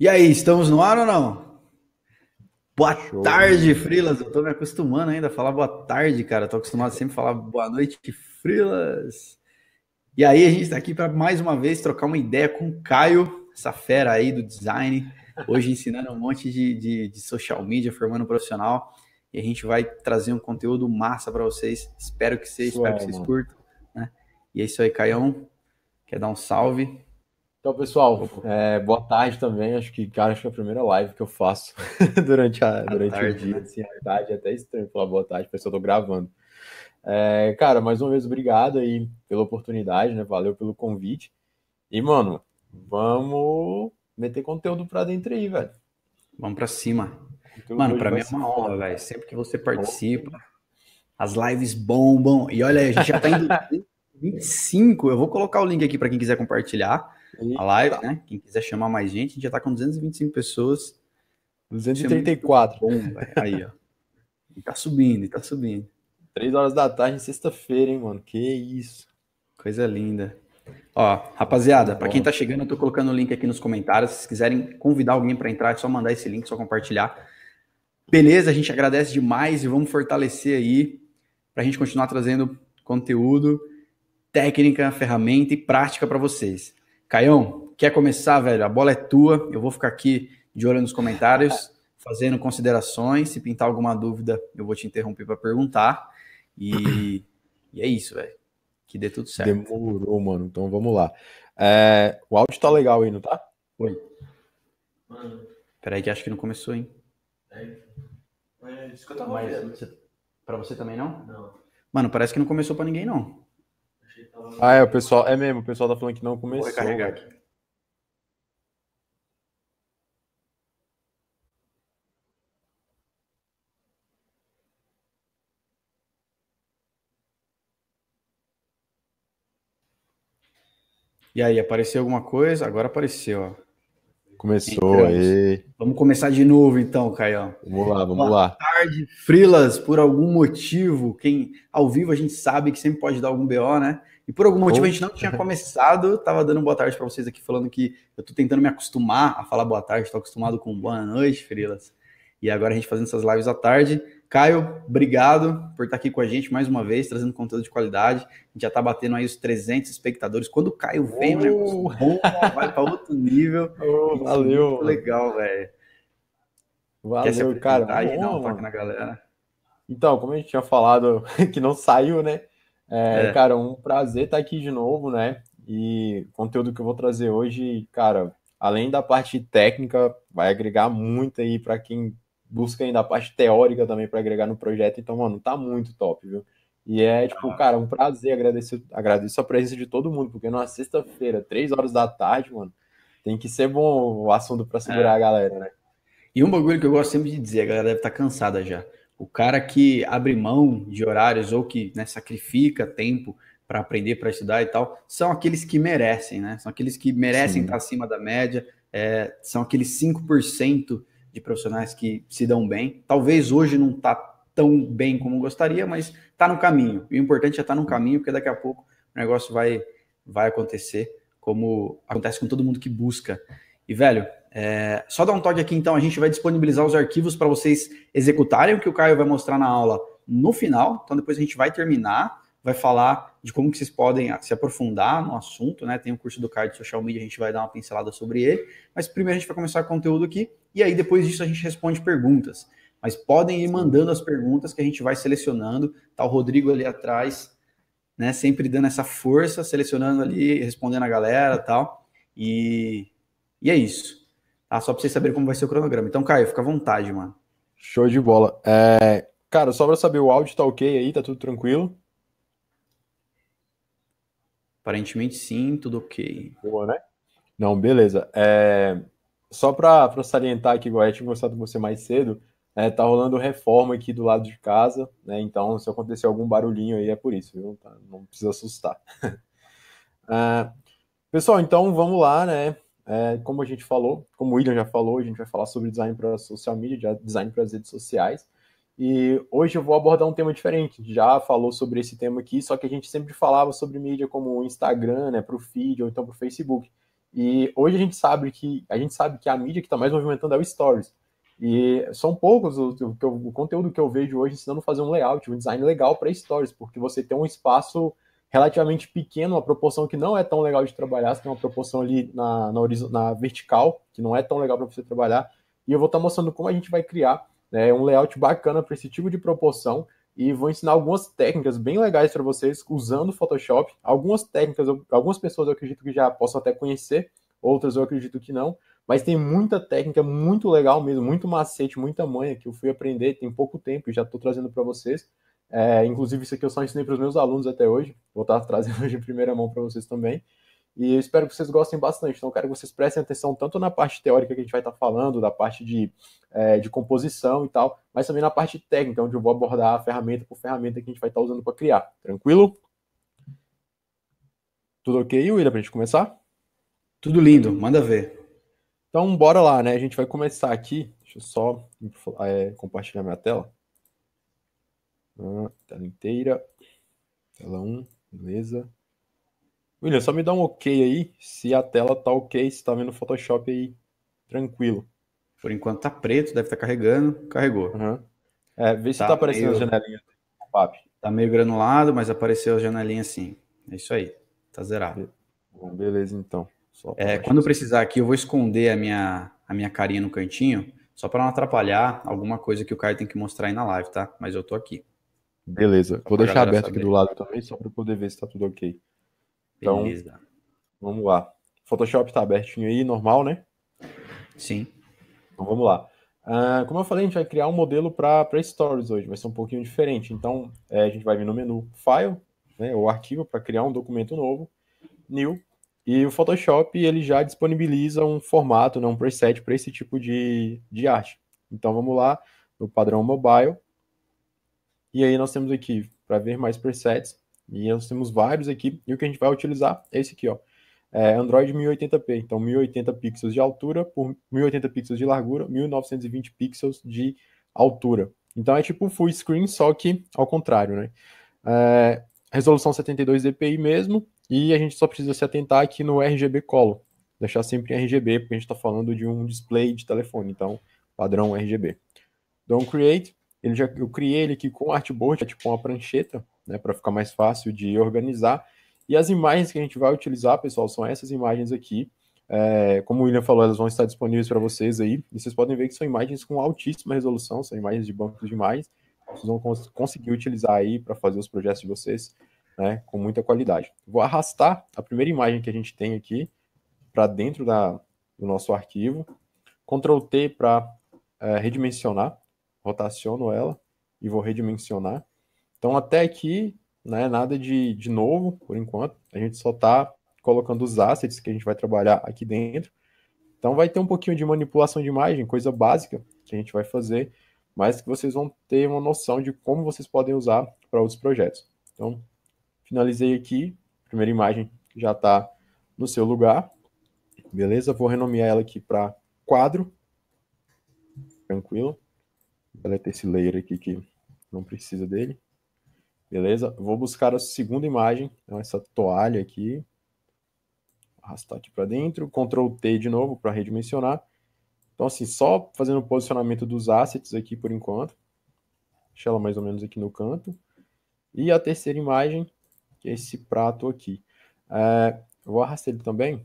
E aí, estamos no ar ou não? Boa Show. tarde, Frilas. Eu tô me acostumando ainda a falar boa tarde, cara. Eu tô acostumado sempre a falar boa noite, Frilas. E aí, a gente tá aqui para mais uma vez trocar uma ideia com o Caio, essa fera aí do design, hoje ensinando um monte de, de, de social media, formando um profissional. E a gente vai trazer um conteúdo massa para vocês. Espero que vocês, Ué, espero que vocês curtam. Né? E é isso aí, Caião. Quer dar um salve? Então, pessoal, é, boa tarde também. Acho que, cara, acho que é a primeira live que eu faço durante, a, durante tarde, o dia. Né? Assim, a é até estranho falar boa tarde, pessoal, tô gravando. É, cara, mais uma vez, obrigado aí pela oportunidade, né? Valeu pelo convite. E, mano, vamos meter conteúdo pra dentro aí, velho. Vamos pra cima. Então, mano, pra mim é uma honra, velho. Sempre que você participa, as lives bombam. E olha, a gente já tá indo 25. Eu vou colocar o link aqui para quem quiser compartilhar a live, né? Quem quiser chamar mais gente, a gente já tá com 225 pessoas. 234. Bom, aí, ó. E tá subindo, e tá subindo. Três horas da tarde, sexta-feira, hein, mano? Que isso. Coisa linda. Ó, rapaziada, tá para quem tá chegando, eu tô colocando o link aqui nos comentários. Se quiserem convidar alguém para entrar, é só mandar esse link, só compartilhar. Beleza, a gente agradece demais e vamos fortalecer aí para a gente continuar trazendo conteúdo, técnica, ferramenta e prática para vocês. Caião, quer começar, velho? A bola é tua. Eu vou ficar aqui de olho nos comentários, fazendo considerações. Se pintar alguma dúvida, eu vou te interromper para perguntar. E, e, é isso, velho. Que dê tudo certo. Demorou, mano. Então vamos lá. É, o áudio tá legal aí, não tá? Oi. Mano. Peraí, que acho que não começou, hein? É. Mas é isso que eu Mas, você... Pra você também não? Não. Mano, parece que não começou para ninguém, não. Ah, é, o pessoal. É mesmo, o pessoal tá falando que não começou. Vou carregar aqui. E aí, apareceu alguma coisa? Agora apareceu, ó. Começou Entramos. aí. Vamos começar de novo então, Caião. Vamos lá, vamos Boa lá. Boa tarde, Frilas. Por algum motivo, quem ao vivo a gente sabe que sempre pode dar algum BO, né? E por algum motivo a gente não tinha começado, tava dando boa tarde para vocês aqui, falando que eu tô tentando me acostumar a falar boa tarde, tô acostumado com boa noite, Frilas. E agora a gente fazendo essas lives à tarde, Caio, obrigado por estar aqui com a gente mais uma vez, trazendo conteúdo de qualidade. A gente já está batendo aí os 300 espectadores. Quando o Caio oh. vem, o negócio vai para outro nível. Oh, valeu. É legal, velho. Valeu, cara. Bom, não, mano. na galera. Então, como a gente tinha falado que não saiu, né? É, é. Cara, um prazer estar aqui de novo, né? E conteúdo que eu vou trazer hoje, cara, além da parte técnica, vai agregar muito aí para quem busca ainda a parte teórica também para agregar no projeto. Então, mano, tá muito top, viu? E é, tá. tipo, cara, um prazer. agradecer agradeço a presença de todo mundo, porque numa sexta-feira, três horas da tarde, mano, tem que ser bom o assunto para segurar é. a galera, né? E um bagulho que eu gosto sempre de dizer, a galera deve estar tá cansada já. O cara que abre mão de horários ou que né, sacrifica tempo para aprender, para estudar e tal, são aqueles que merecem, né? São aqueles que merecem estar tá acima da média, é, são aqueles 5% de profissionais que se dão bem. Talvez hoje não está tão bem como gostaria, mas está no caminho. E o importante é estar tá no caminho, porque daqui a pouco o negócio vai, vai acontecer, como acontece com todo mundo que busca. E, velho, é, só dar um toque aqui, então, a gente vai disponibilizar os arquivos para vocês executarem o que o Caio vai mostrar na aula no final. Então, depois a gente vai terminar vai falar de como que vocês podem ah, se aprofundar no assunto, né? Tem o curso do Card Social Media, a gente vai dar uma pincelada sobre ele, mas primeiro a gente vai começar o conteúdo aqui e aí depois disso a gente responde perguntas. Mas podem ir mandando as perguntas que a gente vai selecionando, tá o Rodrigo ali atrás, né, sempre dando essa força, selecionando ali, respondendo a galera, tal. E e é isso. Tá? Só para vocês saberem como vai ser o cronograma. Então, Caio, fica à vontade, mano. Show de bola. É, cara, só para saber, o áudio tá ok aí? Tá tudo tranquilo? Aparentemente sim, tudo ok. Boa, né? Não, beleza. É... Só para salientar aqui, Goiás, tinha gostado com você mais cedo, né, tá rolando reforma aqui do lado de casa, né? Então, se acontecer algum barulhinho aí, é por isso, viu? Tá, não precisa assustar. É, pessoal, então vamos lá, né? É, como a gente falou, como o William já falou, a gente vai falar sobre design para social media, design para as redes sociais. E hoje eu vou abordar um tema diferente. Já falou sobre esse tema aqui, só que a gente sempre falava sobre mídia como o Instagram, né, para o feed ou então para o Facebook. E hoje a gente sabe que a gente sabe que a mídia que está mais movimentando é o Stories. E são poucos o, o, o, conteúdo que eu vejo hoje ensinando a fazer um layout, um design legal para Stories, porque você tem um espaço relativamente pequeno, uma proporção que não é tão legal de trabalhar, você tem uma proporção ali na, na, na vertical, que não é tão legal para você trabalhar. E eu vou estar tá mostrando como a gente vai criar é um layout bacana para esse tipo de proporção e vou ensinar algumas técnicas bem legais para vocês usando o Photoshop. Algumas técnicas, algumas pessoas eu acredito que já possam até conhecer, outras eu acredito que não, mas tem muita técnica muito legal mesmo, muito macete, muita manha que eu fui aprender tem pouco tempo e já estou trazendo para vocês. É, inclusive, isso aqui eu só ensinei para os meus alunos até hoje, vou estar tá trazendo hoje em primeira mão para vocês também. E eu espero que vocês gostem bastante. Então, quero que vocês prestem atenção tanto na parte teórica que a gente vai estar tá falando, da parte de, é, de composição e tal, mas também na parte técnica, onde eu vou abordar a ferramenta por ferramenta que a gente vai estar tá usando para criar. Tranquilo? Tudo ok, William, para a gente começar? Tudo lindo, manda ver. Então, bora lá, né? A gente vai começar aqui. Deixa eu só é, compartilhar minha tela. Ah, tela inteira. Tela 1, beleza. William, só me dá um ok aí, se a tela tá ok, se tá vendo o Photoshop aí, tranquilo. Por enquanto tá preto, deve estar tá carregando, carregou. Uhum. É, vê se tá, tá aparecendo meio... a janelinha Tá meio granulado, mas apareceu a janelinha assim. É isso aí, tá zerado. Bom, beleza então. É, quando precisar aqui, eu vou esconder a minha, a minha carinha no cantinho, só para não atrapalhar alguma coisa que o Caio tem que mostrar aí na live, tá? Mas eu tô aqui. Beleza. Só vou deixar aberto saber. aqui do lado também, só para poder ver se tá tudo ok. Então, Beleza. vamos lá. Photoshop está abertinho aí, normal, né? Sim. Então vamos lá. Uh, como eu falei, a gente vai criar um modelo para Stories hoje, vai ser um pouquinho diferente. Então, é, a gente vai vir no menu File, né, ou Arquivo, para criar um documento novo, New, e o Photoshop ele já disponibiliza um formato, né, um preset para esse tipo de, de arte. Então, vamos lá, no padrão Mobile, e aí nós temos aqui, para ver mais presets, e nós temos vários aqui, e o que a gente vai utilizar é esse aqui, ó. É Android 1080p, então 1080 pixels de altura por 1080 pixels de largura, 1920 pixels de altura. Então é tipo full screen, só que ao contrário, né? É, resolução 72 dpi mesmo, e a gente só precisa se atentar aqui no RGB Color. Deixar sempre em RGB, porque a gente está falando de um display de telefone, então padrão RGB. Então, Create, ele já, eu criei ele aqui com artboard, é tipo uma prancheta, né, para ficar mais fácil de organizar. E as imagens que a gente vai utilizar, pessoal, são essas imagens aqui. É, como o William falou, elas vão estar disponíveis para vocês aí. E vocês podem ver que são imagens com altíssima resolução, são imagens de bancos de imagens. Vocês vão cons conseguir utilizar aí para fazer os projetos de vocês né, com muita qualidade. Vou arrastar a primeira imagem que a gente tem aqui para dentro da, do nosso arquivo. Ctrl T para é, redimensionar. Rotaciono ela e vou redimensionar. Então, até aqui, né, nada de, de novo, por enquanto. A gente só está colocando os assets que a gente vai trabalhar aqui dentro. Então, vai ter um pouquinho de manipulação de imagem, coisa básica que a gente vai fazer, mas que vocês vão ter uma noção de como vocês podem usar para outros projetos. Então, finalizei aqui. A primeira imagem já está no seu lugar. Beleza? Vou renomear ela aqui para quadro. Tranquilo. ter esse layer aqui que não precisa dele. Beleza? Vou buscar a segunda imagem, então essa toalha aqui. Arrastar aqui para dentro, Ctrl T de novo para redimensionar. Então, assim, só fazendo o posicionamento dos assets aqui por enquanto. Deixa ela mais ou menos aqui no canto. E a terceira imagem, que é esse prato aqui. É, vou arrastar ele também.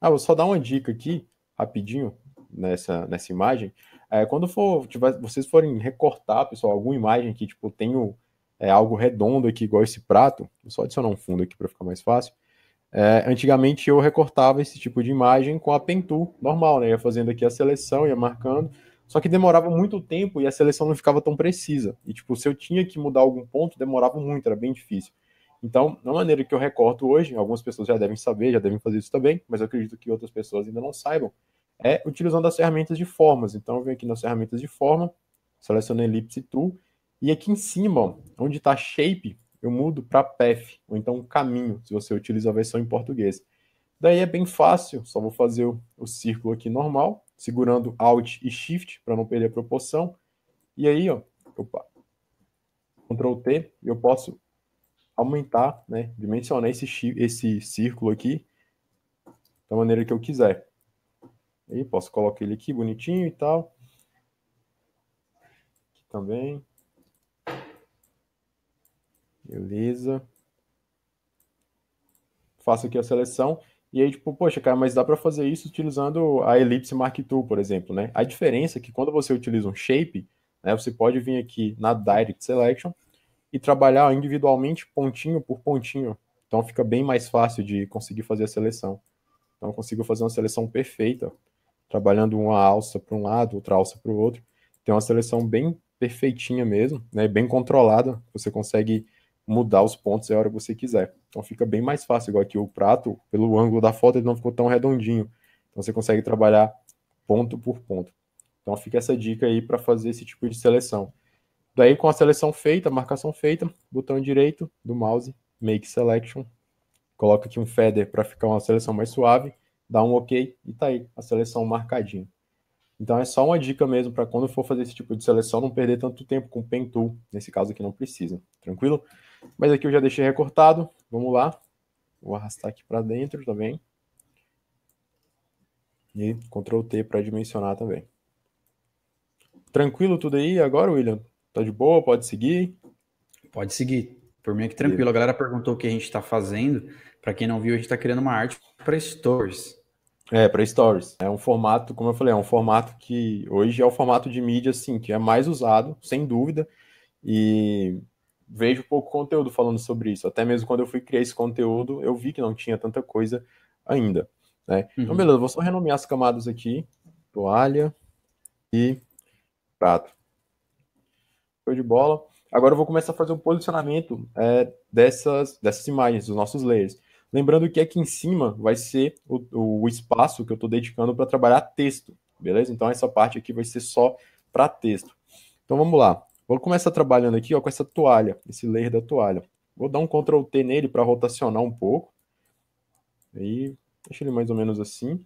Ah, vou só dar uma dica aqui, rapidinho, nessa, nessa imagem. É, quando for, vocês forem recortar, pessoal, alguma imagem que, tipo, tem o, é, algo redondo aqui, igual esse prato, vou só adicionar um fundo aqui para ficar mais fácil. É, antigamente eu recortava esse tipo de imagem com a tool normal, né? Ia fazendo aqui a seleção, ia marcando. Só que demorava muito tempo e a seleção não ficava tão precisa. E, tipo, se eu tinha que mudar algum ponto, demorava muito, era bem difícil. Então, na maneira que eu recorto hoje, algumas pessoas já devem saber, já devem fazer isso também, mas eu acredito que outras pessoas ainda não saibam, é utilizando as ferramentas de formas. Então, eu venho aqui nas ferramentas de forma, seleciono a elipse tool e aqui em cima, ó, onde está shape, eu mudo para path, ou então caminho, se você utiliza a versão em português. Daí é bem fácil, só vou fazer o, o círculo aqui normal, segurando Alt e Shift para não perder a proporção. E aí, ó, opa, Ctrl T, eu posso aumentar, né, dimensionar esse, esse círculo aqui da maneira que eu quiser. Aí posso colocar ele aqui bonitinho e tal. Aqui também. Beleza. Faço aqui a seleção. E aí, tipo, poxa, cara, mas dá para fazer isso utilizando a elipse Mark II, por exemplo, né? A diferença é que quando você utiliza um shape, né, você pode vir aqui na Direct Selection e trabalhar individualmente pontinho por pontinho. Então fica bem mais fácil de conseguir fazer a seleção. Então eu consigo fazer uma seleção perfeita, trabalhando uma alça para um lado, outra alça para o outro. Tem uma seleção bem perfeitinha mesmo, né, bem controlada. Você consegue mudar os pontos é a hora que você quiser. Então fica bem mais fácil, igual aqui o prato, pelo ângulo da foto ele não ficou tão redondinho. Então você consegue trabalhar ponto por ponto. Então fica essa dica aí para fazer esse tipo de seleção. Daí com a seleção feita, a marcação feita, botão direito do mouse, Make Selection, coloca aqui um feather para ficar uma seleção mais suave, dá um OK e tá aí a seleção marcadinha. Então é só uma dica mesmo para quando for fazer esse tipo de seleção, não perder tanto tempo com o Pen Tool. Nesse caso aqui não precisa, tranquilo? Mas aqui eu já deixei recortado, vamos lá. Vou arrastar aqui para dentro também. E Ctrl T para dimensionar também. Tranquilo tudo aí agora, William? Tá de boa? Pode seguir? Pode seguir. Por mim é que tranquilo. A galera perguntou o que a gente está fazendo. Para quem não viu, a gente está criando uma arte para stores. É, para stories. É um formato, como eu falei, é um formato que hoje é o formato de mídia, assim, que é mais usado, sem dúvida, e vejo pouco conteúdo falando sobre isso. Até mesmo quando eu fui criar esse conteúdo, eu vi que não tinha tanta coisa ainda, né? Então, uhum. Então, beleza, vou só renomear as camadas aqui, toalha e prato. Show de bola. Agora eu vou começar a fazer o um posicionamento é, dessas, dessas imagens, dos nossos layers. Lembrando que aqui em cima vai ser o, o espaço que eu estou dedicando para trabalhar texto, beleza? Então essa parte aqui vai ser só para texto. Então vamos lá. Vou começar trabalhando aqui ó, com essa toalha, esse layer da toalha. Vou dar um Ctrl T nele para rotacionar um pouco. Aí, deixa ele mais ou menos assim.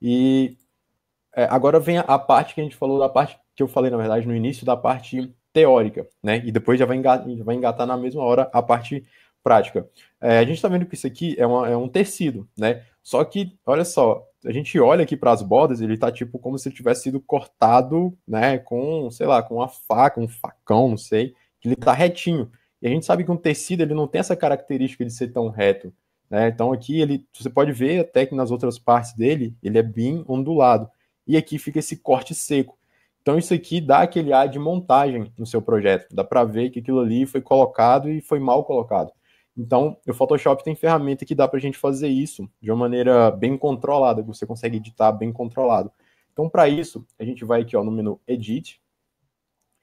E é, agora vem a, a parte que a gente falou, da parte que eu falei, na verdade, no início, da parte teórica, né? E depois já vai engatar, já vai engatar na mesma hora a parte prática. É, a gente está vendo que isso aqui é, uma, é, um tecido, né? Só que, olha só, a gente olha aqui para as bordas, ele está tipo como se ele tivesse sido cortado, né? Com, sei lá, com uma faca, um facão, não sei, que ele está retinho. E a gente sabe que um tecido ele não tem essa característica de ser tão reto. Né? Então aqui ele, você pode ver até que nas outras partes dele ele é bem ondulado. E aqui fica esse corte seco. Então isso aqui dá aquele ar de montagem no seu projeto. Dá para ver que aquilo ali foi colocado e foi mal colocado. Então, o Photoshop tem ferramenta que dá para a gente fazer isso de uma maneira bem controlada, que você consegue editar bem controlado. Então, para isso, a gente vai aqui ó, no menu Edit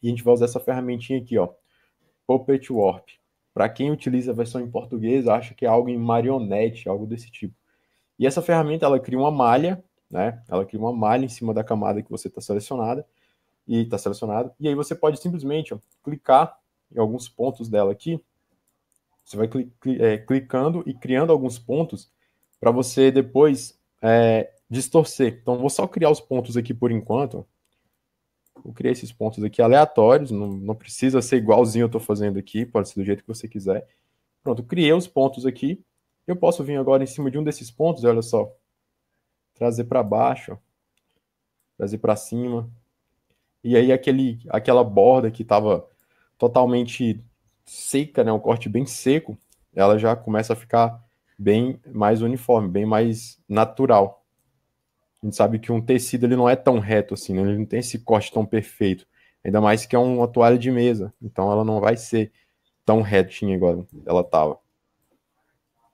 e a gente vai usar essa ferramentinha aqui, ó, Puppet Warp. Para quem utiliza a versão em português, acha que é algo em marionete, algo desse tipo. E essa ferramenta, ela cria uma malha, né? Ela cria uma malha em cima da camada que você está selecionada e está selecionado. E aí você pode simplesmente ó, clicar em alguns pontos dela aqui você vai cli é, clicando e criando alguns pontos para você depois é, distorcer. Então, vou só criar os pontos aqui por enquanto. Vou criar esses pontos aqui aleatórios, não, não precisa ser igualzinho eu estou fazendo aqui, pode ser do jeito que você quiser. Pronto, criei os pontos aqui. Eu posso vir agora em cima de um desses pontos, olha só. Trazer para baixo, trazer para cima. E aí aquele, aquela borda que estava totalmente seca, né, um corte bem seco, ela já começa a ficar bem mais uniforme, bem mais natural. A gente sabe que um tecido ele não é tão reto assim, né? ele não tem esse corte tão perfeito. Ainda mais que é uma toalha de mesa, então ela não vai ser tão retinha agora ela tava.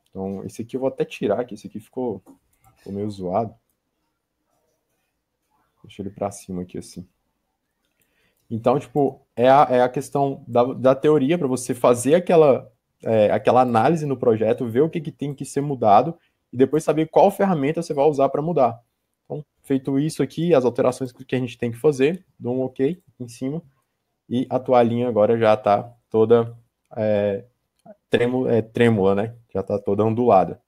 Então, esse aqui eu vou até tirar, que esse aqui ficou, ficou meio zoado. Deixa ele para cima aqui assim. Então, tipo, é a, é a questão da, da teoria para você fazer aquela, é, aquela análise no projeto, ver o que, que tem que ser mudado e depois saber qual ferramenta você vai usar para mudar. Então, feito isso aqui, as alterações que a gente tem que fazer, dou um OK em cima e a toalhinha agora já está toda é, trêmula, é, trêmula, né? Já está toda ondulada.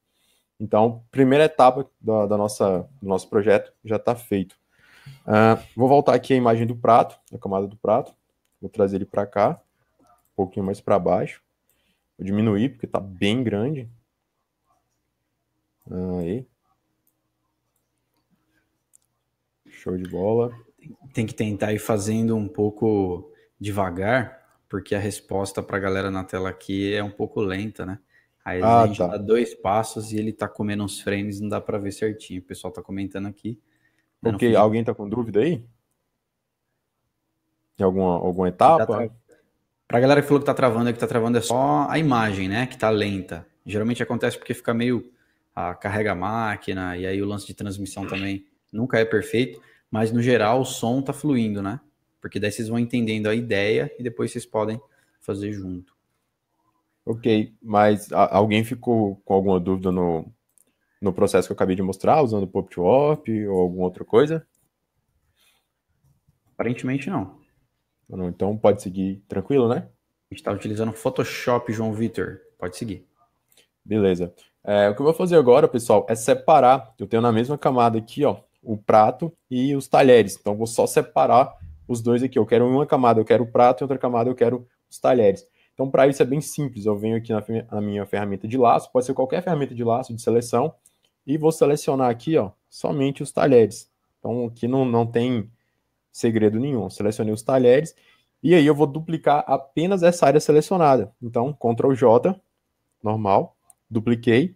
Então, primeira etapa da, da nossa, do nosso projeto já está feito. Uh, vou voltar aqui a imagem do prato, a camada do prato. Vou trazer ele para cá, um pouquinho mais para baixo. Vou diminuir, porque está bem grande. Ah, aí. Show de bola. Tem que tentar ir fazendo um pouco devagar, porque a resposta para a galera na tela aqui é um pouco lenta, né? Aí ah, a gente tá. dá dois passos e ele está comendo uns frames, não dá para ver certinho. O pessoal está comentando aqui. Né, ok, alguém tá com dúvida aí? De alguma, alguma etapa? Tá tra... Pra galera que falou que tá travando, é que tá travando é só a imagem, né? Que tá lenta. Geralmente acontece porque fica meio. Ah, carrega a máquina, e aí o lance de transmissão também nunca é perfeito, mas no geral o som tá fluindo, né? Porque daí vocês vão entendendo a ideia e depois vocês podem fazer junto. Ok, mas alguém ficou com alguma dúvida no, no processo que eu acabei de mostrar, usando pop to op ou alguma outra coisa? Aparentemente não. Então pode seguir tranquilo, né? A gente está utilizando Photoshop, João Vitor. Pode seguir. Beleza. É, o que eu vou fazer agora, pessoal, é separar. Eu tenho na mesma camada aqui, ó, o prato e os talheres. Então, vou só separar os dois aqui. Eu quero uma camada, eu quero o prato, e outra camada eu quero os talheres. Então, para isso é bem simples. Eu venho aqui na, na, minha ferramenta de laço, pode ser qualquer ferramenta de laço de seleção. E vou selecionar aqui, ó, somente os talheres. Então, aqui não, não tem segredo nenhum. Selecionei os talheres. E aí eu vou duplicar apenas essa área selecionada. Então, Ctrl J, normal, dupliquei.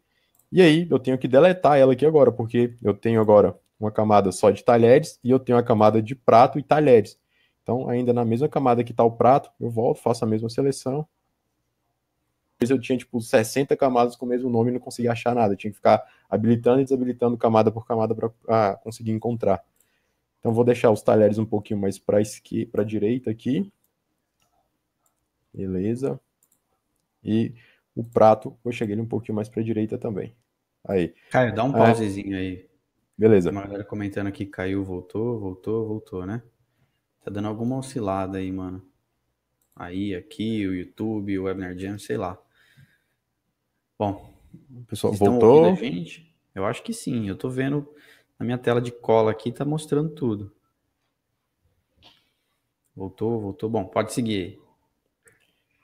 E aí eu tenho que deletar ela aqui agora, porque eu tenho agora uma camada só de talheres e eu tenho a camada de prato e talheres. Então, ainda na mesma camada que está o prato, eu volto, faço a mesma seleção, eu tinha, tipo, 60 camadas com o mesmo nome e não conseguia achar nada. Eu tinha que ficar habilitando e desabilitando camada por camada para conseguir encontrar. Então, vou deixar os talheres um pouquinho mais para a direita aqui. Beleza. E o prato, Eu cheguei um pouquinho mais para a direita também. Aí. Caio, dá um ah, pausezinho aí. Beleza. Tem uma galera comentando aqui, caiu, voltou, voltou, voltou, né? Tá dando alguma oscilada aí, mano. Aí, aqui, o YouTube, o Webinar Jam, sei lá. Bom, o pessoal voltou. A gente? Eu acho que sim. Eu estou vendo na minha tela de cola aqui, está mostrando tudo. Voltou, voltou. Bom, pode seguir.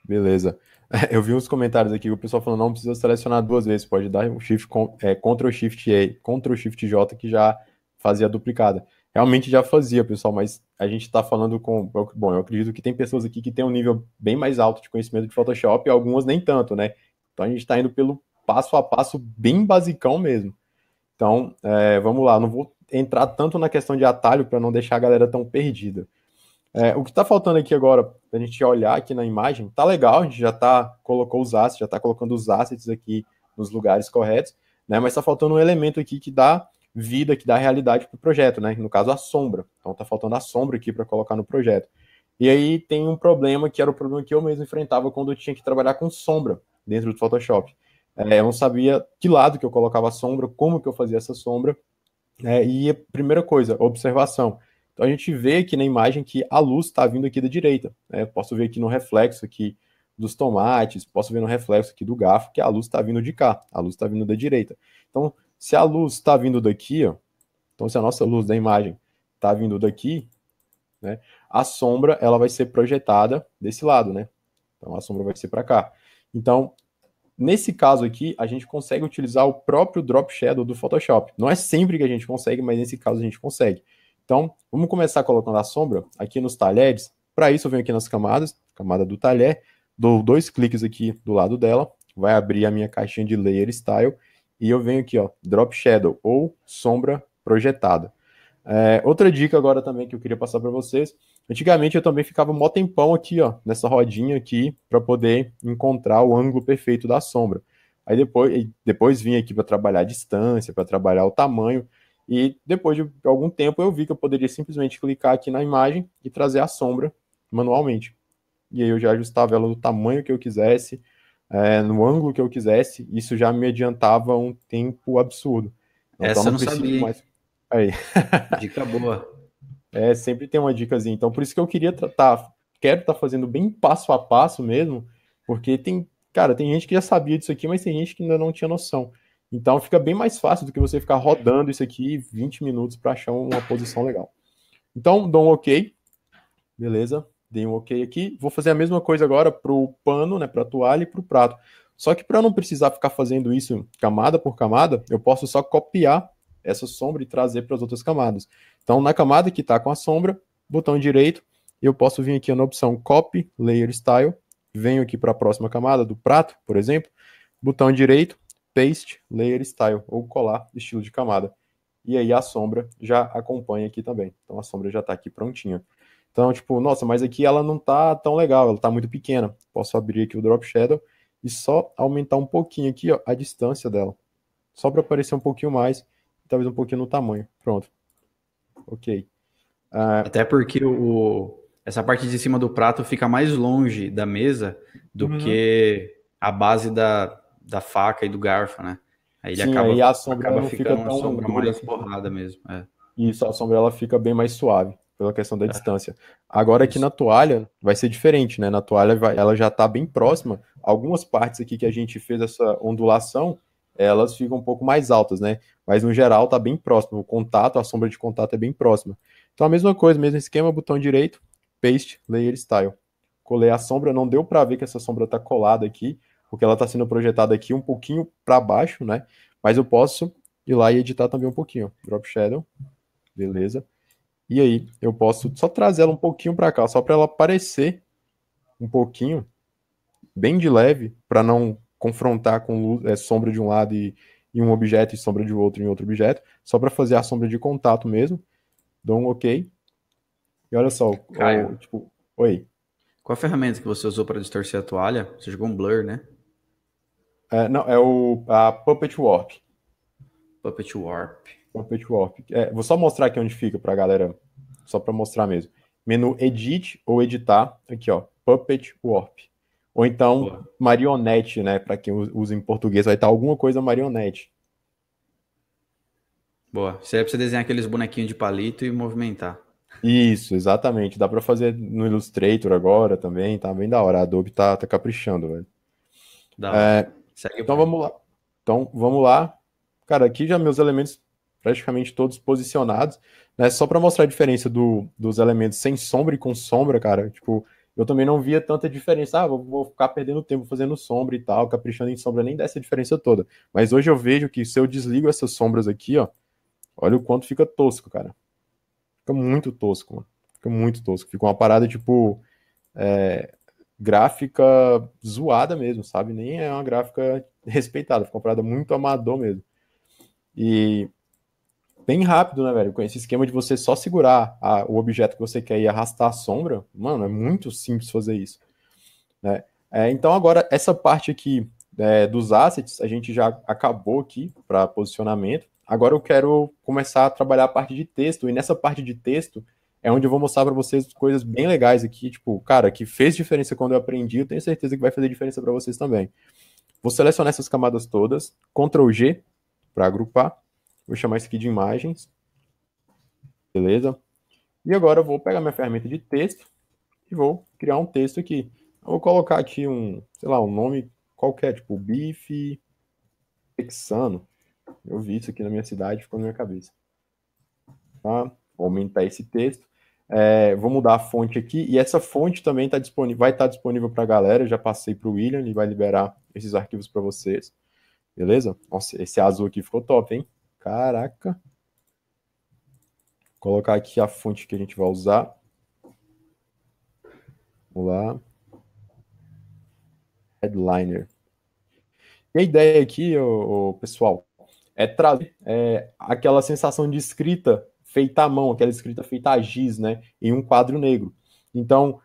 Beleza. Eu vi uns comentários aqui, o pessoal falando não precisa selecionar duas vezes, pode dar um shift é, Ctrl Shift E, Ctrl Shift J que já fazia a duplicada. Realmente já fazia, pessoal, mas a gente está falando com. Bom, eu acredito que tem pessoas aqui que têm um nível bem mais alto de conhecimento de Photoshop, algumas nem tanto, né? Então a gente está indo pelo passo a passo bem basicão mesmo. Então, é, vamos lá, não vou entrar tanto na questão de atalho para não deixar a galera tão perdida. É, o que está faltando aqui agora, a gente olhar aqui na imagem, tá legal, a gente já tá, colocou os assets, já está colocando os assets aqui nos lugares corretos, né? Mas está faltando um elemento aqui que dá vida, que dá realidade para o projeto, né? No caso, a sombra. Então está faltando a sombra aqui para colocar no projeto. E aí tem um problema que era o problema que eu mesmo enfrentava quando eu tinha que trabalhar com sombra dentro do Photoshop. É, eu não sabia que lado que eu colocava a sombra, como que eu fazia essa sombra. É, e a primeira coisa, observação. Então a gente vê aqui na imagem que a luz está vindo aqui da direita. Né? Posso ver aqui no reflexo aqui dos tomates, posso ver no reflexo aqui do garfo que a luz está vindo de cá, a luz está vindo da direita. Então, se a luz está vindo daqui, ó, então se a nossa luz da imagem está vindo daqui, né, a sombra ela vai ser projetada desse lado, né? Então a sombra vai ser para cá. Então, nesse caso aqui, a gente consegue utilizar o próprio drop shadow do Photoshop. Não é sempre que a gente consegue, mas nesse caso a gente consegue. Então, vamos começar colocando a sombra aqui nos talheres. Para isso, eu venho aqui nas camadas, camada do talher, dou dois cliques aqui do lado dela, vai abrir a minha caixinha de Layer Style, e eu venho aqui, ó, Drop Shadow, ou sombra projetada. É, outra dica agora também que eu queria passar para vocês Antigamente eu também ficava mó tempão aqui, ó, nessa rodinha aqui, para poder encontrar o ângulo perfeito da sombra. Aí depois, depois vim aqui para trabalhar a distância, para trabalhar o tamanho, e depois de algum tempo eu vi que eu poderia simplesmente clicar aqui na imagem e trazer a sombra manualmente. E aí eu já ajustava ela no tamanho que eu quisesse, é, no ângulo que eu quisesse, isso já me adiantava um tempo absurdo. Então, Essa eu não, não sabia. Mais... Aí. Dica boa. É, sempre tem uma dicasinha. Então, por isso que eu queria tratar, tá, quero estar tá fazendo bem passo a passo mesmo, porque tem, cara, tem gente que já sabia disso aqui, mas tem gente que ainda não tinha noção. Então, fica bem mais fácil do que você ficar rodando isso aqui 20 minutos para achar uma posição legal. Então, dou um OK. Beleza, dei um OK aqui. Vou fazer a mesma coisa agora para o pano, né, para a toalha e para o prato. Só que para não precisar ficar fazendo isso camada por camada, eu posso só copiar essa sombra e trazer para as outras camadas. Então, na camada que está com a sombra, botão direito, eu posso vir aqui na opção Copy Layer Style, venho aqui para a próxima camada do prato, por exemplo, botão direito, Paste Layer Style, ou colar estilo de camada. E aí a sombra já acompanha aqui também. Então a sombra já está aqui prontinha. Então, tipo, nossa, mas aqui ela não está tão legal, ela está muito pequena. Posso abrir aqui o Drop Shadow e só aumentar um pouquinho aqui ó, a distância dela. Só para aparecer um pouquinho mais talvez um pouquinho no tamanho. Pronto. Ok. Uh... Até porque o, essa parte de cima do prato fica mais longe da mesa do uhum. que a base da, da faca e do garfo, né? Aí ele Sim, acaba, aí a sombra acaba ficando fica tão sombra dura, mais borrada assim. mesmo. É. Isso, a sombra ela fica bem mais suave pela questão da é. distância. Agora aqui na toalha vai ser diferente, né? Na toalha vai, ela já está bem próxima. Algumas partes aqui que a gente fez essa ondulação, elas ficam um pouco mais altas, né? Mas no geral tá bem próximo. O contato, a sombra de contato é bem próxima. Então a mesma coisa, mesmo esquema, botão direito, paste, layer style. Colei a sombra, não deu para ver que essa sombra tá colada aqui, porque ela tá sendo projetada aqui um pouquinho para baixo, né? Mas eu posso ir lá e editar também um pouquinho. Drop shadow, beleza. E aí eu posso só trazer ela um pouquinho para cá, só para ela aparecer um pouquinho, bem de leve, para não confrontar com luz, é, sombra de um lado e, e, um objeto e sombra de outro em outro objeto, só para fazer a sombra de contato mesmo. Dou um OK. E olha só, Caio, o, tipo, oi. Qual a ferramenta que você usou para distorcer a toalha? Você jogou um blur, né? É, não, é o a Puppet Warp. Puppet Warp. Puppet Warp. É, vou só mostrar aqui onde fica para a galera, só para mostrar mesmo. Menu Edit ou Editar, aqui ó, Puppet Warp. Ou então Boa. marionete, né? Para quem usa em português, vai estar alguma coisa marionete. Boa. Isso aí é para você desenhar aqueles bonequinhos de palito e movimentar. Isso, exatamente. Dá para fazer no Illustrator agora também, tá bem da hora. A Adobe tá, tá caprichando, velho. É, então vamos lá. Então vamos lá. Cara, aqui já meus elementos praticamente todos posicionados, né? Só para mostrar a diferença do, dos elementos sem sombra e com sombra, cara. Tipo, eu também não via tanta diferença. Ah, vou, vou ficar perdendo tempo fazendo sombra e tal, caprichando em sombra, nem dessa diferença toda. Mas hoje eu vejo que se eu desligo essas sombras aqui, ó, olha o quanto fica tosco, cara. Fica muito tosco, mano. Fica muito tosco. Fica uma parada, tipo, é, gráfica zoada mesmo, sabe? Nem é uma gráfica respeitada. Fica uma parada muito amador mesmo. E bem rápido, né, velho? Com esse esquema de você só segurar a, o objeto que você quer e arrastar a sombra, mano, é muito simples fazer isso. Né? É, então, agora, essa parte aqui é, dos assets, a gente já acabou aqui para posicionamento. Agora eu quero começar a trabalhar a parte de texto, e nessa parte de texto é onde eu vou mostrar para vocês coisas bem legais aqui, tipo, cara, que fez diferença quando eu aprendi, eu tenho certeza que vai fazer diferença para vocês também. Vou selecionar essas camadas todas, Ctrl G para agrupar, Vou chamar isso aqui de imagens. Beleza? E agora eu vou pegar minha ferramenta de texto e vou criar um texto aqui. Eu vou colocar aqui um, sei lá, um nome qualquer, tipo bife texano. Eu vi isso aqui na minha cidade, ficou na minha cabeça. Tá? Vou aumentar esse texto. É, vou mudar a fonte aqui. E essa fonte também tá disponível, vai estar tá disponível para a galera. Eu já passei para o William, ele vai liberar esses arquivos para vocês. Beleza? Nossa, esse azul aqui ficou top, hein? Caraca. Vou colocar aqui a fonte que a gente vai usar. Vamos lá. Headliner. E a ideia aqui, o pessoal, é trazer é, aquela sensação de escrita feita à mão, aquela escrita feita a giz, né, em um quadro negro. Então,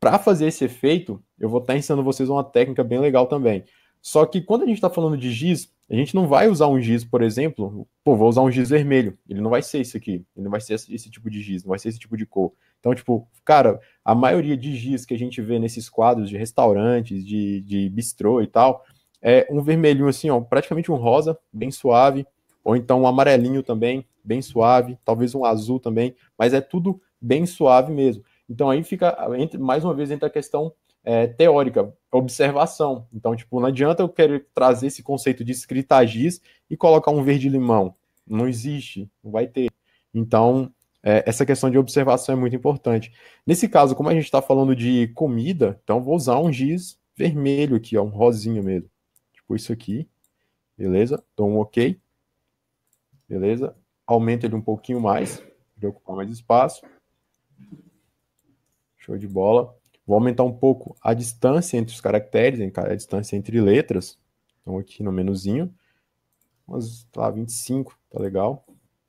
para fazer esse efeito, eu vou estar tá ensinando vocês uma técnica bem legal também. Só que quando a gente está falando de giz, a gente não vai usar um giz, por exemplo, pô, vou usar um giz vermelho. Ele não vai ser isso aqui. Ele não vai ser esse tipo de giz, não vai ser esse tipo de cor. Então, tipo, cara, a maioria de giz que a gente vê nesses quadros de restaurantes, de, de bistrô e tal, é um vermelhinho assim, ó, praticamente um rosa, bem suave, ou então um amarelinho também, bem suave, talvez um azul também, mas é tudo bem suave mesmo. Então aí fica, mais uma vez, entra a questão é, teórica, observação. Então, tipo, não adianta eu querer trazer esse conceito de escritagis e colocar um verde-limão. Não existe, não vai ter. Então, é, essa questão de observação é muito importante. Nesse caso, como a gente está falando de comida, então vou usar um giz vermelho aqui, ó, um rosinho mesmo. Tipo isso aqui, beleza? Dou então, um ok, beleza? Aumento ele um pouquinho mais, para ocupar mais espaço. Show de bola. Vou aumentar um pouco a distância entre os caracteres, a distância entre letras. Então aqui no menuzinho, umas, tá, 25, tá legal.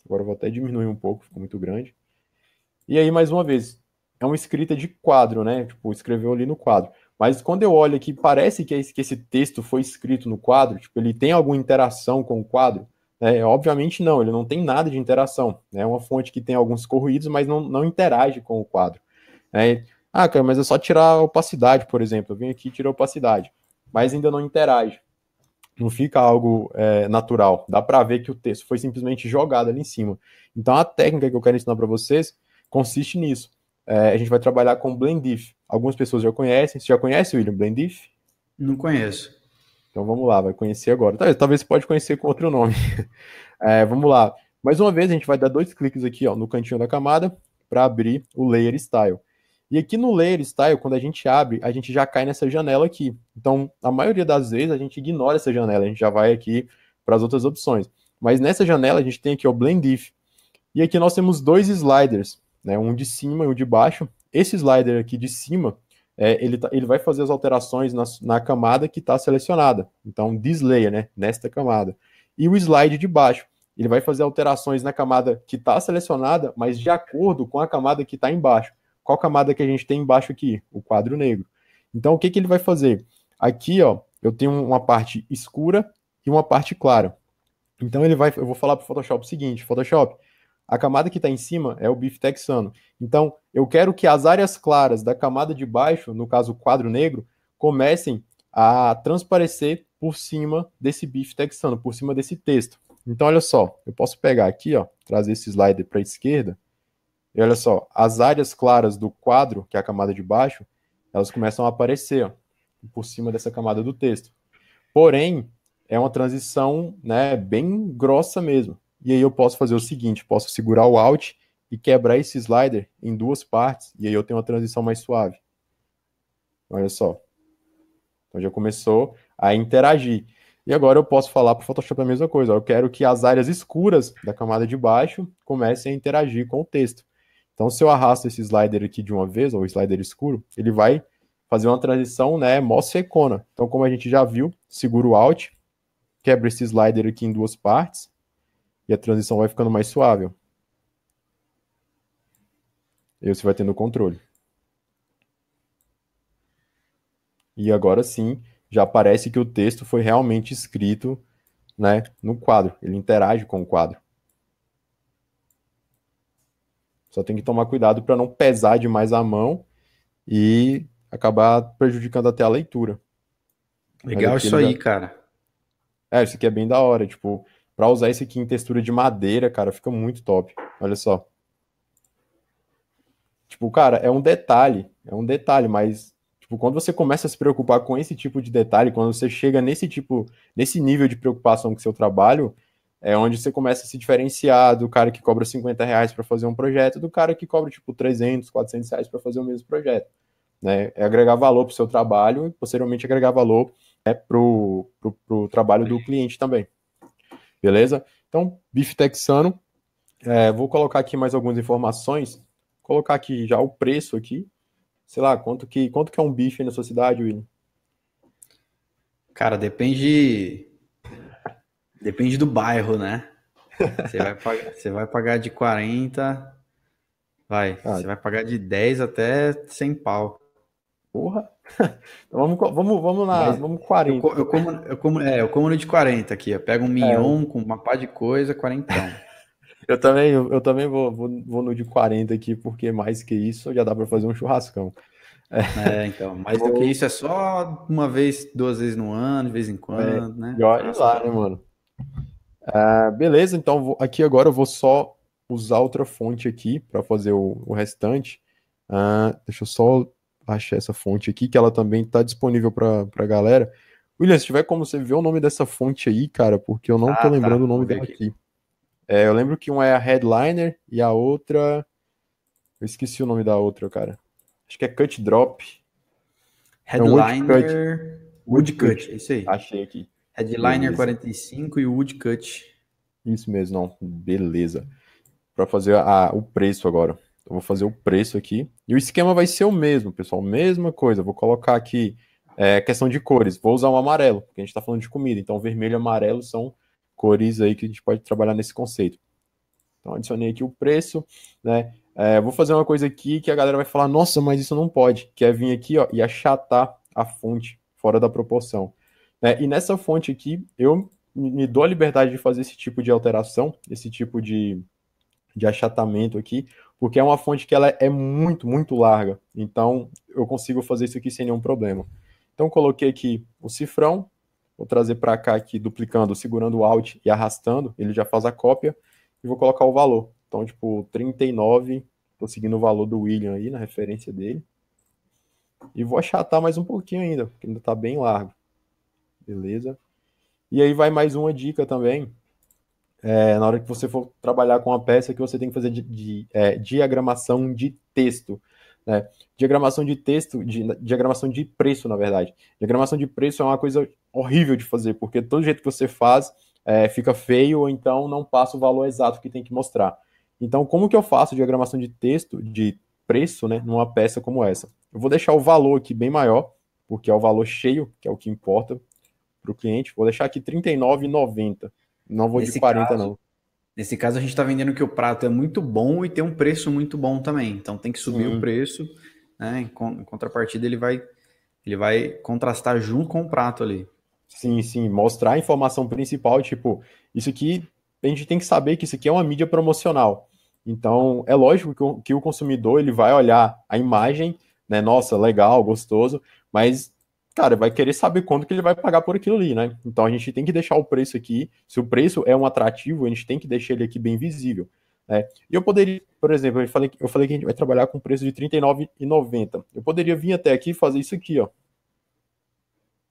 Agora vou até diminuir um pouco, ficou muito grande. E aí, mais uma vez, é uma escrita de quadro, né? Tipo, escreveu ali no quadro. Mas quando eu olho aqui, parece que é esse texto foi escrito no quadro, tipo, ele tem alguma interação com o quadro? Né? É, obviamente não, ele não tem nada de interação. Né? É uma fonte que tem alguns corruídos, mas não, não interage com o quadro. É, ah, cara, mas é só tirar a opacidade, por exemplo. Eu vim aqui e tirei a opacidade, mas ainda não interage. Não fica algo é, natural. Dá para ver que o texto foi simplesmente jogado ali em cima. Então, a técnica que eu quero ensinar para vocês consiste nisso. É, a gente vai trabalhar com Blendif. Algumas pessoas já conhecem. Você já conhece, William, Blendif? Não conheço. Então vamos lá, vai conhecer agora. Talvez, talvez você pode conhecer com outro nome. É, vamos lá. Mais uma vez, a gente vai dar dois cliques aqui ó, no cantinho da camada para abrir o Layer Style. E aqui no Layer Style, tá? quando a gente abre, a gente já cai nessa janela aqui. Então, a maioria das vezes, a gente ignora essa janela, a gente já vai aqui para as outras opções. Mas nessa janela, a gente tem aqui o Blend If. E aqui nós temos dois sliders, né? um de cima e um de baixo. Esse slider aqui de cima, é, ele, tá, ele vai fazer as alterações na, na camada que está selecionada. Então, this layer, né? nesta camada. E o slide de baixo, ele vai fazer alterações na camada que está selecionada, mas de acordo com a camada que está embaixo qual camada que a gente tem embaixo aqui? O quadro negro. Então, o que, que ele vai fazer? Aqui, ó, eu tenho uma parte escura e uma parte clara. Então, ele vai, eu vou falar para o Photoshop o seguinte, Photoshop, a camada que está em cima é o bife texano. Então, eu quero que as áreas claras da camada de baixo, no caso o quadro negro, comecem a transparecer por cima desse bife texano, por cima desse texto. Então, olha só, eu posso pegar aqui, ó, trazer esse slider para a esquerda, e olha só, as áreas claras do quadro, que é a camada de baixo, elas começam a aparecer ó, por cima dessa camada do texto. Porém, é uma transição né, bem grossa mesmo. E aí eu posso fazer o seguinte, posso segurar o Alt e quebrar esse slider em duas partes, e aí eu tenho uma transição mais suave. Olha só. Então já começou a interagir. E agora eu posso falar para o Photoshop a mesma coisa. Eu quero que as áreas escuras da camada de baixo comecem a interagir com o texto. Então, se eu arrasto esse slider aqui de uma vez, ou o slider escuro, ele vai fazer uma transição, né, mó secona. Então, como a gente já viu, seguro o Alt, quebra esse slider aqui em duas partes, e a transição vai ficando mais suave. E você vai tendo controle. E agora sim, já parece que o texto foi realmente escrito né, no quadro. Ele interage com o quadro. Só tem que tomar cuidado para não pesar demais a mão e acabar prejudicando até a leitura. Legal isso aí, cara. É, isso aqui é bem da hora, tipo, para usar esse aqui em textura de madeira, cara, fica muito top. Olha só. Tipo, cara, é um detalhe, é um detalhe, mas tipo, quando você começa a se preocupar com esse tipo de detalhe, quando você chega nesse tipo, nesse nível de preocupação com seu trabalho, é onde você começa a se diferenciar do cara que cobra 50 reais para fazer um projeto do cara que cobra tipo 300, 400 reais para fazer o mesmo projeto. Né? É agregar valor para o seu trabalho e posteriormente agregar valor né, para o trabalho do cliente também. Beleza? Então, bife texano. É, vou colocar aqui mais algumas informações. Vou colocar aqui já o preço aqui. Sei lá, quanto que, quanto que é um bife na sua cidade, William? Cara, depende Depende do bairro, né? Você vai pagar, você vai pagar de 40, vai, ah, você vai pagar de 10 até 100 pau. Porra! Então vamos, vamos, vamos lá, Mas, vamos 40. Eu, eu, como, eu, como, é, eu como no de 40 aqui, ó. Pega um mignon é. com uma pá de coisa, 40. eu também, eu, também vou, vou, vou, no de 40 aqui, porque mais que isso já dá para fazer um churrascão. É, é então, mais vou... do que isso é só uma vez, duas vezes no ano, de vez em quando, é. né? E olha lá, né, mano? Ah, beleza, então aqui agora eu vou só usar outra fonte aqui para fazer o, o restante. Ah, deixa eu só achar essa fonte aqui, que ela também está disponível para a galera. William, se tiver como você ver o nome dessa fonte aí, cara, porque eu não tô ah, tá. lembrando tá, o nome dela aqui. aqui. É, eu lembro que uma é a Headliner e a outra. Eu esqueci o nome da outra, cara. Acho que é Cut Drop. É Headliner. É Woodcut. Woodcut, Wood é isso aí. Achei aqui. Headliner é Beleza. 45 e Woodcut. Isso mesmo, não. Beleza. Para fazer a, o preço agora. Eu vou fazer o preço aqui. E o esquema vai ser o mesmo, pessoal. Mesma coisa. Vou colocar aqui é, questão de cores. Vou usar um amarelo, porque a gente está falando de comida. Então, vermelho e amarelo são cores aí que a gente pode trabalhar nesse conceito. Então, adicionei aqui o preço, né? É, vou fazer uma coisa aqui que a galera vai falar, nossa, mas isso não pode. Quer é vir aqui ó, e achatar a fonte fora da proporção. Né? E nessa fonte aqui, eu me dou a liberdade de fazer esse tipo de alteração, esse tipo de, de achatamento aqui, porque é uma fonte que ela é muito, muito larga. Então, eu consigo fazer isso aqui sem nenhum problema. Então, coloquei aqui o cifrão, vou trazer para cá aqui, duplicando, segurando o Alt e arrastando, ele já faz a cópia, e vou colocar o valor. Então, tipo, 39, estou seguindo o valor do William aí, na referência dele. E vou achatar mais um pouquinho ainda, porque ainda está bem largo. Beleza? E aí vai mais uma dica também. É, na hora que você for trabalhar com a peça, que você tem que fazer de, de é, diagramação de texto. Né? Diagramação de texto, de, diagramação de preço, na verdade. Diagramação de preço é uma coisa horrível de fazer, porque todo jeito que você faz é, fica feio, ou então não passa o valor exato que tem que mostrar. Então, como que eu faço diagramação de texto, de preço, né, numa peça como essa? Eu vou deixar o valor aqui bem maior, porque é o valor cheio, que é o que importa, para o cliente. Vou deixar aqui R$39,90. Não vou nesse de 40 caso, não. Nesse caso, a gente está vendendo que o prato é muito bom e tem um preço muito bom também. Então tem que subir Sim. o preço. Né? Em, em contrapartida, ele vai, ele vai contrastar junto com o prato ali. Sim, sim, mostrar a informação principal, tipo, isso aqui, a gente tem que saber que isso aqui é uma mídia promocional. Então, é lógico que o, que o consumidor, ele vai olhar a imagem, né, nossa, legal, gostoso, mas cara, vai querer saber quanto que ele vai pagar por aquilo ali, né? Então a gente tem que deixar o preço aqui. Se o preço é um atrativo, a gente tem que deixar ele aqui bem visível. Né? E eu poderia, por exemplo, eu falei, eu falei que a gente vai trabalhar com preço de R$39,90. Eu poderia vir até aqui e fazer isso aqui, ó.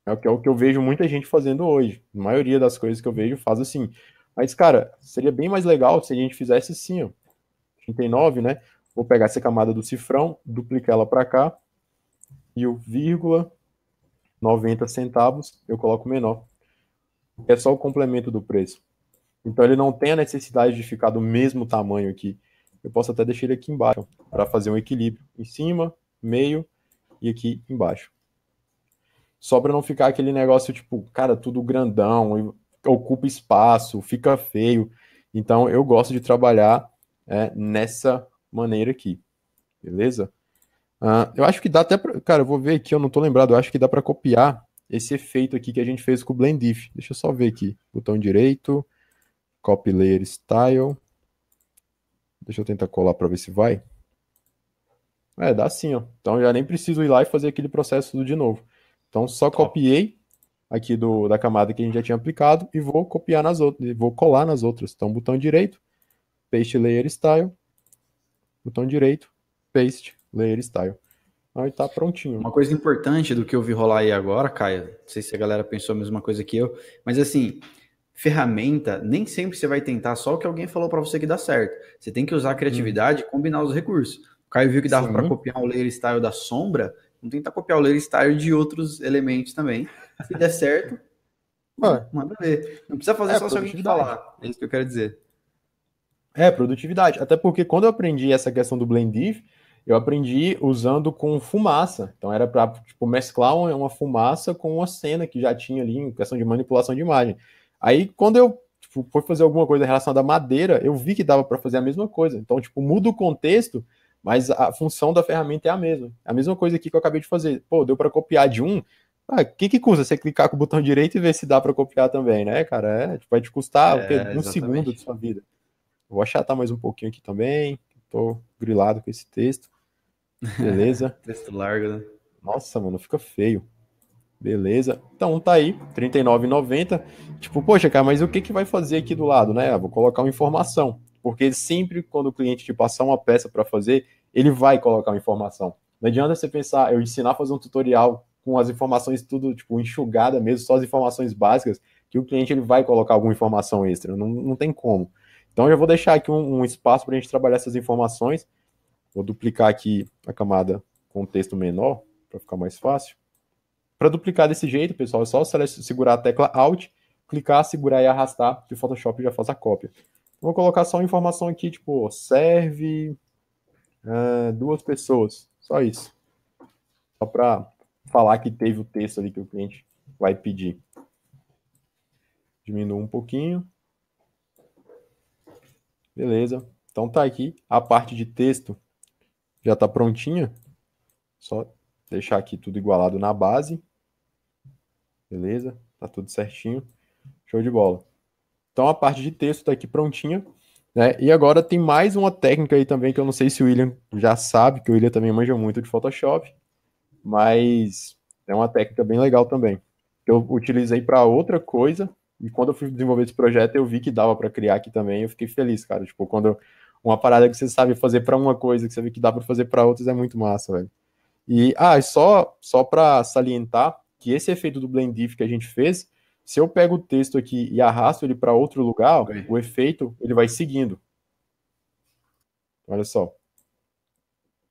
É o que, é o que eu vejo muita gente fazendo hoje. A maioria das coisas que eu vejo faz assim. Mas, cara, seria bem mais legal se a gente fizesse assim, ó. 39, né? Vou pegar essa camada do cifrão, duplicar ela para cá, e o vírgula, 90 centavos, eu coloco menor. É só o complemento do preço. Então ele não tem a necessidade de ficar do mesmo tamanho aqui. Eu posso até deixar ele aqui embaixo para fazer um equilíbrio em cima, meio e aqui embaixo. Só para não ficar aquele negócio tipo, cara, tudo grandão, ocupa espaço, fica feio. Então eu gosto de trabalhar é, nessa maneira aqui. Beleza? Uh, eu acho que dá até pra, Cara, eu vou ver aqui, eu não tô lembrado. Eu acho que dá para copiar esse efeito aqui que a gente fez com o Blendif. Deixa eu só ver aqui. Botão direito, Copy Layer Style. Deixa eu tentar colar para ver se vai. É, dá sim, ó. Então já nem preciso ir lá e fazer aquele processo tudo de novo. Então só Top. copiei aqui do, da camada que a gente já tinha aplicado e vou copiar nas outras, vou colar nas outras. Então botão direito, Paste Layer Style, botão direito, Paste, Layer Style. Aí tá prontinho. Uma coisa importante do que eu vi rolar aí agora, Caio, não sei se a galera pensou a mesma coisa que eu, mas assim, ferramenta, nem sempre você vai tentar só o que alguém falou para você que dá certo. Você tem que usar a criatividade hum. e combinar os recursos. O Caio viu que dava para copiar o layer style da sombra, não tenta copiar o layer style de outros elementos também. Se der certo, Mano, é. manda ver. Não precisa fazer é, só se alguém falar. É isso que eu quero dizer. É, produtividade. Até porque quando eu aprendi essa questão do If eu aprendi usando com fumaça. Então era para tipo, mesclar uma fumaça com uma cena que já tinha ali em questão de manipulação de imagem. Aí quando eu tipo, fui fazer alguma coisa relacionada à madeira, eu vi que dava para fazer a mesma coisa. Então, tipo, muda o contexto, mas a função da ferramenta é a mesma. É a mesma coisa aqui que eu acabei de fazer. Pô, deu para copiar de um. O ah, que, que custa você clicar com o botão direito e ver se dá para copiar também, né, cara? É, tipo, vai te custar é, um exatamente. segundo de sua vida. Vou achatar mais um pouquinho aqui também. Tô grilado com esse texto. Beleza? texto largo, né? Nossa, mano, fica feio. Beleza. Então tá aí, 39,90. Tipo, poxa, cara, mas o que, que vai fazer aqui do lado, né? vou colocar uma informação. Porque sempre quando o cliente te passar uma peça para fazer, ele vai colocar uma informação. Não adianta você pensar, eu ensinar a fazer um tutorial com as informações tudo, tipo, enxugada mesmo, só as informações básicas, que o cliente ele vai colocar alguma informação extra. Não, não tem como. Então, já vou deixar aqui um, um espaço para a gente trabalhar essas informações. Vou duplicar aqui a camada com texto menor, para ficar mais fácil. Para duplicar desse jeito, pessoal, é só segurar a tecla Alt, clicar, segurar e arrastar, que o Photoshop já faz a cópia. Vou colocar só informação aqui, tipo, serve uh, duas pessoas, só isso. Só para falar que teve o texto ali que o cliente vai pedir. Diminuo um pouquinho. Beleza. Então tá aqui. A parte de texto já tá prontinha. Só deixar aqui tudo igualado na base. Beleza? Tá tudo certinho. Show de bola. Então a parte de texto tá aqui prontinha. Né? E agora tem mais uma técnica aí também que eu não sei se o William já sabe, que o William também manja muito de Photoshop, mas é uma técnica bem legal também. Eu utilizei para outra coisa, e quando eu fui desenvolver esse projeto, eu vi que dava para criar aqui também. Eu fiquei feliz, cara. Tipo, quando uma parada que você sabe fazer para uma coisa, que você vê que dá para fazer para outras, é muito massa, velho. E, ah, e só, só para salientar que esse efeito do if que a gente fez, se eu pego o texto aqui e arrasto ele para outro lugar, okay. o efeito ele vai seguindo. Olha só.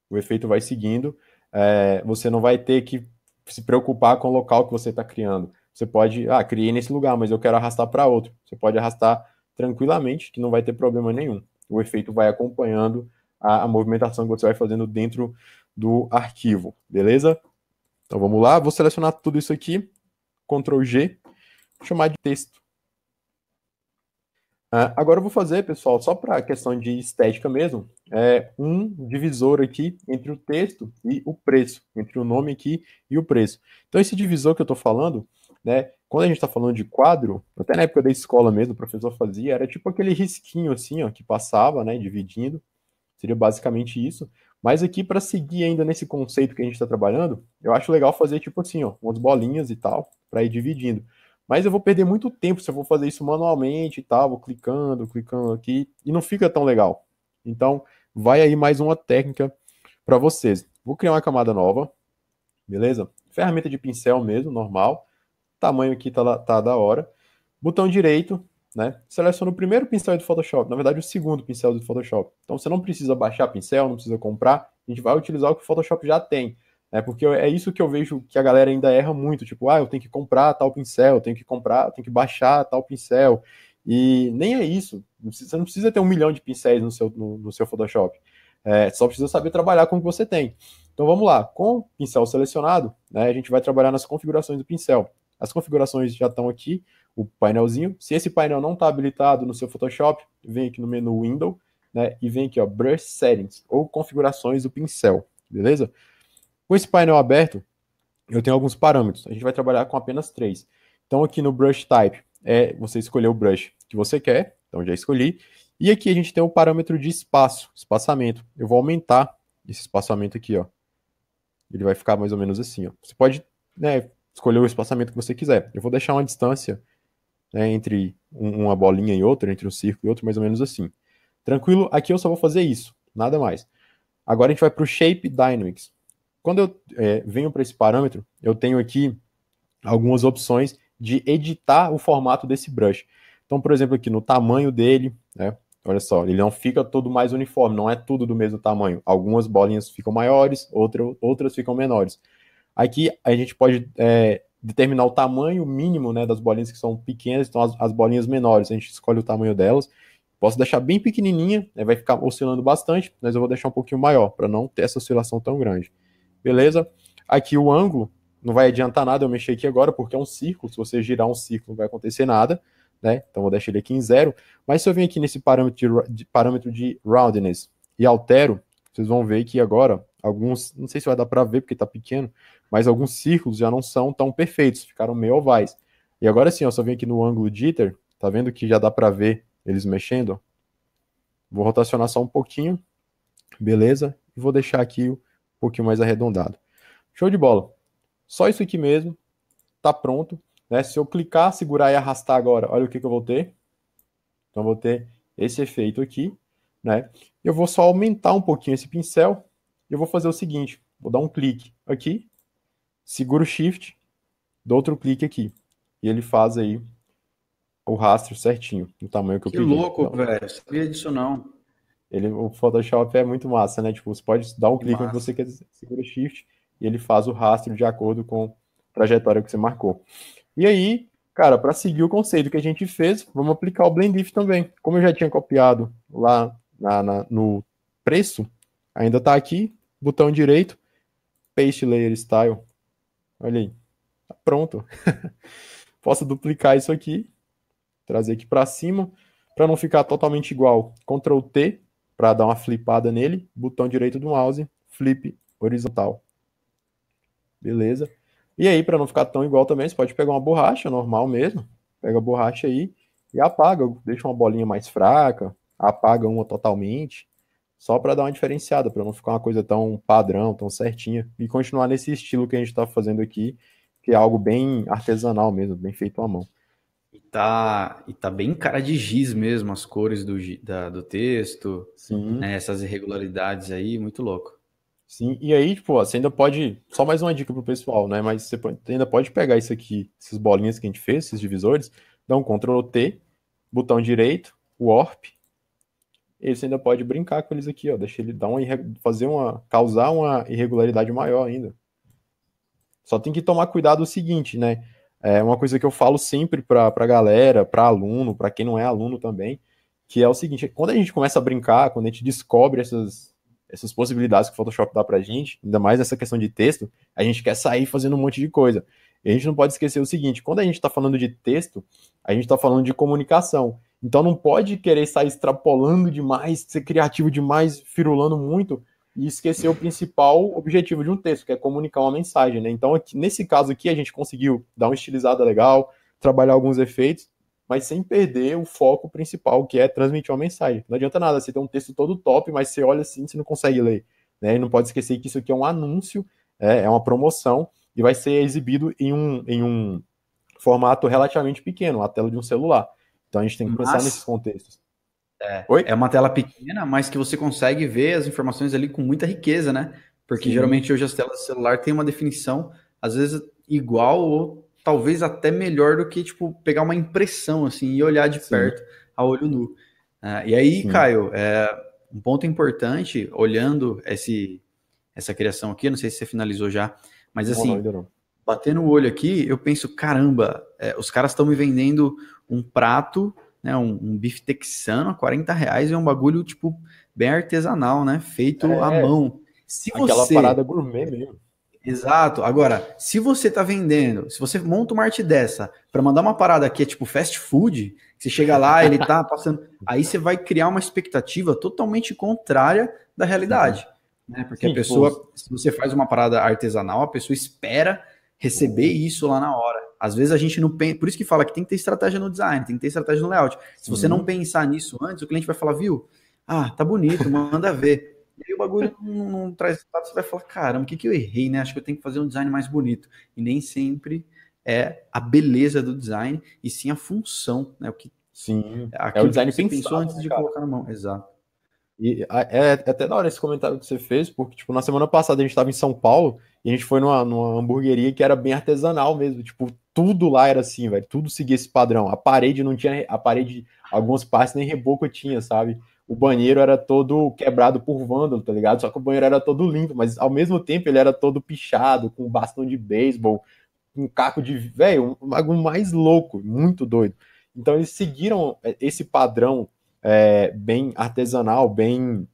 O efeito vai seguindo. É, você não vai ter que se preocupar com o local que você está criando. Você pode, ah, criei nesse lugar, mas eu quero arrastar para outro. Você pode arrastar tranquilamente, que não vai ter problema nenhum. O efeito vai acompanhando a, a movimentação que você vai fazendo dentro do arquivo, beleza? Então vamos lá, vou selecionar tudo isso aqui, Ctrl G, chamar de texto. Uh, agora eu vou fazer, pessoal, só para questão de estética mesmo, é, um divisor aqui entre o texto e o preço, entre o nome aqui e o preço. Então esse divisor que eu estou falando, né? Quando a gente está falando de quadro, até na época da escola mesmo, o professor fazia, era tipo aquele risquinho assim, ó, que passava, né, dividindo. Seria basicamente isso. Mas aqui, para seguir ainda nesse conceito que a gente está trabalhando, eu acho legal fazer tipo assim, ó, umas bolinhas e tal, para ir dividindo. Mas eu vou perder muito tempo se eu vou fazer isso manualmente e tal, vou clicando, clicando aqui, e não fica tão legal. Então, vai aí mais uma técnica para vocês. Vou criar uma camada nova, beleza? Ferramenta de pincel mesmo, normal tamanho aqui tá, tá da hora. Botão direito, né? Seleciona o primeiro pincel do Photoshop, na verdade o segundo pincel do Photoshop. Então você não precisa baixar pincel, não precisa comprar, a gente vai utilizar o que o Photoshop já tem, né? Porque é isso que eu vejo que a galera ainda erra muito, tipo, ah, eu tenho que comprar tal pincel, eu tenho que comprar, tenho que baixar tal pincel. E nem é isso, você não precisa ter um milhão de pincéis no seu, no, no seu Photoshop. É, só precisa saber trabalhar com o que você tem. Então vamos lá, com o pincel selecionado, né, a gente vai trabalhar nas configurações do pincel. As configurações já estão aqui, o painelzinho. Se esse painel não está habilitado no seu Photoshop, vem aqui no menu Window, né, e vem aqui, ó, Brush Settings, ou configurações do pincel, beleza? Com esse painel aberto, eu tenho alguns parâmetros. A gente vai trabalhar com apenas três. Então, aqui no Brush Type, é você escolher o brush que você quer, então já escolhi. E aqui a gente tem o um parâmetro de espaço, espaçamento. Eu vou aumentar esse espaçamento aqui, ó. Ele vai ficar mais ou menos assim, ó. Você pode né, escolher o espaçamento que você quiser. Eu vou deixar uma distância né, entre uma bolinha e outra, entre um círculo e outro, mais ou menos assim. Tranquilo? Aqui eu só vou fazer isso, nada mais. Agora a gente vai para o Shape Dynamics. Quando eu é, venho para esse parâmetro, eu tenho aqui algumas opções de editar o formato desse brush. Então, por exemplo, aqui no tamanho dele, né, olha só, ele não fica todo mais uniforme, não é tudo do mesmo tamanho. Algumas bolinhas ficam maiores, outra, outras ficam menores. Aqui a gente pode é, determinar o tamanho mínimo né, das bolinhas que são pequenas, então as, as, bolinhas menores, a gente escolhe o tamanho delas. Posso deixar bem pequenininha, né, vai ficar oscilando bastante, mas eu vou deixar um pouquinho maior, para não ter essa oscilação tão grande. Beleza? Aqui o ângulo, não vai adiantar nada eu mexer aqui agora, porque é um círculo, se você girar um círculo não vai acontecer nada, né? Então vou deixar ele aqui em zero, mas se eu vim aqui nesse parâmetro de, de parâmetro de roundness e altero, vocês vão ver que agora Alguns, não sei se vai dar para ver porque está pequeno, mas alguns círculos já não são tão perfeitos, ficaram meio ovais. E agora sim, ó, só vem aqui no ângulo jitter, tá vendo que já dá para ver eles mexendo? Vou rotacionar só um pouquinho, beleza? E vou deixar aqui um pouquinho mais arredondado. Show de bola. Só isso aqui mesmo, tá pronto. Né? Se eu clicar, segurar e arrastar agora, olha o que, que eu vou ter. Então, eu vou ter esse efeito aqui, né? Eu vou só aumentar um pouquinho esse pincel eu vou fazer o seguinte, vou dar um clique aqui, seguro o Shift, dou outro clique aqui, e ele faz aí o rastro certinho, no tamanho que, que eu pedi. Que louco, então, velho, sabia disso não. Ele, o Photoshop é muito massa, né? Tipo, você pode dar um que clique onde você quer, segura o Shift, e ele faz o rastro de acordo com a trajetória que você marcou. E aí, cara, para seguir o conceito que a gente fez, vamos aplicar o if também. Como eu já tinha copiado lá na, na, no preço, ainda está aqui, botão direito, paste layer style. Olha aí, tá pronto. Posso duplicar isso aqui, trazer aqui para cima, para não ficar totalmente igual. Ctrl T para dar uma flipada nele, botão direito do mouse, flip horizontal. Beleza? E aí, para não ficar tão igual também, você pode pegar uma borracha normal mesmo, pega a borracha aí e apaga, deixa uma bolinha mais fraca, apaga uma totalmente só para dar uma diferenciada, para não ficar uma coisa tão padrão, tão certinha, e continuar nesse estilo que a gente está fazendo aqui, que é algo bem artesanal mesmo, bem feito à mão. E tá, e tá bem cara de giz mesmo, as cores do, da, do texto, né, essas irregularidades aí, muito louco. Sim, e aí, tipo, você ainda pode. Só mais uma dica pro pessoal, né? Mas você ainda pode pegar isso aqui, essas bolinhas que a gente fez, esses divisores, dá um Ctrl T, botão direito, Warp, e você ainda pode brincar com eles aqui, ó, deixa ele dar uma fazer uma causar uma irregularidade maior ainda. Só tem que tomar cuidado o seguinte, né? É uma coisa que eu falo sempre para para galera, para aluno, para quem não é aluno também, que é o seguinte, quando a gente começa a brincar, quando a gente descobre essas essas possibilidades que o Photoshop dá para gente, ainda mais nessa questão de texto, a gente quer sair fazendo um monte de coisa. E a gente não pode esquecer o seguinte, quando a gente está falando de texto, a gente está falando de comunicação. Então não pode querer sair extrapolando demais, ser criativo demais, firulando muito e esquecer o principal objetivo de um texto, que é comunicar uma mensagem, né? Então, aqui, nesse caso aqui, a gente conseguiu dar uma estilizada legal, trabalhar alguns efeitos, mas sem perder o foco principal, que é transmitir uma mensagem. Não adianta nada você ter um texto todo top, mas você olha assim, você não consegue ler, né? E não pode esquecer que isso aqui é um anúncio, é, é uma promoção, e vai ser exibido em um, em um formato relativamente pequeno, a tela de um celular. Então a gente tem que pensar mas, nesses contextos. É, Oi? é uma tela pequena, mas que você consegue ver as informações ali com muita riqueza, né? Porque Sim. geralmente hoje as telas de celular têm uma definição, às vezes igual ou talvez até melhor do que tipo pegar uma impressão assim e olhar de Sim. perto a olho nu. É, e aí, Sim. Caio, é, um ponto importante olhando esse essa criação aqui, não sei se você finalizou já, mas assim, não, não, não batendo o olho aqui, eu penso, caramba, é, os caras estão me vendendo um prato, né, um, um, bife texano a 40 reais, é um bagulho, tipo, bem artesanal, né, feito é, à mão. Se aquela você... parada gourmet mesmo. Exato. Agora, se você tá vendendo, se você monta uma arte dessa para mandar uma parada que é tipo fast food, você chega lá, ele tá passando, aí você vai criar uma expectativa totalmente contrária da realidade, uhum. né? Porque Sim, a pessoa, pô. se você faz uma parada artesanal, a pessoa espera receber isso lá na hora. Às vezes a gente não pensa, por isso que fala que tem que ter estratégia no design, tem que ter estratégia no layout. Se você uhum. não pensar nisso antes, o cliente vai falar, viu? Ah, tá bonito, manda ver. E aí o bagulho não, não traz resultado, você vai falar, caramba, o que, que eu errei, né? Acho que eu tenho que fazer um design mais bonito. E nem sempre é a beleza do design, e sim a função, né? O que, sim, é o design que você pensado, pensou antes né, de colocar na mão. Exato. E é, é, até da hora esse comentário que você fez, porque, tipo, na semana passada a gente estava em São Paulo e a gente foi numa, numa hamburgueria que era bem artesanal mesmo. Tipo, tudo lá era assim, velho. Tudo seguia esse padrão. A parede não tinha. A parede, algumas partes nem reboco tinha, sabe? O banheiro era todo quebrado por vândalo, tá ligado? Só que o banheiro era todo limpo, mas ao mesmo tempo ele era todo pichado, com bastão de beisebol, um caco de. Velho, um, algo mais louco, muito doido. Então eles seguiram é, esse padrão é, bem artesanal, bem.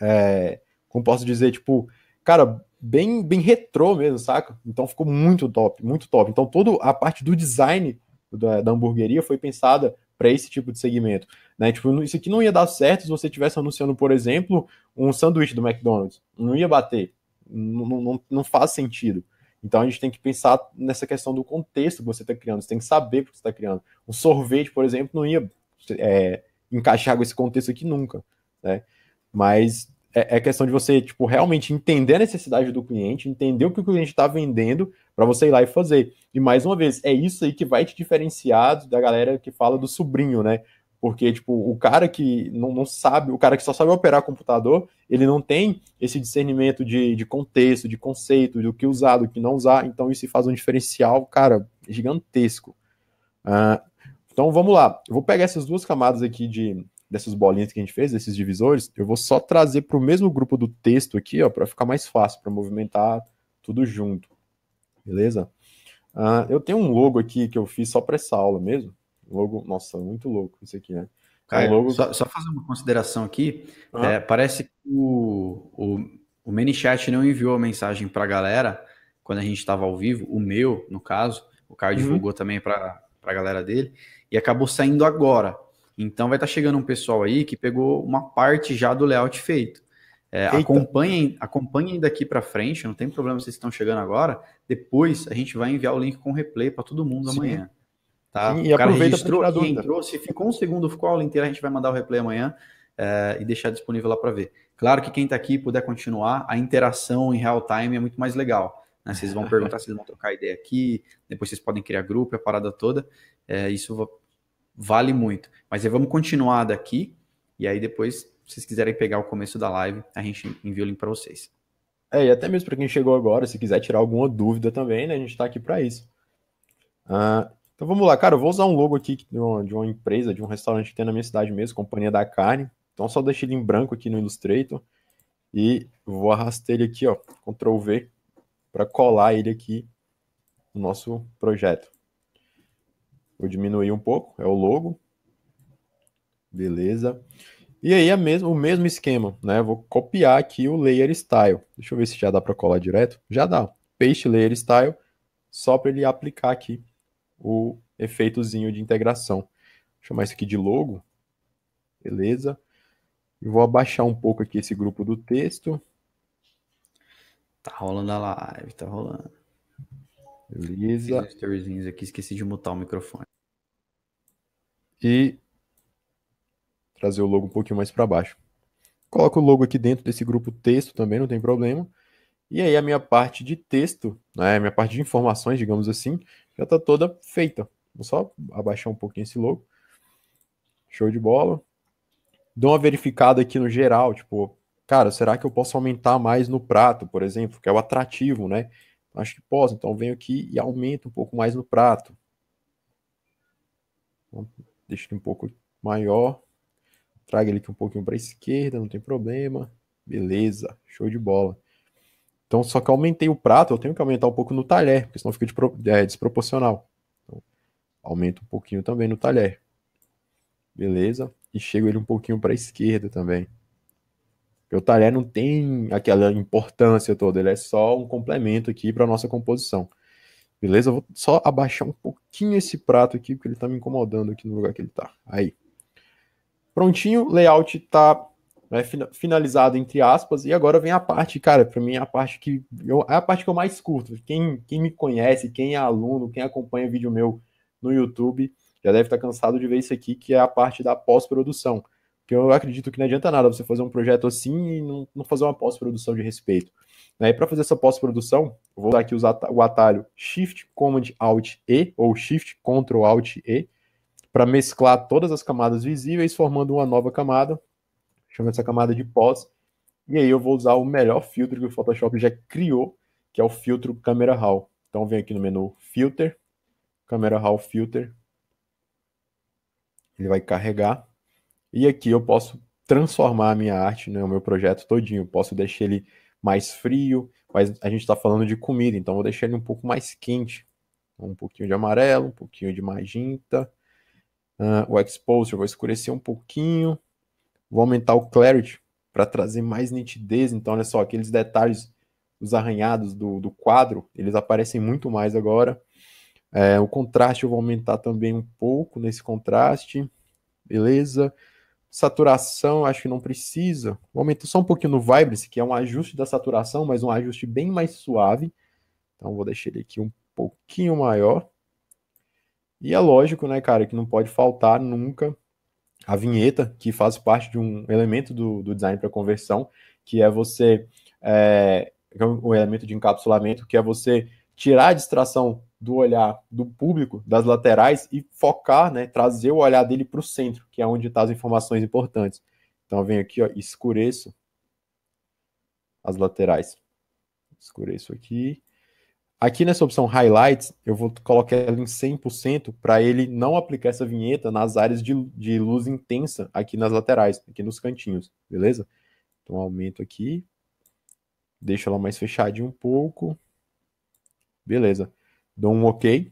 É, como posso dizer, tipo, cara, bem, bem retrô mesmo, saca? Então ficou muito top, muito top. Então toda a parte do design da, da hamburgueria foi pensada para esse tipo de segmento, né? Tipo, isso aqui não ia dar certo se você estivesse anunciando, por exemplo, um sanduíche do McDonald's, não ia bater, não, não, não faz sentido. Então a gente tem que pensar nessa questão do contexto que você está criando, você tem que saber o que você está criando. Um sorvete, por exemplo, não ia é, encaixar com esse contexto aqui nunca, né? Mas é, é questão de você, tipo, realmente entender a necessidade do cliente, entender o que o cliente está vendendo para você ir lá e fazer. E mais uma vez, é isso aí que vai te diferenciar da galera que fala do sobrinho, né? Porque, tipo, o cara que não, não, sabe, o cara que só sabe operar computador, ele não tem esse discernimento de, de contexto, de conceito, do que usar, do que não usar. Então, isso faz um diferencial, cara, gigantesco. Uh, então vamos lá, eu vou pegar essas duas camadas aqui de dessas bolinhas que a gente fez, desses divisores, eu vou só trazer para o mesmo grupo do texto aqui, ó, para ficar mais fácil para movimentar tudo junto, beleza? Uh, eu tenho um logo aqui que eu fiz só para essa aula mesmo. Logo, nossa, muito louco isso aqui, né? Caio, logo... só, só, fazer uma consideração aqui. É, parece que o, o, o ManyChat não enviou a mensagem para a galera quando a gente estava ao vivo, o meu, no caso. O Caio uhum. divulgou também para a galera dele acabou saindo agora. Então vai estar tá chegando um pessoal aí que pegou uma parte já do layout feito. É, acompanhem, acompanhem daqui para frente, não tem problema vocês estão chegando agora. Depois a gente vai enviar o link com replay para todo mundo Sim. amanhã. Tá? Sim, e o cara registrou dúvida. entrou. Se ficou um segundo, ficou a aula inteira, a gente vai mandar o replay amanhã é, e deixar disponível lá para ver. Claro que quem está aqui puder continuar, a interação em real time é muito mais legal. Né? Vocês vão perguntar, vocês vão trocar ideia aqui, depois vocês podem criar grupo, a parada toda. É, isso vale muito. Mas aí vamos continuar daqui e aí depois, se vocês quiserem pegar o começo da live, a gente envia o link para vocês. É, e até mesmo para quem chegou agora, se quiser tirar alguma dúvida também, né, a gente está aqui para isso. Uh, então vamos lá, cara, eu vou usar um logo aqui de uma, de uma, empresa, de um restaurante que tem na minha cidade mesmo, Companhia da Carne. Então só deixei ele em branco aqui no Illustrator e vou arrastar ele aqui, ó, Ctrl V, para colar ele aqui no nosso projeto. Vou diminuir um pouco, é o logo. Beleza. E aí mesmo, o mesmo esquema, né? Vou copiar aqui o layer style. Deixa eu ver se já dá para colar direto. Já dá. Paste layer style, só para ele aplicar aqui o efeitozinho de integração. Vou chamar isso aqui de logo. Beleza. E vou abaixar um pouco aqui esse grupo do texto. Tá rolando a live, tá rolando. Beleza. Fiz aqui, esqueci de mutar o microfone. E trazer o logo um pouquinho mais para baixo. Coloco o logo aqui dentro desse grupo texto também, não tem problema. E aí a minha parte de texto, né, a minha parte de informações, digamos assim, já está toda feita. Vou só abaixar um pouquinho esse logo. Show de bola. Dou uma verificada aqui no geral, tipo, cara, será que eu posso aumentar mais no prato, por exemplo, que é o atrativo, né? acho que posso, então venho aqui e aumento um pouco mais no prato. Deixa ele um pouco maior, traga ele aqui um pouquinho para a esquerda, não tem problema. Beleza, show de bola. Então, só que eu aumentei o prato, eu tenho que aumentar um pouco no talher, porque senão fica é, desproporcional. Então, aumento um pouquinho também no talher. Beleza? E chego ele um pouquinho para a esquerda também. Porque o talher não tem aquela importância toda, ele é só um complemento aqui para nossa composição. Beleza? Eu vou só abaixar um pouquinho esse prato aqui, porque ele está me incomodando aqui no lugar que ele está. Aí. Prontinho, layout está né, finalizado entre aspas, e agora vem a parte, cara, para mim é a parte que eu, é a parte que eu mais curto. Quem, quem me conhece, quem é aluno, quem acompanha vídeo meu no YouTube, já deve estar tá cansado de ver isso aqui, que é a parte da pós-produção que eu acredito que não adianta nada você fazer um projeto assim e não, não fazer uma pós-produção de respeito. Né? E para fazer essa pós-produção, eu vou usar aqui o atalho Shift Command Alt E ou Shift Ctrl Alt E para mesclar todas as camadas visíveis, formando uma nova camada. Chama essa camada de pós. E aí eu vou usar o melhor filtro que o Photoshop já criou, que é o filtro Camera Raw. Então eu venho aqui no menu Filter, Camera Raw Filter. Ele vai carregar. E aqui eu posso transformar a minha arte, né, o meu projeto todinho. Eu posso deixar ele mais frio, mas a gente está falando de comida, então vou deixar ele um pouco mais quente. Um pouquinho de amarelo, um pouquinho de magenta. Uh, o exposure eu vou escurecer um pouquinho. Vou aumentar o clarity para trazer mais nitidez. Então, olha só, aqueles detalhes, os arranhados do, do quadro, eles aparecem muito mais agora. É, o contraste eu vou aumentar também um pouco nesse contraste. Beleza saturação acho que não precisa. Vou aumentar só um pouquinho no vibrance, que é um ajuste da saturação, mas um ajuste bem mais suave. Então vou deixar ele aqui um pouquinho maior. E é lógico, né, cara, que não pode faltar nunca a vinheta, que faz parte de um elemento do, do design para conversão, que é você. É, o é elemento de encapsulamento, que é você tirar a distração do olhar do público, das laterais, e focar, né, trazer o olhar dele para o centro, que é onde estão tá as informações importantes. Então, eu venho aqui, ó, escureço as laterais. Escureço aqui. Aqui nessa opção Highlights, eu vou colocar ela em 100% para ele não aplicar essa vinheta nas áreas de, de luz intensa aqui nas laterais, aqui nos cantinhos, beleza? Então, aumento aqui. Deixo ela mais fechadinha um pouco. Beleza. Dou um OK.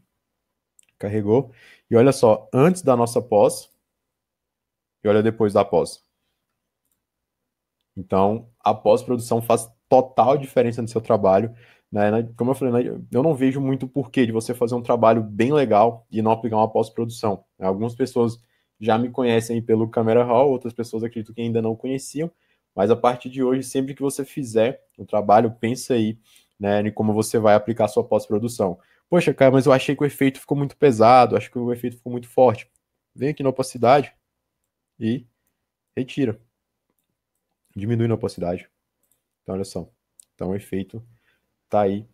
Carregou. E olha só, antes da nossa pós, e olha depois da pós. Então, a pós-produção faz total diferença no seu trabalho. Né? Como eu falei, eu não vejo muito porquê de você fazer um trabalho bem legal e não aplicar uma pós-produção. Algumas pessoas já me conhecem pelo Camera Hall, outras pessoas acredito que ainda não conheciam, mas a partir de hoje, sempre que você fizer o um trabalho, pense aí né, em como você vai aplicar a sua pós-produção poxa, cara, mas eu achei que o efeito ficou muito pesado, acho que o efeito ficou muito forte. Vem aqui na opacidade e retira. Diminui na opacidade. Então, olha só. Então, o efeito tá aí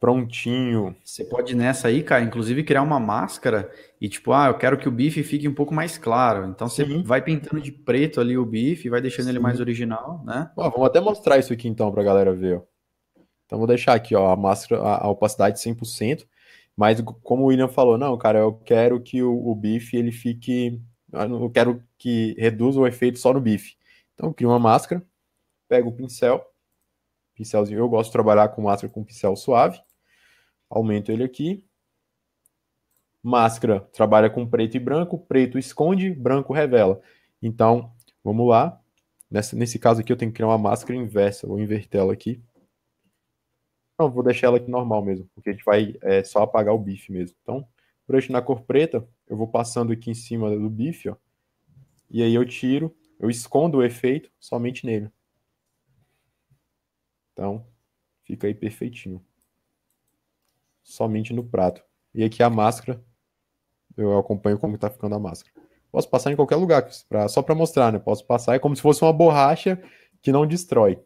prontinho. Você pode nessa aí, cara, inclusive criar uma máscara e tipo, ah, eu quero que o bife fique um pouco mais claro. Então você Sim. vai pintando de preto ali o bife, vai deixando Sim. ele mais original, né? Ó, vamos até mostrar isso aqui então pra galera ver, ó. Então vou deixar aqui, ó, a máscara, a, opacidade 100%, mas como o William falou, não, cara, eu quero que o, o bife ele fique, eu quero que reduza o efeito só no bife. Então eu crio uma máscara, pego o pincel, pincelzinho, eu gosto de trabalhar com máscara com pincel suave, aumento ele aqui, máscara trabalha com preto e branco, preto esconde, branco revela. Então, vamos lá. nesse caso aqui eu tenho que criar uma máscara inversa, vou inverter ela aqui não, vou deixar ela aqui normal mesmo, porque a gente vai é, só apagar o bife mesmo. Então, brush na cor preta, eu vou passando aqui em cima do bife, ó. E aí eu tiro, eu escondo o efeito somente nele. Então, fica aí perfeitinho. Somente no prato. E aqui a máscara, eu acompanho como está ficando a máscara. Posso passar em qualquer lugar, pra, só para mostrar, né? Posso passar, é como se fosse uma borracha que não destrói.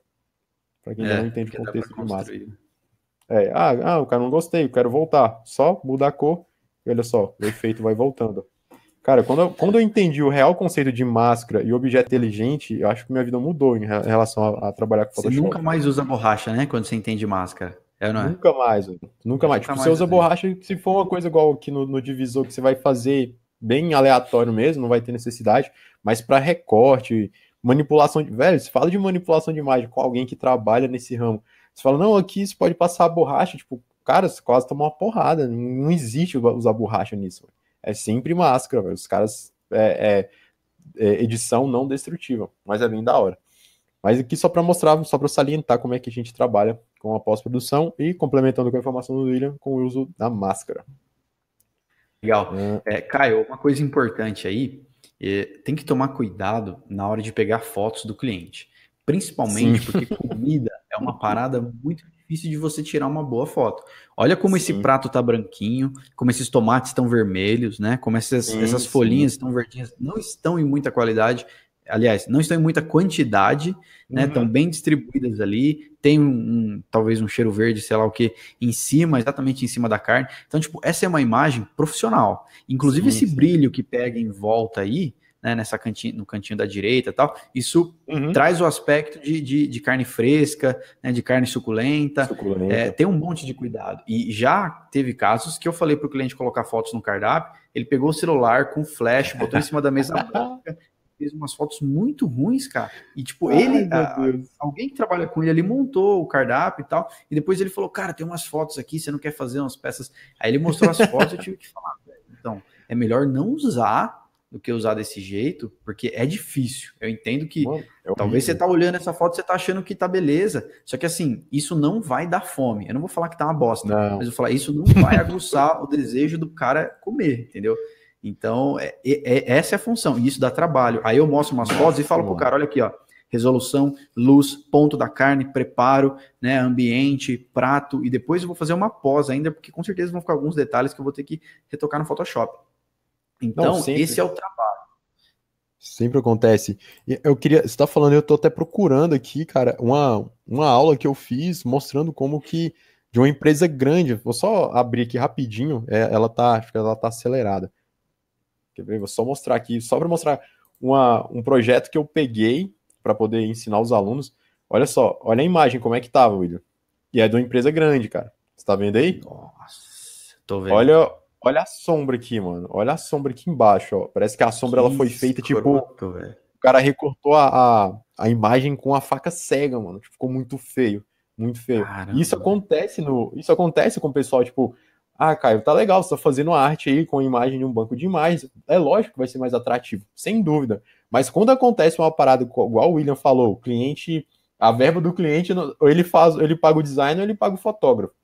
Para quem é, não entende o contexto de máscara. É, ah, ah, o cara não gostei, eu quero voltar. Só mudar a cor e olha só, o efeito vai voltando. Cara, quando eu, quando eu entendi o real conceito de máscara e objeto inteligente, eu acho que minha vida mudou em relação a, a trabalhar com Photoshop. Você nunca mais usa borracha, né? Quando você entende máscara. É, não é? Nunca mais, nunca, mais. Tipo, mais você usa borracha se for uma coisa igual aqui no, no, divisor que você vai fazer bem aleatório mesmo, não vai ter necessidade, mas para recorte, manipulação de. Velho, se fala de manipulação de imagem com alguém que trabalha nesse ramo. Você fala, não, aqui você pode passar a borracha, tipo, cara, você quase tomou uma porrada, não existe usar borracha nisso. É sempre máscara, velho. os caras, é, é, é, edição não destrutiva, mas é bem da hora. Mas aqui só para mostrar, só para salientar como é que a gente trabalha com a pós-produção e complementando com a informação do William com o uso da máscara. Legal. É, Caio, uma coisa importante aí, é, tem que tomar cuidado na hora de pegar fotos do cliente. Principalmente Sim. porque comida é uma parada muito difícil de você tirar uma boa foto. olha como Sim. esse prato tá branquinho, como esses tomates estão vermelhos, né? Como essas, sim, essas folhinhas estão verdinhas, não estão em muita qualidade. Aliás, não estão em muita quantidade, né? Estão uhum. bem distribuídas ali. Tem um, um, talvez um cheiro verde, sei lá o que, em cima, exatamente em cima da carne. Então, tipo, essa é uma imagem profissional. Inclusive sim, esse brilho que pega em volta aí, né, nessa cantinho, no cantinho da direita tal. Isso uhum. traz o aspecto de, de, de carne fresca, né, de carne suculenta. suculenta. É, tem um monte de cuidado. E já teve casos que eu falei para o cliente colocar fotos no cardápio, ele pegou o celular com flash, botou em cima da mesa branca, fez umas fotos muito ruins, cara. E tipo, Ai, ele, a, alguém que trabalha com ele ele montou o cardápio e tal, e depois ele falou: "Cara, tem umas fotos aqui, você não quer fazer umas peças?". Aí ele mostrou as fotos, eu tive que falar, então, é melhor não usar do que usar desse jeito, porque é difícil. Eu entendo que Mano, é talvez você tá olhando essa foto, você tá achando que tá beleza. Só que assim, isso não vai dar fome. Eu não vou falar que tá uma bosta, não. mas eu vou falar, isso não vai aguçar o desejo do cara comer, entendeu? Então, é, é, é essa é a função, e isso dá trabalho. Aí eu mostro umas fotos e falo Mano. pro cara, olha aqui, ó, resolução, luz, ponto da carne, preparo, né, ambiente, prato, e depois eu vou fazer uma pós ainda, porque com certeza vão ficar alguns detalhes que eu vou ter que retocar no Photoshop. Então, Não, esse é o trabalho. Sempre acontece. Eu queria, você está falando, eu estou até procurando aqui, cara, uma, uma aula que eu fiz mostrando como que de uma empresa grande, vou só abrir aqui rapidinho, é, ela tá, acho que ela tá acelerada. Quer ver? Vou só mostrar aqui, só para mostrar uma, um projeto que eu peguei para poder ensinar os alunos. Olha só, olha a imagem como é que tava, William. E é de uma empresa grande, cara. Você tá vendo aí? Nossa, tô vendo. Olha Olha a sombra aqui, mano. Olha a sombra aqui embaixo, ó. Parece que a sombra que ela foi feita tipo, escroto, tipo. Véio. O cara recortou a, a, a, imagem com a faca cega, mano. Tipo, ficou muito feio. Muito feio. Caramba, isso acontece no. Isso acontece com o pessoal, tipo, ah, Caio, tá legal, você tá fazendo arte aí com a imagem de um banco de imagens. É lógico que vai ser mais atrativo, sem dúvida. Mas quando acontece uma parada igual o William falou, o cliente, a verba do cliente, ele faz, ele paga o design ou ele paga o fotógrafo.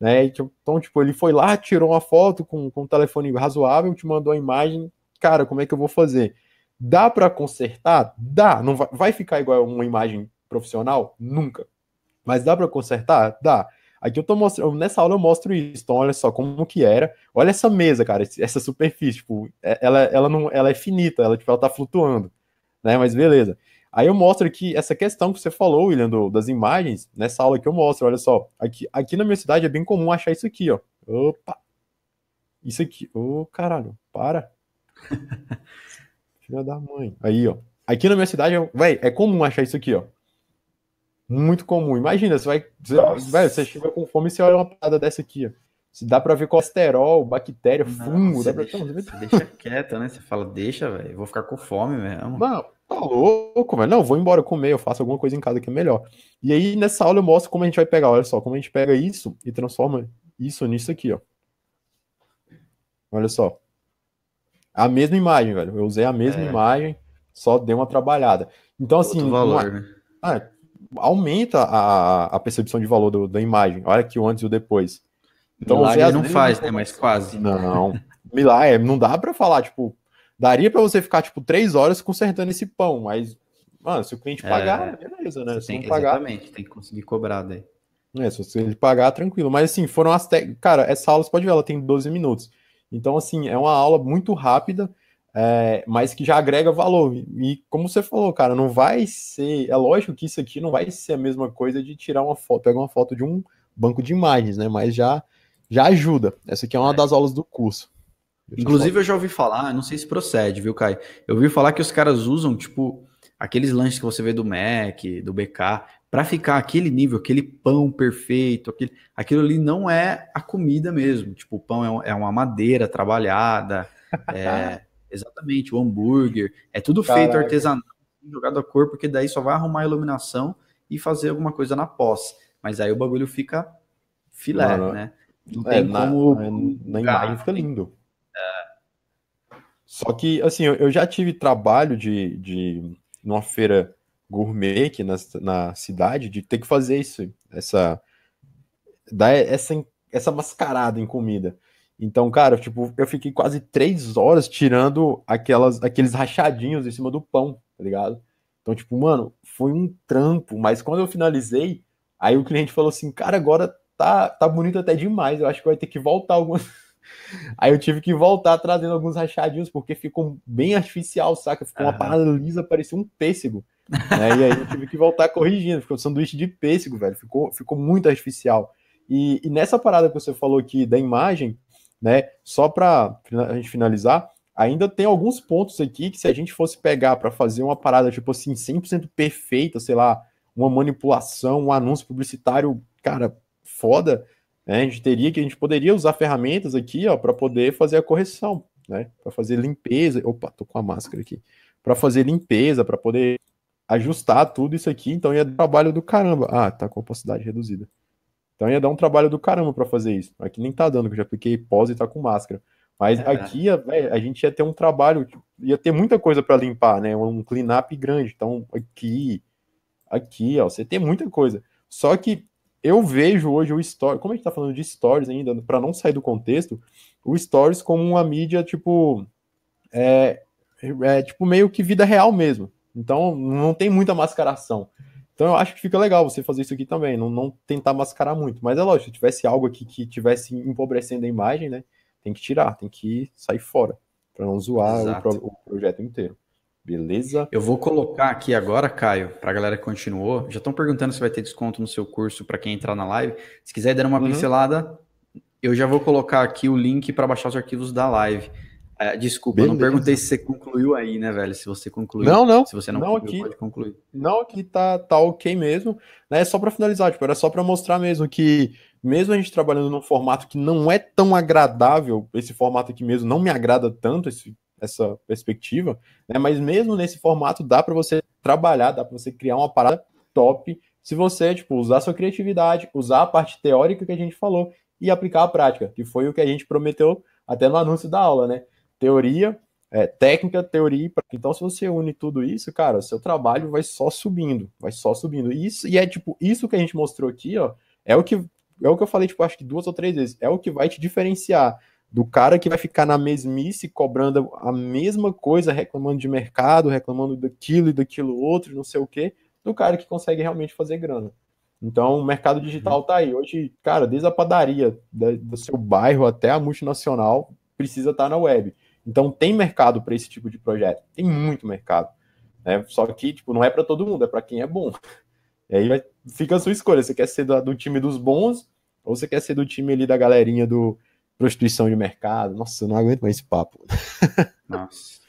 Né? Tipo, então, tipo, ele foi lá, tirou uma foto com, com um telefone razoável, te mandou a imagem. Cara, como é que eu vou fazer? Dá para consertar? Dá. Não vai, vai ficar igual uma imagem profissional? Nunca. Mas dá para consertar? Dá. Aqui eu tô mostrando, nessa aula eu mostro isso. Então, olha só como que era. Olha essa mesa, cara, essa superfície, tipo, é, ela, ela não, ela é finita, ela tipo, ela tá flutuando, né? Mas beleza. Aí eu mostro aqui essa questão que você falou, William, do, das imagens, nessa aula que eu mostro, olha só. Aqui, aqui na minha cidade é bem comum achar isso aqui, ó. Opa! Isso aqui. Ô, oh, caralho, para. Filha da mãe. Aí, ó. Aqui na minha cidade, eu... véi, é comum achar isso aqui, ó. Muito comum. Imagina, você vai. Você, véi, você chega com fome e você olha uma parada dessa aqui, ó. Se dá pra ver colesterol, bactéria, fungo. dá pra... deixa, não, você deixa quieto, né? Você fala, deixa, velho. Vou ficar com fome mesmo. Não, tá louco, velho. Não, vou embora comer, eu faço alguma coisa em casa que é melhor. E aí, nessa aula, eu mostro como a gente vai pegar. Olha só, como a gente pega isso e transforma isso nisso aqui, ó. Olha só. A mesma imagem, velho. Eu usei a mesma é. imagem, só deu uma trabalhada. Então, Outro assim. Valor, uma... né? ah, aumenta a, a percepção de valor do, da imagem. Olha aqui o antes e o depois. Então, milagre não faz, né? Mas quase. Não. Milagre, não dá para falar, tipo, Daria para você ficar, tipo, três horas consertando esse pão, mas, mano, se o cliente é. pagar, é, beleza, né? Se tem, não pagar. Exatamente, tem que conseguir cobrar daí. É, se ele pagar, tranquilo. Mas, assim, foram as técnicas. Cara, essa aula, você pode ver, ela tem 12 minutos. Então, assim, é uma aula muito rápida, é, mas que já agrega valor. E, como você falou, cara, não vai ser. É lógico que isso aqui não vai ser a mesma coisa de tirar uma foto, pegar uma foto de um banco de imagens, né? Mas já, já ajuda. Essa aqui é uma é. das aulas do curso. Inclusive, eu, já ouvi falar, não sei se procede, viu, Kai? Eu ouvi falar que os caras usam, tipo, aqueles lanches que você vê do Mac, do BK, para ficar aquele nível, aquele pão perfeito, aquele, aquilo ali não é a comida mesmo. Tipo, o pão é, é uma madeira trabalhada, é, exatamente, o hambúrguer, é tudo Caraca. feito artesanal, jogado a cor, porque daí só vai arrumar a iluminação e fazer alguma coisa na pós. Mas aí o bagulho fica filé, Mano, né? Não é, tem como. Na, na imagem fica lindo. Só que, assim, eu, eu já tive trabalho de, de numa feira gourmet aqui na, na cidade, de ter que fazer isso, essa dar essa, essa mascarada em comida. Então, cara, tipo, eu fiquei quase três horas tirando aquelas, aqueles rachadinhos em cima do pão, tá ligado? Então, tipo, mano, foi um trampo, mas quando eu finalizei, aí o cliente falou assim, cara, agora tá, tá bonito até demais, eu acho que vai ter que voltar algumas Aí eu tive que voltar trazendo alguns rachadinhos, porque ficou bem artificial, saca? Ficou uma parada lisa, parecia um pêssego. Né? E aí eu tive que voltar corrigindo, ficou um sanduíche de pêssego, velho. Ficou, ficou muito artificial. E, e nessa parada que você falou aqui da imagem, né? Só para a gente finalizar, ainda tem alguns pontos aqui que se a gente fosse pegar para fazer uma parada tipo assim 100% perfeita, sei lá, uma manipulação, um anúncio publicitário, cara, foda, né? A gente teria que a gente poderia usar ferramentas aqui, ó, para poder fazer a correção, né? Para fazer limpeza. Opa, tô com a máscara aqui. Para fazer limpeza, para poder ajustar tudo isso aqui, então ia dar um trabalho do caramba. Ah, tá com opacidade reduzida. Então ia dar um trabalho do caramba para fazer isso. Aqui nem tá dando, que eu já apliquei pós e tá com máscara. Mas é. aqui a gente ia ter um trabalho, tipo, ia ter muita coisa para limpar, né? Um up grande. Então aqui, aqui, ó, você tem muita coisa. Só que eu vejo hoje o Stories, como a gente tá falando de Stories ainda, para não sair do contexto, o Stories como uma mídia, tipo, é, é, tipo meio que vida real mesmo. Então, não tem muita mascaração. Então, eu acho que fica legal você fazer isso aqui também, não, não tentar mascarar muito. Mas é lógico, se tivesse algo aqui que tivesse empobrecendo a imagem, né, tem que tirar, tem que sair fora, para não zoar o, pro, o projeto inteiro. Beleza? Eu vou colocar aqui agora, Caio, para a galera que continuou. Já estão perguntando se vai ter desconto no seu curso para quem entrar na live. Se quiser dar uma uhum. pincelada, eu já vou colocar aqui o link para baixar os arquivos da live. É, desculpa, Beleza. não perguntei se você concluiu aí, né, velho? Se você concluiu. Não, não. Se você não, não concluiu, aqui, concluir. Não, aqui tá, tá ok mesmo. Né? É só para finalizar, tipo, era só para mostrar mesmo que, mesmo a gente trabalhando num formato que não é tão agradável, esse formato aqui mesmo não me agrada tanto, esse essa perspectiva, né? Mas mesmo nesse formato dá para você trabalhar, dá para você criar uma parada top, se você, tipo, usar sua criatividade, usar a parte teórica que a gente falou e aplicar a prática, que foi o que a gente prometeu até no anúncio da aula, né? Teoria, é, técnica, teoria e prática. Então, se você une tudo isso, cara, seu trabalho vai só subindo, vai só subindo. E isso, e é tipo, isso que a gente mostrou aqui, ó, é o que é o que eu falei, tipo, acho que duas ou três vezes, é o que vai te diferenciar do cara que vai ficar na mesmice cobrando a mesma coisa, reclamando de mercado, reclamando daquilo e daquilo outro, não sei o quê, do cara que consegue realmente fazer grana. Então, o mercado uhum. digital tá aí. Hoje, cara, desde a padaria né, do seu bairro até a multinacional, precisa estar tá na web. Então, tem mercado para esse tipo de projeto. Tem muito mercado. Né? Só que, tipo, não é para todo mundo, é para quem é bom. E aí fica a sua escolha. Você quer ser do, do time dos bons ou você quer ser do time ali da galerinha do, prostituição de mercado. Nossa, eu não aguento mais esse papo. Nossa.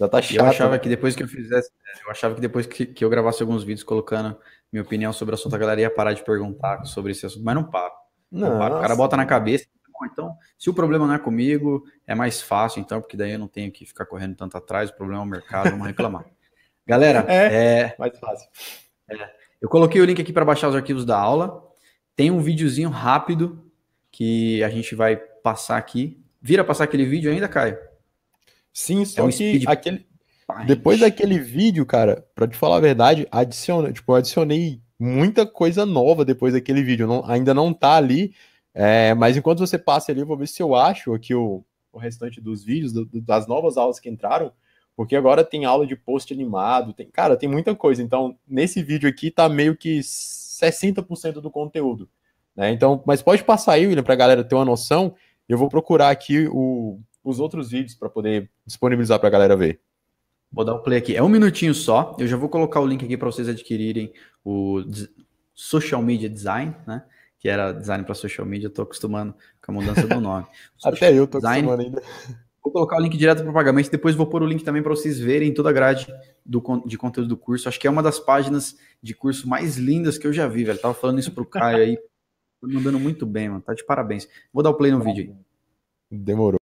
Já tá chato. Eu achava né? que depois que eu fizesse, eu achava que depois que, que eu gravasse alguns vídeos colocando minha opinião sobre o assunto, a galera ia parar de perguntar sobre esse assunto, mas não paro. Não, paro. O cara bota na cabeça. Então, se o problema não é comigo, é mais fácil, então, porque daí eu não tenho que ficar correndo tanto atrás, o problema é o mercado, vamos reclamar. Galera, é, é, mais fácil. É, eu coloquei o link aqui para baixar os arquivos da aula. Tem um videozinho rápido que a gente vai passar aqui. Vira passar aquele vídeo ainda, Caio? Sim, é só é um que speed... aquele... depois daquele vídeo, cara, pra te falar a verdade, adiciona, tipo, eu adicionei muita coisa nova depois daquele vídeo. Não, ainda não tá ali, é, mas enquanto você passa ali, eu vou ver se eu acho aqui o, o restante dos vídeos, do, das novas aulas que entraram, porque agora tem aula de post animado, tem, cara, tem muita coisa. Então, nesse vídeo aqui tá meio que 60% do conteúdo. Né? Então, mas pode passar aí, William, para a galera ter uma noção. Eu vou procurar aqui o, os outros vídeos para poder disponibilizar para a galera ver. Vou dar o um play aqui. É um minutinho só. Eu já vou colocar o link aqui para vocês adquirirem o Social Media Design, né? Que era design para social media, estou acostumando com a mudança do nome. Até eu estou acostumando ainda. Vou colocar o link direto para o pagamento depois vou pôr o link também para vocês verem toda a grade do, de conteúdo do curso. Acho que é uma das páginas de curso mais lindas que eu já vi, Estava falando isso para o Caio aí Tá mandando muito bem, mano. Tá de parabéns. Vou dar o play no vídeo aí. Demorou.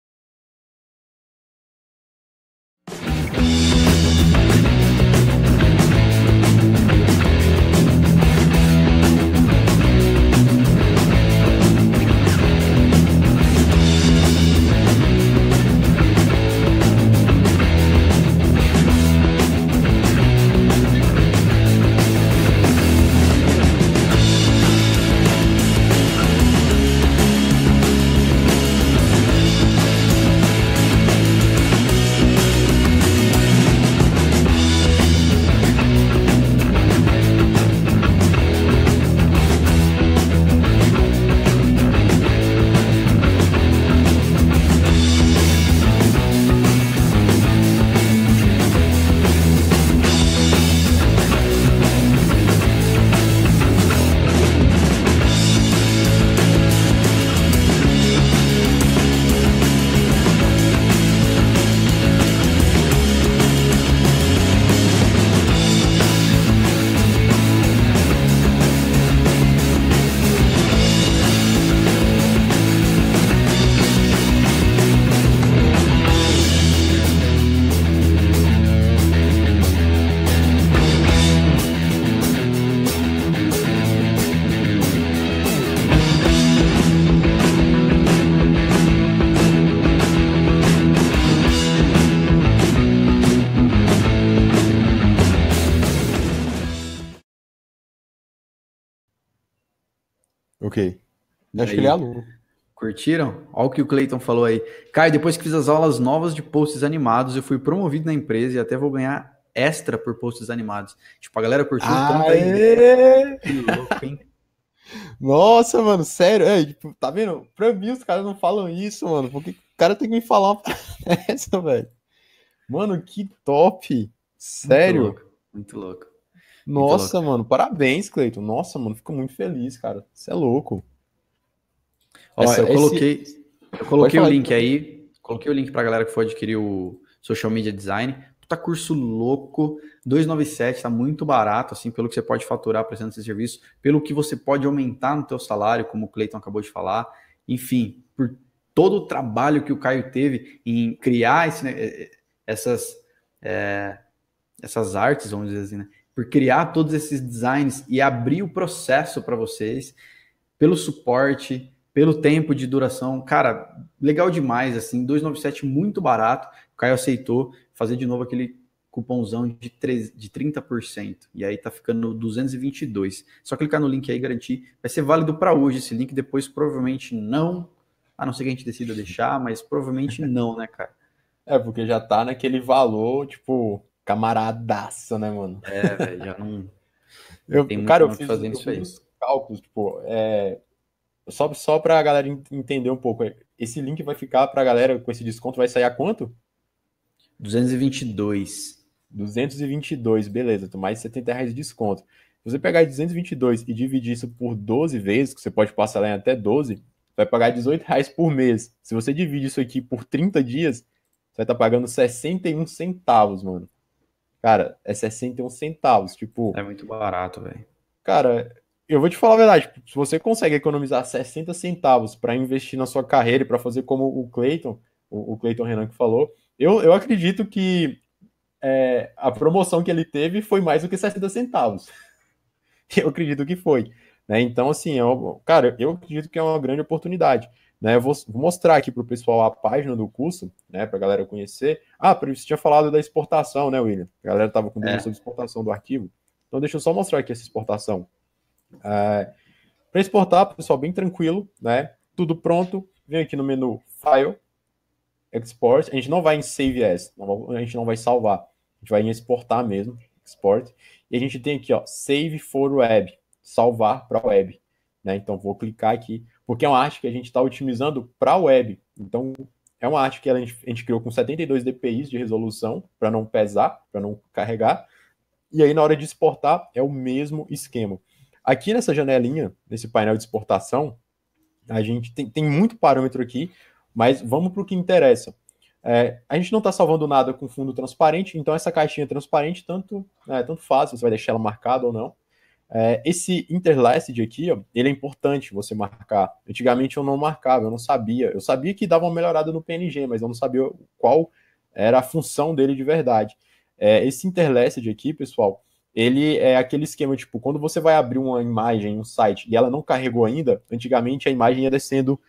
Curtiram? Olha o que o Clayton falou aí. Caio, depois que fiz as aulas novas de posts animados, eu fui promovido na empresa e até vou ganhar extra por posts animados. Tipo, a galera curtiu conta aí. Que louco, hein? Nossa, mano, sério. É, tipo, tá vendo? Pra mim, os caras não falam isso, mano. Porque o cara tem que me falar uma essa, velho. Mano, que top. Sério. Muito louco. Muito louco. Nossa, muito louco. mano, parabéns, Cleiton. Nossa, mano, fico muito feliz, cara. Você é louco. Olha, Essa, eu coloquei, eu coloquei o link aí, coloquei o link para a galera que for adquirir o Social Media Design. Puta tá curso louco, 297, tá muito barato, assim, pelo que você pode faturar prestando esse serviço, pelo que você pode aumentar no teu salário, como o Cleiton acabou de falar. Enfim, por todo o trabalho que o Caio teve em criar esse, né, eh, eh, essas, é, essas artes, vamos dizer assim, né? Por criar todos esses designs e abrir o processo para vocês, pelo suporte, pelo tempo de duração. Cara, legal demais, assim, 297 muito barato. O Caio aceitou fazer de novo aquele cupomzão de, 3, de 30%. E aí tá ficando 222. Só clicar no link aí garantir. Vai ser válido para hoje esse link, depois provavelmente não. A não ser que a gente decida deixar, mas provavelmente não, né, cara? É, porque já tá naquele valor, tipo, camaradaça, né, mano? É, velho, já não. Eu, tem cara, eu fiz, eu fiz cálculos, tipo, é, só, só para a galera entender um pouco, é, esse link vai ficar para a galera com esse desconto, vai sair a quanto? 222. 222, beleza, mais 70 reais de desconto. Se você pegar 222 e dividir isso por 12 vezes, que você pode passar lá em até 12, vai pagar 18 reais por mês. Se você divide isso aqui por 30 dias, você vai estar tá pagando 61 centavos, mano. Cara, é 61 centavos, tipo... É muito barato, velho. Cara, eu vou te falar a verdade, tipo, se você consegue economizar 60 centavos para investir na sua carreira e para fazer como o Clayton, o, Clayton Renan que falou, eu, eu acredito que é, a promoção que ele teve foi mais do que 60 centavos. Eu acredito que foi. Né? Então, assim, eu, é cara, eu acredito que é uma grande oportunidade. Né? Eu vou, vou mostrar aqui para o pessoal a página do curso, né? Para a galera conhecer. Ah, você tinha falado da exportação, né, William? A galera estava com dúvida é. sobre exportação do arquivo. Então, deixa eu só mostrar aqui essa exportação. É, para exportar, pessoal, bem tranquilo, né? Tudo pronto. Vem aqui no menu File, Export. A gente não vai em Save As, a gente não vai salvar. A gente vai em exportar mesmo, Export. E a gente tem aqui, ó, Save for Web, salvar para web. Né? Então, vou clicar aqui, porque é uma arte que a gente está otimizando para web. Então, é uma arte que a gente, a gente criou com 72 dpi de resolução, para não pesar, para não carregar. E aí, na hora de exportar, é o mesmo esquema. Aqui nessa janelinha, nesse painel de exportação, a gente tem, tem muito parâmetro aqui, mas vamos para o que interessa. É, a gente não está salvando nada com fundo transparente, então essa caixinha transparente tanto, é, tanto faz, você vai deixar ela marcada ou não. É, esse interlaced aqui, ó, ele é importante você marcar. Antigamente eu não marcava, eu não sabia. Eu sabia que dava uma melhorada no PNG, mas eu não sabia qual era a função dele de verdade. É, esse interlaced aqui, pessoal, ele é aquele esquema, tipo, quando você vai abrir uma imagem, um site, e ela não carregou ainda, antigamente a imagem ia descendo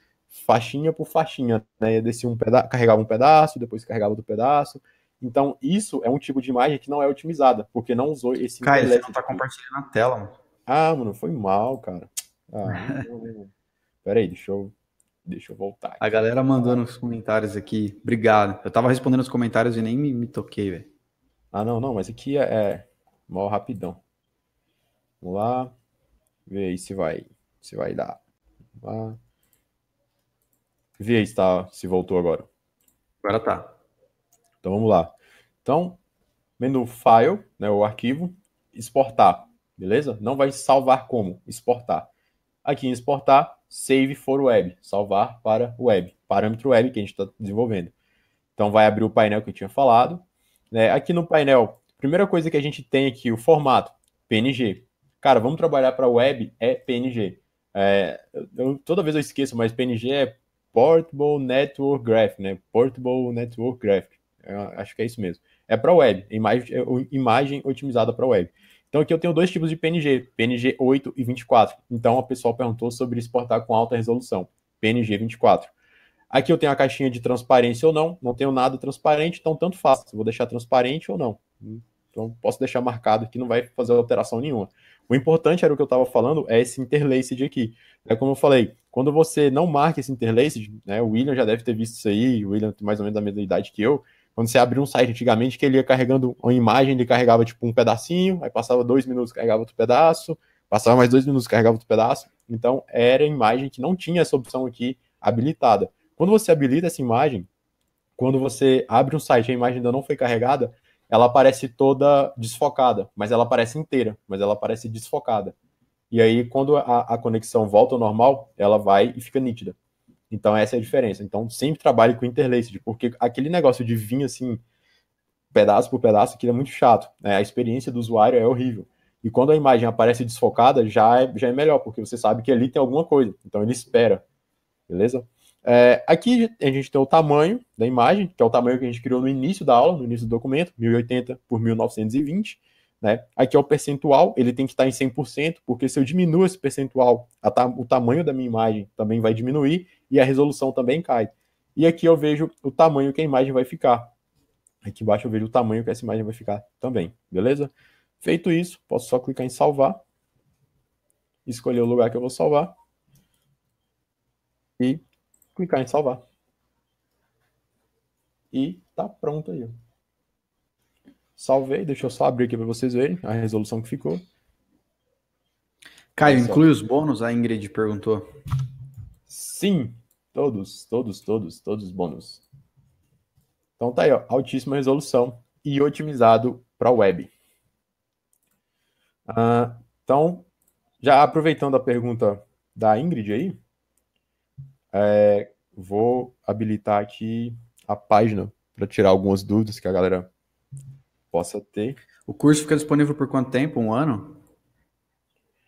faixinha por faixinha, né? Ia descer um pedaço, carregava um pedaço, depois carregava outro pedaço. Então, isso é um tipo de imagem que não é otimizada, porque não usou esse... Cara, você não tá compartilhando a tela, mano. Ah, mano, foi mal, cara. Ah, Pera aí, deixa eu, deixa eu voltar. Aqui. A galera mandando os comentários aqui. Obrigado. Eu tava respondendo os comentários e nem me, me toquei, velho. Ah, não, não, mas aqui é, é Mó rapidão. Vamos lá. Vê aí se vai, se vai dar. Vamos lá. Vê aí se, tá, se voltou agora. Agora tá. Então vamos lá. Então, menu File, né, o arquivo, exportar, beleza? Não vai salvar como, exportar. Aqui em exportar, save for web, salvar para web, parâmetro web que a gente está desenvolvendo. Então vai abrir o painel que eu tinha falado. Né? Aqui no painel Primeira coisa que a gente tem aqui, o formato, PNG. Cara, vamos trabalhar para web, é PNG. É, eu, toda vez eu esqueço, mas PNG é Portable Network Graph, né? Portable Network Graph. Eu é, acho que é isso mesmo. É para web, imagem, é, imagem otimizada para web. Então aqui eu tenho dois tipos de PNG, PNG 8 e 24. Então a pessoa perguntou sobre exportar com alta resolução, PNG 24. Aqui eu tenho a caixinha de transparência ou não, não tenho nada transparente, então tanto faz, vou deixar transparente ou não. Então, posso deixar marcado que não vai fazer alteração nenhuma. O importante era o que eu estava falando, é esse interlaced aqui. É como eu falei, quando você não marca esse interlaced, né, o William já deve ter visto isso aí, o William tem mais ou menos da mesma idade que eu, quando você abriu um site antigamente que ele ia carregando uma imagem, ele carregava tipo um pedacinho, aí passava dois minutos, carregava outro pedaço, passava mais dois minutos, carregava outro pedaço. Então era a imagem que não tinha essa opção aqui habilitada. Quando você habilita essa imagem, quando você abre um site e a imagem ainda não foi carregada, ela aparece toda desfocada, mas ela aparece inteira, mas ela aparece desfocada. E aí, quando a, a, conexão volta ao normal, ela vai e fica nítida. Então, essa é a diferença. Então, sempre trabalhe com interlaced, porque aquele negócio de vir assim, pedaço por pedaço, aquilo é muito chato. Né? A experiência do usuário é horrível. E quando a imagem aparece desfocada, já é, já é melhor, porque você sabe que ali tem alguma coisa. Então, ele espera. Beleza? É, aqui a gente tem o tamanho da imagem, que é o tamanho que a gente criou no início da aula, no início do documento, 1080 por 1920. Né? Aqui é o percentual, ele tem que estar em 100%, porque se eu diminuo esse percentual, ta o tamanho da minha imagem também vai diminuir e a resolução também cai. E aqui eu vejo o tamanho que a imagem vai ficar. Aqui embaixo eu vejo o tamanho que essa imagem vai ficar também, beleza? Feito isso, posso só clicar em salvar, escolher o lugar que eu vou salvar e clicar em salvar. E tá pronto aí. Salvei, deixa eu só abrir aqui para vocês verem a resolução que ficou. Caio, inclui os bônus? A Ingrid perguntou. Sim, todos, todos, todos, todos os bônus. Então tá aí, ó, altíssima resolução e otimizado para web. Uh, então, já aproveitando a pergunta da Ingrid aí, é, vou habilitar aqui a página para tirar algumas dúvidas que a galera possa ter. O curso fica disponível por quanto tempo? Um ano?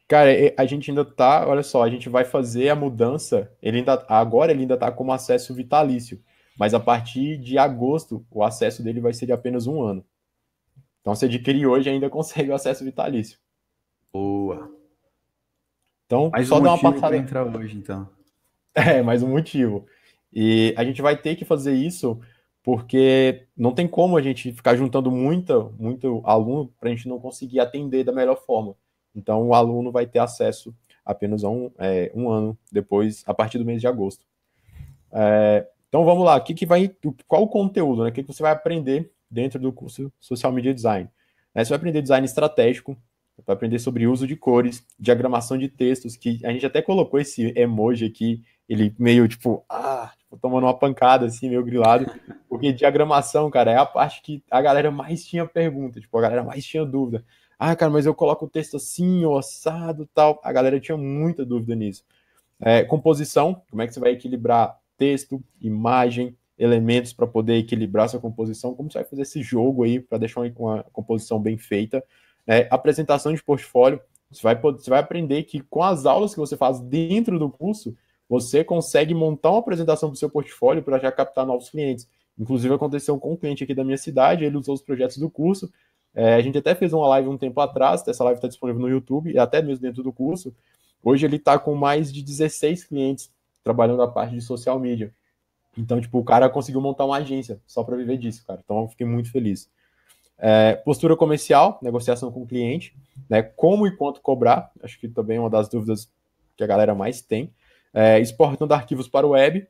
Cara, a gente ainda tá, olha só, a gente vai fazer a mudança. Ele ainda agora ele ainda tá como acesso vitalício, mas a partir de agosto o acesso dele vai ser de apenas um ano. Então se adquirir hoje ainda consegue o acesso vitalício. Boa. Então Mais só um dá uma passada entrar hoje então. É, mais um motivo. E a gente vai ter que fazer isso porque não tem como a gente ficar juntando muita, muito aluno para a gente não conseguir atender da melhor forma. Então, o aluno vai ter acesso apenas a um, é, um ano depois, a partir do mês de agosto. É, então, vamos lá. O que, que vai, qual o conteúdo? Né? O que, que você vai aprender dentro do curso Social Media Design? É, você vai aprender design estratégico, vai aprender sobre uso de cores, diagramação de textos, que a gente até colocou esse emoji aqui ele meio tipo, ah, tipo, tomando uma pancada, assim, meio grilado. Porque diagramação, cara, é a parte que a galera mais tinha pergunta, tipo, a galera mais tinha dúvida. Ah, cara, mas eu coloco o texto assim, ossado tal. A galera tinha muita dúvida nisso. É, composição, como é que você vai equilibrar texto, imagem, elementos para poder equilibrar sua composição? Como você vai fazer esse jogo aí para deixar uma composição bem feita? É, apresentação de portfólio, você vai, você vai aprender que com as aulas que você faz dentro do curso, você consegue montar uma apresentação do seu portfólio para já captar novos clientes. Inclusive, aconteceu com um cliente aqui da minha cidade, ele usou os projetos do curso. É, a gente até fez uma live um tempo atrás, essa live está disponível no YouTube e até mesmo dentro do curso. Hoje ele está com mais de 16 clientes trabalhando a parte de social media. Então, tipo, o cara conseguiu montar uma agência só para viver disso, cara. Então, eu fiquei muito feliz. É, postura comercial, negociação com o cliente, né? Como e quanto cobrar, acho que também é uma das dúvidas que a galera mais tem é, exportando arquivos para o web.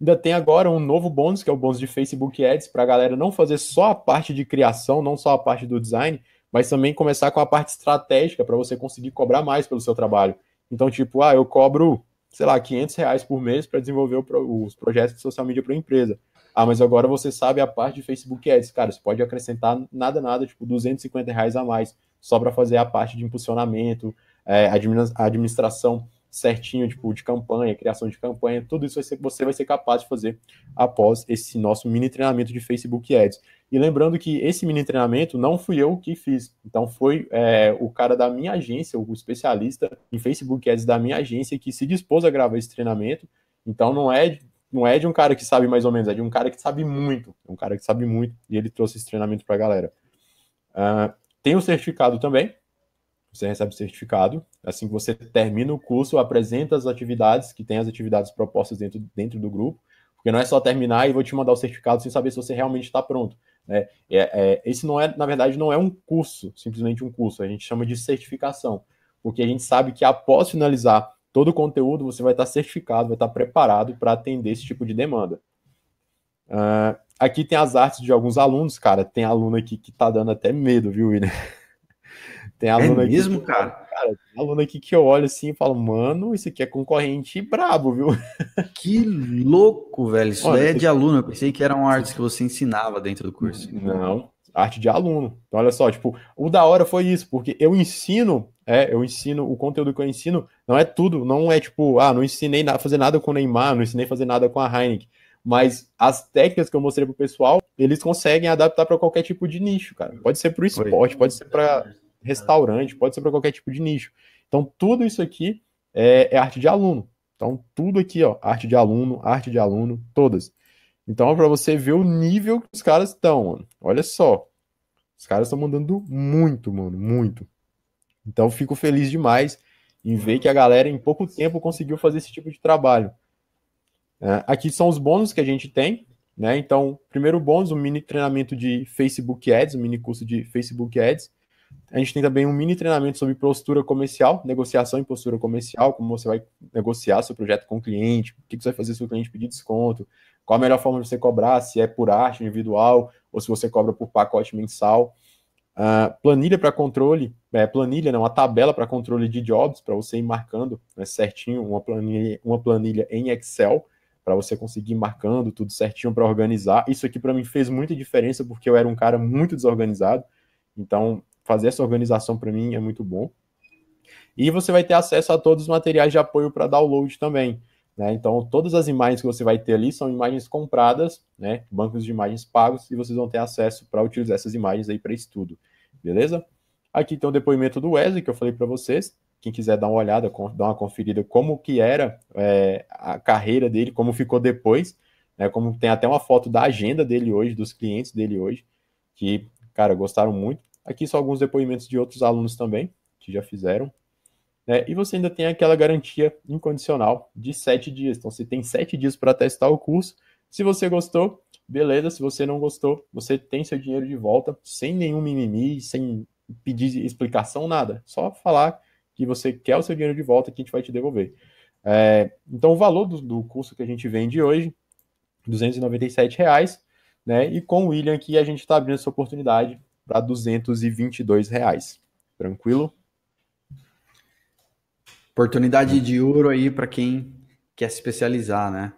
Ainda tem agora um novo bônus, que é o bônus de Facebook Ads, para a galera não fazer só a parte de criação, não só a parte do design, mas também começar com a parte estratégica para você conseguir cobrar mais pelo seu trabalho. Então, tipo, ah, eu cobro, sei lá, 500 reais por mês para desenvolver pro, os projetos de social media para a empresa. Ah, mas agora você sabe a parte de Facebook Ads. Cara, você pode acrescentar nada, nada, tipo, 250 reais a mais, só para fazer a parte de impulsionamento, é, administração certinho, tipo, de campanha, criação de campanha, tudo isso você vai ser capaz de fazer após esse nosso mini treinamento de Facebook Ads. E lembrando que esse mini treinamento não fui eu que fiz, então foi é, o cara da minha agência, o especialista em Facebook Ads da minha agência que se dispôs a gravar esse treinamento. Então não é não é de um cara que sabe mais ou menos, é de um cara que sabe muito, é um cara que sabe muito e ele trouxe esse treinamento para a galera. Uh, tem o certificado também, você recebe o certificado. Assim que você termina o curso, apresenta as atividades, que tem as atividades propostas dentro, dentro do grupo, porque não é só terminar e vou te mandar o certificado sem saber se você realmente está pronto. Né? É, é, esse não é, na verdade, não é um curso, simplesmente um curso, a gente chama de certificação, porque a gente sabe que após finalizar todo o conteúdo, você vai estar certificado, vai estar preparado para atender esse tipo de demanda. Uh, aqui tem as artes de alguns alunos, cara. Tem aluno aqui que tá dando até medo, viu, William? Tem aluno é mesmo, cara? cara? Tem aluno aqui que eu olho assim e falo, mano, isso aqui é concorrente brabo, viu? Que louco, velho. Isso Olha, é de aluno. Eu pensei que eram artes que você ensinava dentro do curso. Não, arte de aluno. Então, olha só, tipo, o da hora foi isso, porque eu ensino, é, eu ensino, o conteúdo que eu ensino não é tudo, não é tipo, ah, não ensinei a fazer nada com o Neymar, não ensinei a fazer nada com a Heineken, mas as técnicas que eu mostrei pro pessoal, eles conseguem adaptar para qualquer tipo de nicho, cara. Pode ser pro esporte, pode ser para restaurante, pode ser para qualquer tipo de nicho. Então, tudo isso aqui é, é, arte de aluno. Então, tudo aqui, ó, arte de aluno, arte de aluno, todas. Então, é para você ver o nível que os caras estão, mano. Olha só. Os caras estão mandando muito, mano, muito. Então, fico feliz demais em ver que a galera, em pouco tempo, conseguiu fazer esse tipo de trabalho. É, aqui são os bônus que a gente tem, né? Então, primeiro bônus, um mini treinamento de Facebook Ads, um mini curso de Facebook Ads. A gente tem também um mini treinamento sobre postura comercial, negociação e postura comercial, como você vai negociar seu projeto com o cliente, o que você vai fazer se o cliente pedir desconto, qual a melhor forma de você cobrar, se é por arte individual ou se você cobra por pacote mensal. Uh, planilha para controle, é, planilha não, uma tabela para controle de jobs, para você ir marcando né, certinho uma planilha, uma planilha em Excel, para você conseguir ir marcando tudo certinho para organizar. Isso aqui para mim fez muita diferença porque eu era um cara muito desorganizado. Então, fazer essa organização para mim é muito bom. E você vai ter acesso a todos os materiais de apoio para download também. Né? Então, todas as imagens que você vai ter ali são imagens compradas, né? bancos de imagens pagos, e vocês vão ter acesso para utilizar essas imagens aí para estudo. Beleza? Aqui tem o depoimento do Wesley, que eu falei para vocês. Quem quiser dar uma olhada, dar uma conferida como que era é, a carreira dele, como ficou depois, né? como tem até uma foto da agenda dele hoje, dos clientes dele hoje, que, cara, gostaram muito. Aqui são alguns depoimentos de outros alunos também, que já fizeram. Né? E você ainda tem aquela garantia incondicional de sete dias. Então, você tem sete dias para testar o curso. Se você gostou, beleza. Se você não gostou, você tem seu dinheiro de volta, sem nenhum mimimi, sem pedir explicação, nada. Só falar que você quer o seu dinheiro de volta que a gente vai te devolver. É, então, o valor do, do, curso que a gente vende hoje, R$ 297, reais, né? E com o William aqui, a gente está abrindo essa oportunidade para 222 reais. Tranquilo? Oportunidade de ouro aí para quem quer se especializar, né?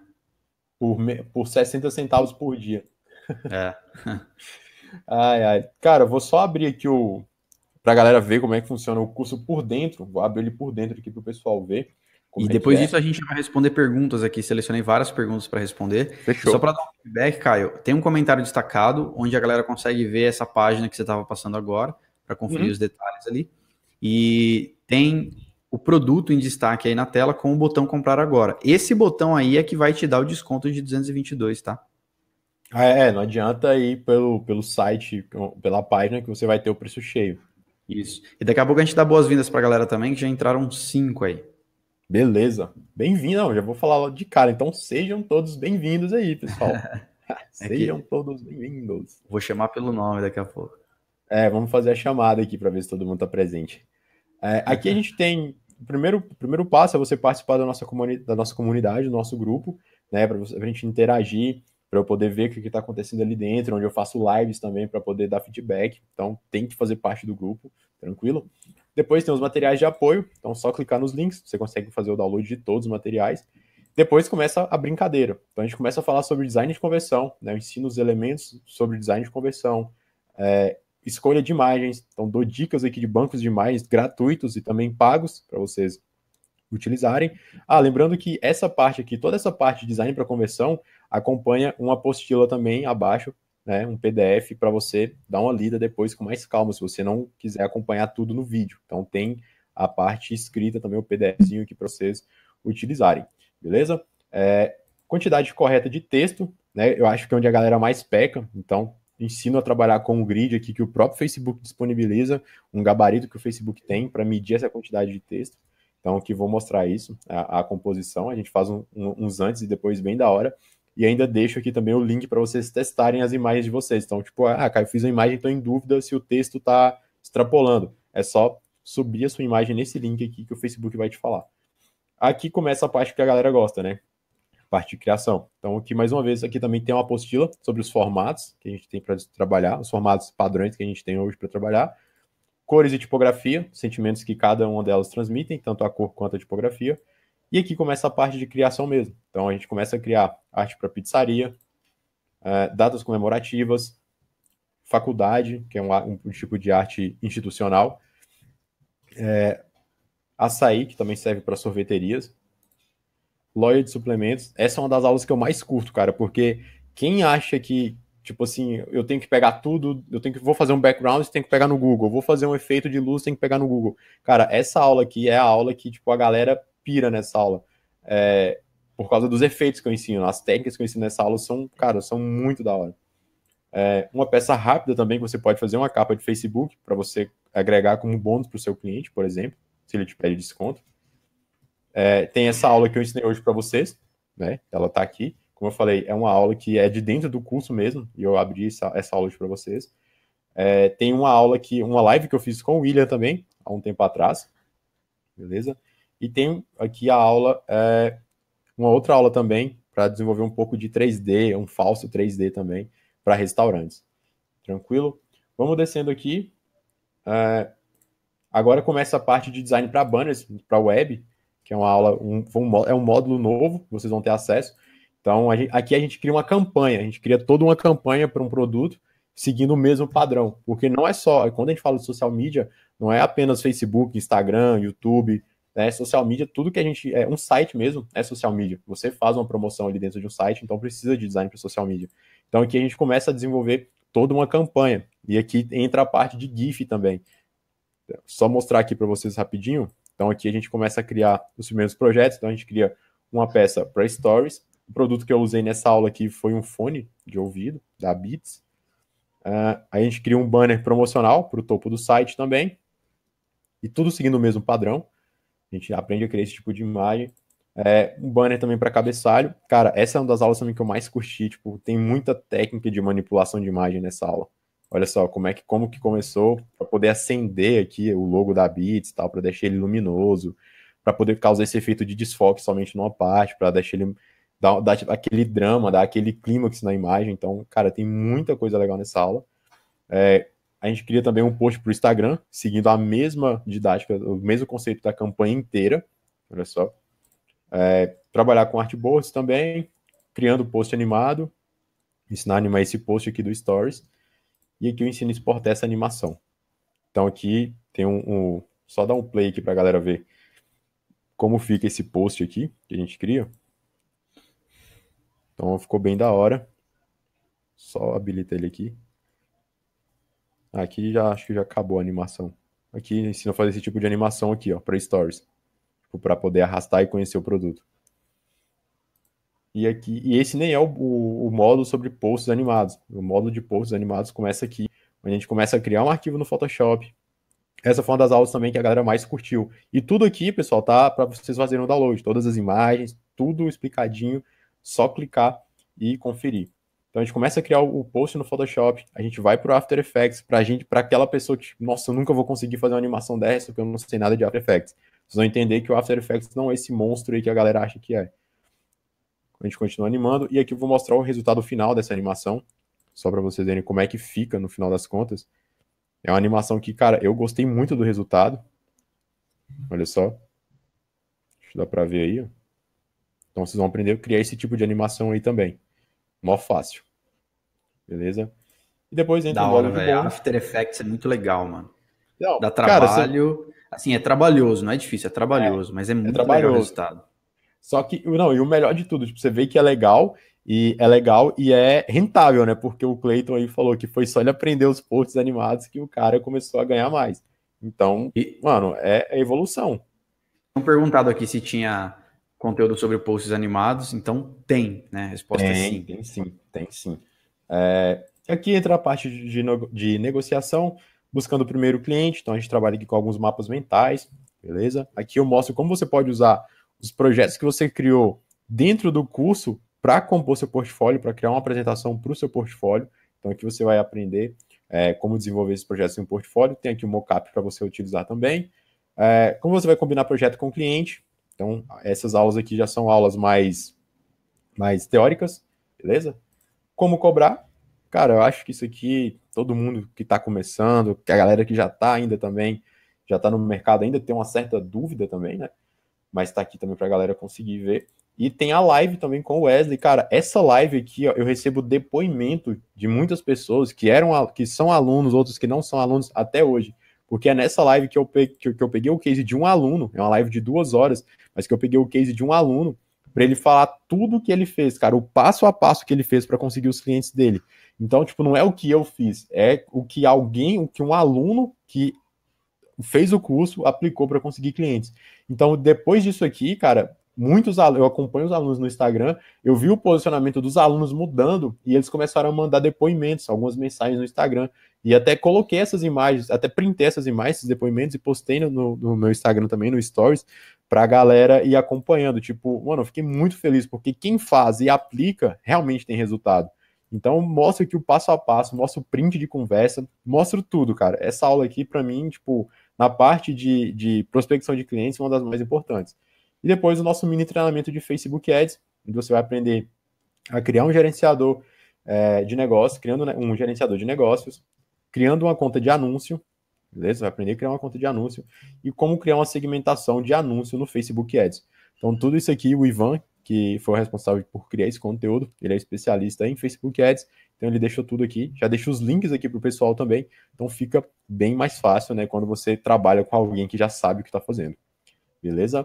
Por, me... por 60 centavos por dia. É. ai, ai. Cara, vou só abrir aqui o. para a galera ver como é que funciona o curso por dentro. Vou abrir ele por dentro aqui para o pessoal ver e é depois é. disso a gente vai responder perguntas aqui. Selecionei várias perguntas para responder. Fechou. Só para dar um feedback, Caio, tem um comentário destacado onde a galera consegue ver essa página que você estava passando agora para conferir uhum. os detalhes ali. E tem o produto em destaque aí na tela com o botão comprar agora. Esse botão aí é que vai te dar o desconto de 222, tá? Ah, é, não adianta ir pelo, pelo site, pela página que você vai ter o preço cheio. Isso. E daqui a pouco a gente dá boas-vindas para a galera também, que já entraram cinco aí. Beleza. Bem-vindo. Já vou falar de cara. Então sejam todos bem-vindos aí, pessoal. É sejam que... todos bem-vindos. Vou chamar pelo nome daqui a pouco. É, vamos fazer a chamada aqui para ver se todo mundo está presente. É, aqui a gente tem o primeiro, primeiro passo é você participar da nossa, comuni da nossa comunidade, do nosso grupo, né? Para a gente interagir, para eu poder ver o que está acontecendo ali dentro, onde eu faço lives também para poder dar feedback. Então, tem que fazer parte do grupo, tranquilo? Depois tem os materiais de apoio, então só clicar nos links, você consegue fazer o download de todos os materiais. Depois começa a brincadeira. Então a gente começa a falar sobre design de conversão, né? Eu ensino os elementos sobre design de conversão, é, escolha de imagens. Então dou dicas aqui de bancos de imagens gratuitos e também pagos para vocês utilizarem. Ah, lembrando que essa parte aqui, toda essa parte de design para conversão, acompanha uma apostila também abaixo né, um PDF para você dar uma lida depois com mais calma, se você não quiser acompanhar tudo no vídeo. Então tem a parte escrita também, o PDFzinho aqui para vocês utilizarem, beleza? É, quantidade correta de texto, né? Eu acho que é onde a galera mais peca, então ensino a trabalhar com o grid aqui que o próprio Facebook disponibiliza, um gabarito que o Facebook tem para medir essa quantidade de texto. Então, aqui vou mostrar isso, a, a composição. A gente faz um, um, uns antes e depois bem da hora. E ainda deixo aqui também o link para vocês testarem as imagens de vocês. Então, tipo, ah, eu fiz uma imagem, estou em dúvida se o texto está extrapolando. É só subir a sua imagem nesse link aqui que o Facebook vai te falar. Aqui começa a parte que a galera gosta, né? Parte de criação. Então, aqui mais uma vez, aqui também tem uma apostila sobre os formatos que a gente tem para trabalhar, os formatos padrões que a gente tem hoje para trabalhar cores e tipografia, sentimentos que cada uma delas transmitem, tanto a cor quanto a tipografia. E aqui começa a parte de criação mesmo. Então a gente começa a criar arte para pizzaria, é, datas comemorativas, faculdade, que é um, um tipo de arte institucional, é, açaí, que também serve para sorveterias, loja de suplementos. Essa é uma das aulas que eu mais curto, cara, porque quem acha que, tipo assim, eu tenho que pegar tudo, eu tenho que vou fazer um background, tem que pegar no Google, vou fazer um efeito de luz, tem que pegar no Google. Cara, essa aula aqui é a aula que, tipo, a galera pira nessa aula. É, por causa dos efeitos que eu ensino, as técnicas que eu ensino nessa aula são, cara, são muito da hora. É, uma peça rápida também que você pode fazer uma capa de Facebook para você agregar como bônus para o seu cliente, por exemplo, se ele te pede desconto. É, tem essa aula que eu ensinei hoje para vocês, né? Ela está aqui. Como eu falei, é uma aula que é de dentro do curso mesmo, e eu abri essa, essa aula hoje para vocês. É, tem uma aula que, uma live que eu fiz com o William também, há um tempo atrás, beleza? E tem aqui a aula, é, uma outra aula também, para desenvolver um pouco de 3D, um falso 3D também, para restaurantes. Tranquilo? Vamos descendo aqui. É, agora começa a parte de design para banners, para web, que é uma aula, um, é um módulo novo, vocês vão ter acesso. Então, a gente, aqui a gente cria uma campanha, a gente cria toda uma campanha para um produto, seguindo o mesmo padrão. Porque não é só, quando a gente fala de social media, não é apenas Facebook, Instagram, YouTube, né? Social media, tudo que a gente. É, um site mesmo é social media. Você faz uma promoção ali dentro de um site, então precisa de design para social media. Então aqui a gente começa a desenvolver toda uma campanha. E aqui entra a parte de GIF também. Só mostrar aqui para vocês rapidinho. Então aqui a gente começa a criar os primeiros projetos. Então a gente cria uma peça para stories. O produto que eu usei nessa aula aqui foi um fone de ouvido da Beats. Uh, a gente cria um banner promocional para o topo do site também. E tudo seguindo o mesmo padrão. A gente aprende a criar esse tipo de imagem. É, um banner também para cabeçalho. Cara, essa é uma das aulas também que eu mais curti. Tipo, tem muita técnica de manipulação de imagem nessa aula. Olha só como é que como que começou para poder acender aqui o logo da e tal, para deixar ele luminoso, para poder causar esse efeito de desfoque somente numa parte, para deixar ele dar, dar, aquele drama, dar aquele clímax na imagem. Então, cara, tem muita coisa legal nessa aula. É, a gente cria também um post para o Instagram, seguindo a mesma didática, o mesmo conceito da campanha inteira. Olha só. É, trabalhar com artboards também, criando post animado, ensinar a animar esse post aqui do Stories. E aqui eu ensino a exportar é essa animação. Então aqui tem um, um só dá um play aqui para a galera ver como fica esse post aqui que a gente cria. Então ficou bem da hora. Só habilita ele aqui. Aqui já acho que já acabou a animação. Aqui ensina a fazer esse tipo de animação aqui, ó, para stories. para tipo, poder arrastar e conhecer o produto. E aqui, e esse nem é o, o, o, módulo sobre posts animados. O módulo de posts animados começa aqui, a gente começa a criar um arquivo no Photoshop. Essa foi uma das aulas também que a galera mais curtiu. E tudo aqui, pessoal, tá para vocês fazerem o download, todas as imagens, tudo explicadinho, só clicar e conferir. Então a gente começa a criar o post no Photoshop, a gente vai para o After Effects para gente, para aquela pessoa que, nossa, eu nunca vou conseguir fazer uma animação dessa porque eu não sei nada de After Effects. Vocês vão entender que o After Effects não é esse monstro aí que a galera acha que é. A gente continua animando e aqui eu vou mostrar o resultado final dessa animação, só para vocês verem como é que fica no final das contas. É uma animação que, cara, eu gostei muito do resultado. Olha só. Acho que dá para ver aí. Ó. Então vocês vão aprender a criar esse tipo de animação aí também. Mó fácil. Beleza? E depois entra da hora, velho. After Effects é muito legal, mano. Não, Dá trabalho. Cara, você... Assim, é trabalhoso, não é difícil, é trabalhoso, é, mas é, é muito é trabalhoso. o resultado. Só que, não, e o melhor de tudo, tipo, você vê que é legal, e é legal e é rentável, né? Porque o Clayton aí falou que foi só ele aprender os posts animados que o cara começou a ganhar mais. Então, e, mano, é, é evolução. Estão perguntado aqui se tinha conteúdo sobre posts animados? Então tem, né? A resposta é tem, é sim. Tem sim, tem sim. É, aqui entra a parte de, de negociação, buscando o primeiro cliente. Então a gente trabalha aqui com alguns mapas mentais, beleza? Aqui eu mostro como você pode usar os projetos que você criou dentro do curso para compor seu portfólio, para criar uma apresentação para o seu portfólio. Então aqui você vai aprender é, como desenvolver esses projetos em um portfólio. Tem aqui o um mockup para você utilizar também. É, como você vai combinar projeto com cliente, então, essas aulas aqui já são aulas mais, mais teóricas, beleza? Como cobrar? Cara, eu acho que isso aqui, todo mundo que está começando, a galera que já está ainda também, já está no mercado, ainda tem uma certa dúvida também, né? Mas está aqui também para a galera conseguir ver. E tem a live também com o Wesley. Cara, essa live aqui, ó, eu recebo depoimento de muitas pessoas que eram que são alunos, outros que não são alunos até hoje porque é nessa live que eu, peguei, que eu peguei o case de um aluno, é uma live de duas horas, mas que eu peguei o case de um aluno para ele falar tudo que ele fez, cara, o passo a passo que ele fez para conseguir os clientes dele. Então, tipo, não é o que eu fiz, é o que alguém, o que um aluno que fez o curso aplicou para conseguir clientes. Então, depois disso aqui, cara, muitos alunos, eu acompanho os alunos no Instagram, eu vi o posicionamento dos alunos mudando e eles começaram a mandar depoimentos, algumas mensagens no Instagram. E até coloquei essas imagens, até printei essas imagens, esses depoimentos e postei no, no meu Instagram também, no Stories, para a galera ir acompanhando. Tipo, mano, eu fiquei muito feliz porque quem faz e aplica realmente tem resultado. Então, mostra aqui o passo a passo, mostra o print de conversa, mostra tudo, cara. Essa aula aqui, para mim, tipo, na parte de, de prospecção de clientes, é uma das mais importantes. E depois o nosso mini treinamento de Facebook Ads, onde você vai aprender a criar um gerenciador é, de negócios, criando né, um gerenciador de negócios, criando uma conta de anúncio, beleza? Você vai aprender a criar uma conta de anúncio e como criar uma segmentação de anúncio no Facebook Ads. Então, tudo isso aqui, o Ivan, que foi o responsável por criar esse conteúdo, ele é especialista em Facebook Ads, então ele deixou tudo aqui, já deixou os links aqui para o pessoal também, então fica bem mais fácil, né, quando você trabalha com alguém que já sabe o que está fazendo, beleza?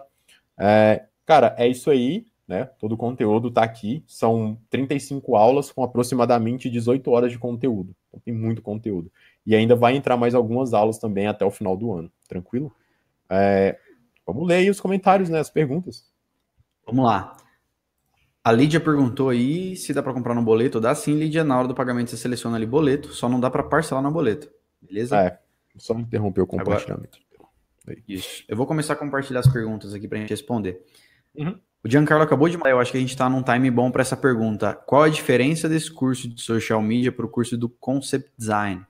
É, cara, é isso aí, né? Todo o conteúdo está aqui. São 35 aulas com aproximadamente 18 horas de conteúdo. Então tem muito conteúdo. E ainda vai entrar mais algumas aulas também até o final do ano. Tranquilo? É, vamos ler aí os comentários, né? As perguntas. Vamos lá. A Lídia perguntou aí se dá para comprar no boleto. Dá sim, Lídia. Na hora do pagamento você seleciona ali boleto, só não dá para parcelar no boleto. Beleza? É, só interromper o compartilhamento. Isso. Eu vou começar a compartilhar as perguntas aqui para a gente responder. Uhum. O Giancarlo acabou de mandar, eu acho que a gente está num time bom para essa pergunta. Qual a diferença desse curso de social media para o curso do concept design?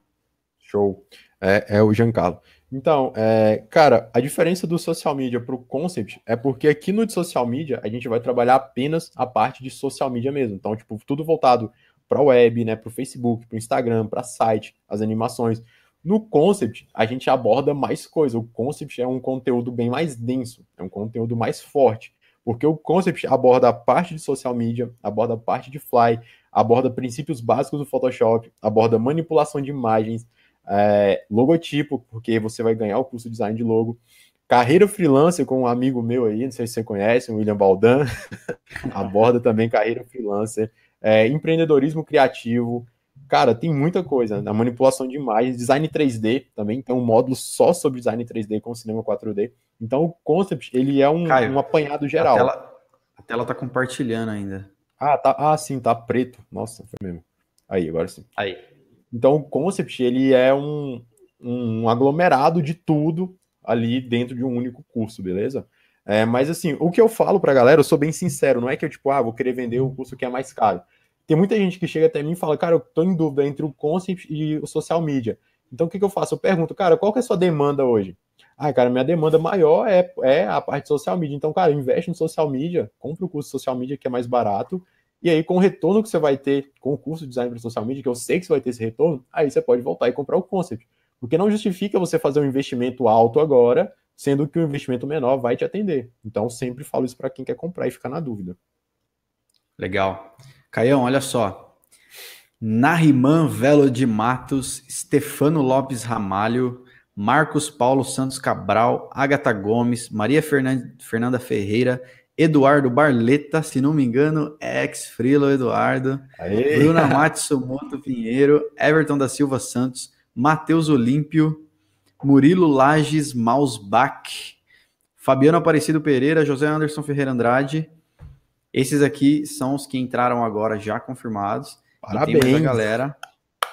Show. É, é o Giancarlo. Então, é, cara, a diferença do social media para o concept é porque aqui no de social media a gente vai trabalhar apenas a parte de social media mesmo. Então, tipo, tudo voltado para a web, né, para o Facebook, para o Instagram, para site, as animações. No concept, a gente aborda mais coisa. O concept é um conteúdo bem mais denso, é um conteúdo mais forte, porque o concept aborda a parte de social media, aborda a parte de fly, aborda princípios básicos do Photoshop, aborda manipulação de imagens, é, logotipo, porque você vai ganhar o curso de design de logo. Carreira freelancer com um amigo meu aí, não sei se você conhece, o William Baldan, aborda também carreira freelancer, é, empreendedorismo criativo, Cara, tem muita coisa. A manipulação de imagens, design 3D também, tem um módulo só sobre design 3D com cinema 4D. Então, o concept, ele é um, Caio, um apanhado geral. A tela, a tela tá compartilhando ainda. Ah, tá, ah, sim, tá preto. Nossa, foi mesmo. Aí, agora sim. Aí. Então, o concept, ele é um, um aglomerado de tudo ali dentro de um único curso, beleza? É, mas assim, o que eu falo pra galera, eu sou bem sincero, não é que eu, tipo, ah, vou querer vender o curso que é mais caro. Tem muita gente que chega até mim e fala, cara, eu tô em dúvida entre o concept e o social media. Então, o que, que eu faço? Eu pergunto, cara, qual que é a sua demanda hoje? Ah, cara, minha demanda maior é, é a parte social media. Então, cara, investe no social media, compra o curso social media que é mais barato. E aí, com o retorno que você vai ter com o curso de design para social media, que eu sei que você vai ter esse retorno, aí você pode voltar e comprar o concept. Porque não justifica você fazer um investimento alto agora, sendo que o um investimento menor vai te atender. Então, sempre falo isso para quem quer comprar e ficar na dúvida. Legal. Caião, olha só. Nariman Velo de Matos, Stefano Lopes Ramalho, Marcos Paulo Santos Cabral, Agatha Gomes, Maria Fernanda Ferreira, Eduardo Barleta, se não me engano, ex-frilo Eduardo, Aê. Bruna Matsumoto Pinheiro, Everton da Silva Santos, Matheus Olímpio, Murilo Lages Mausbach, Fabiano Aparecido Pereira, José Anderson Ferreira Andrade, esses aqui são os que entraram agora já confirmados. Parabéns. tem mais a galera.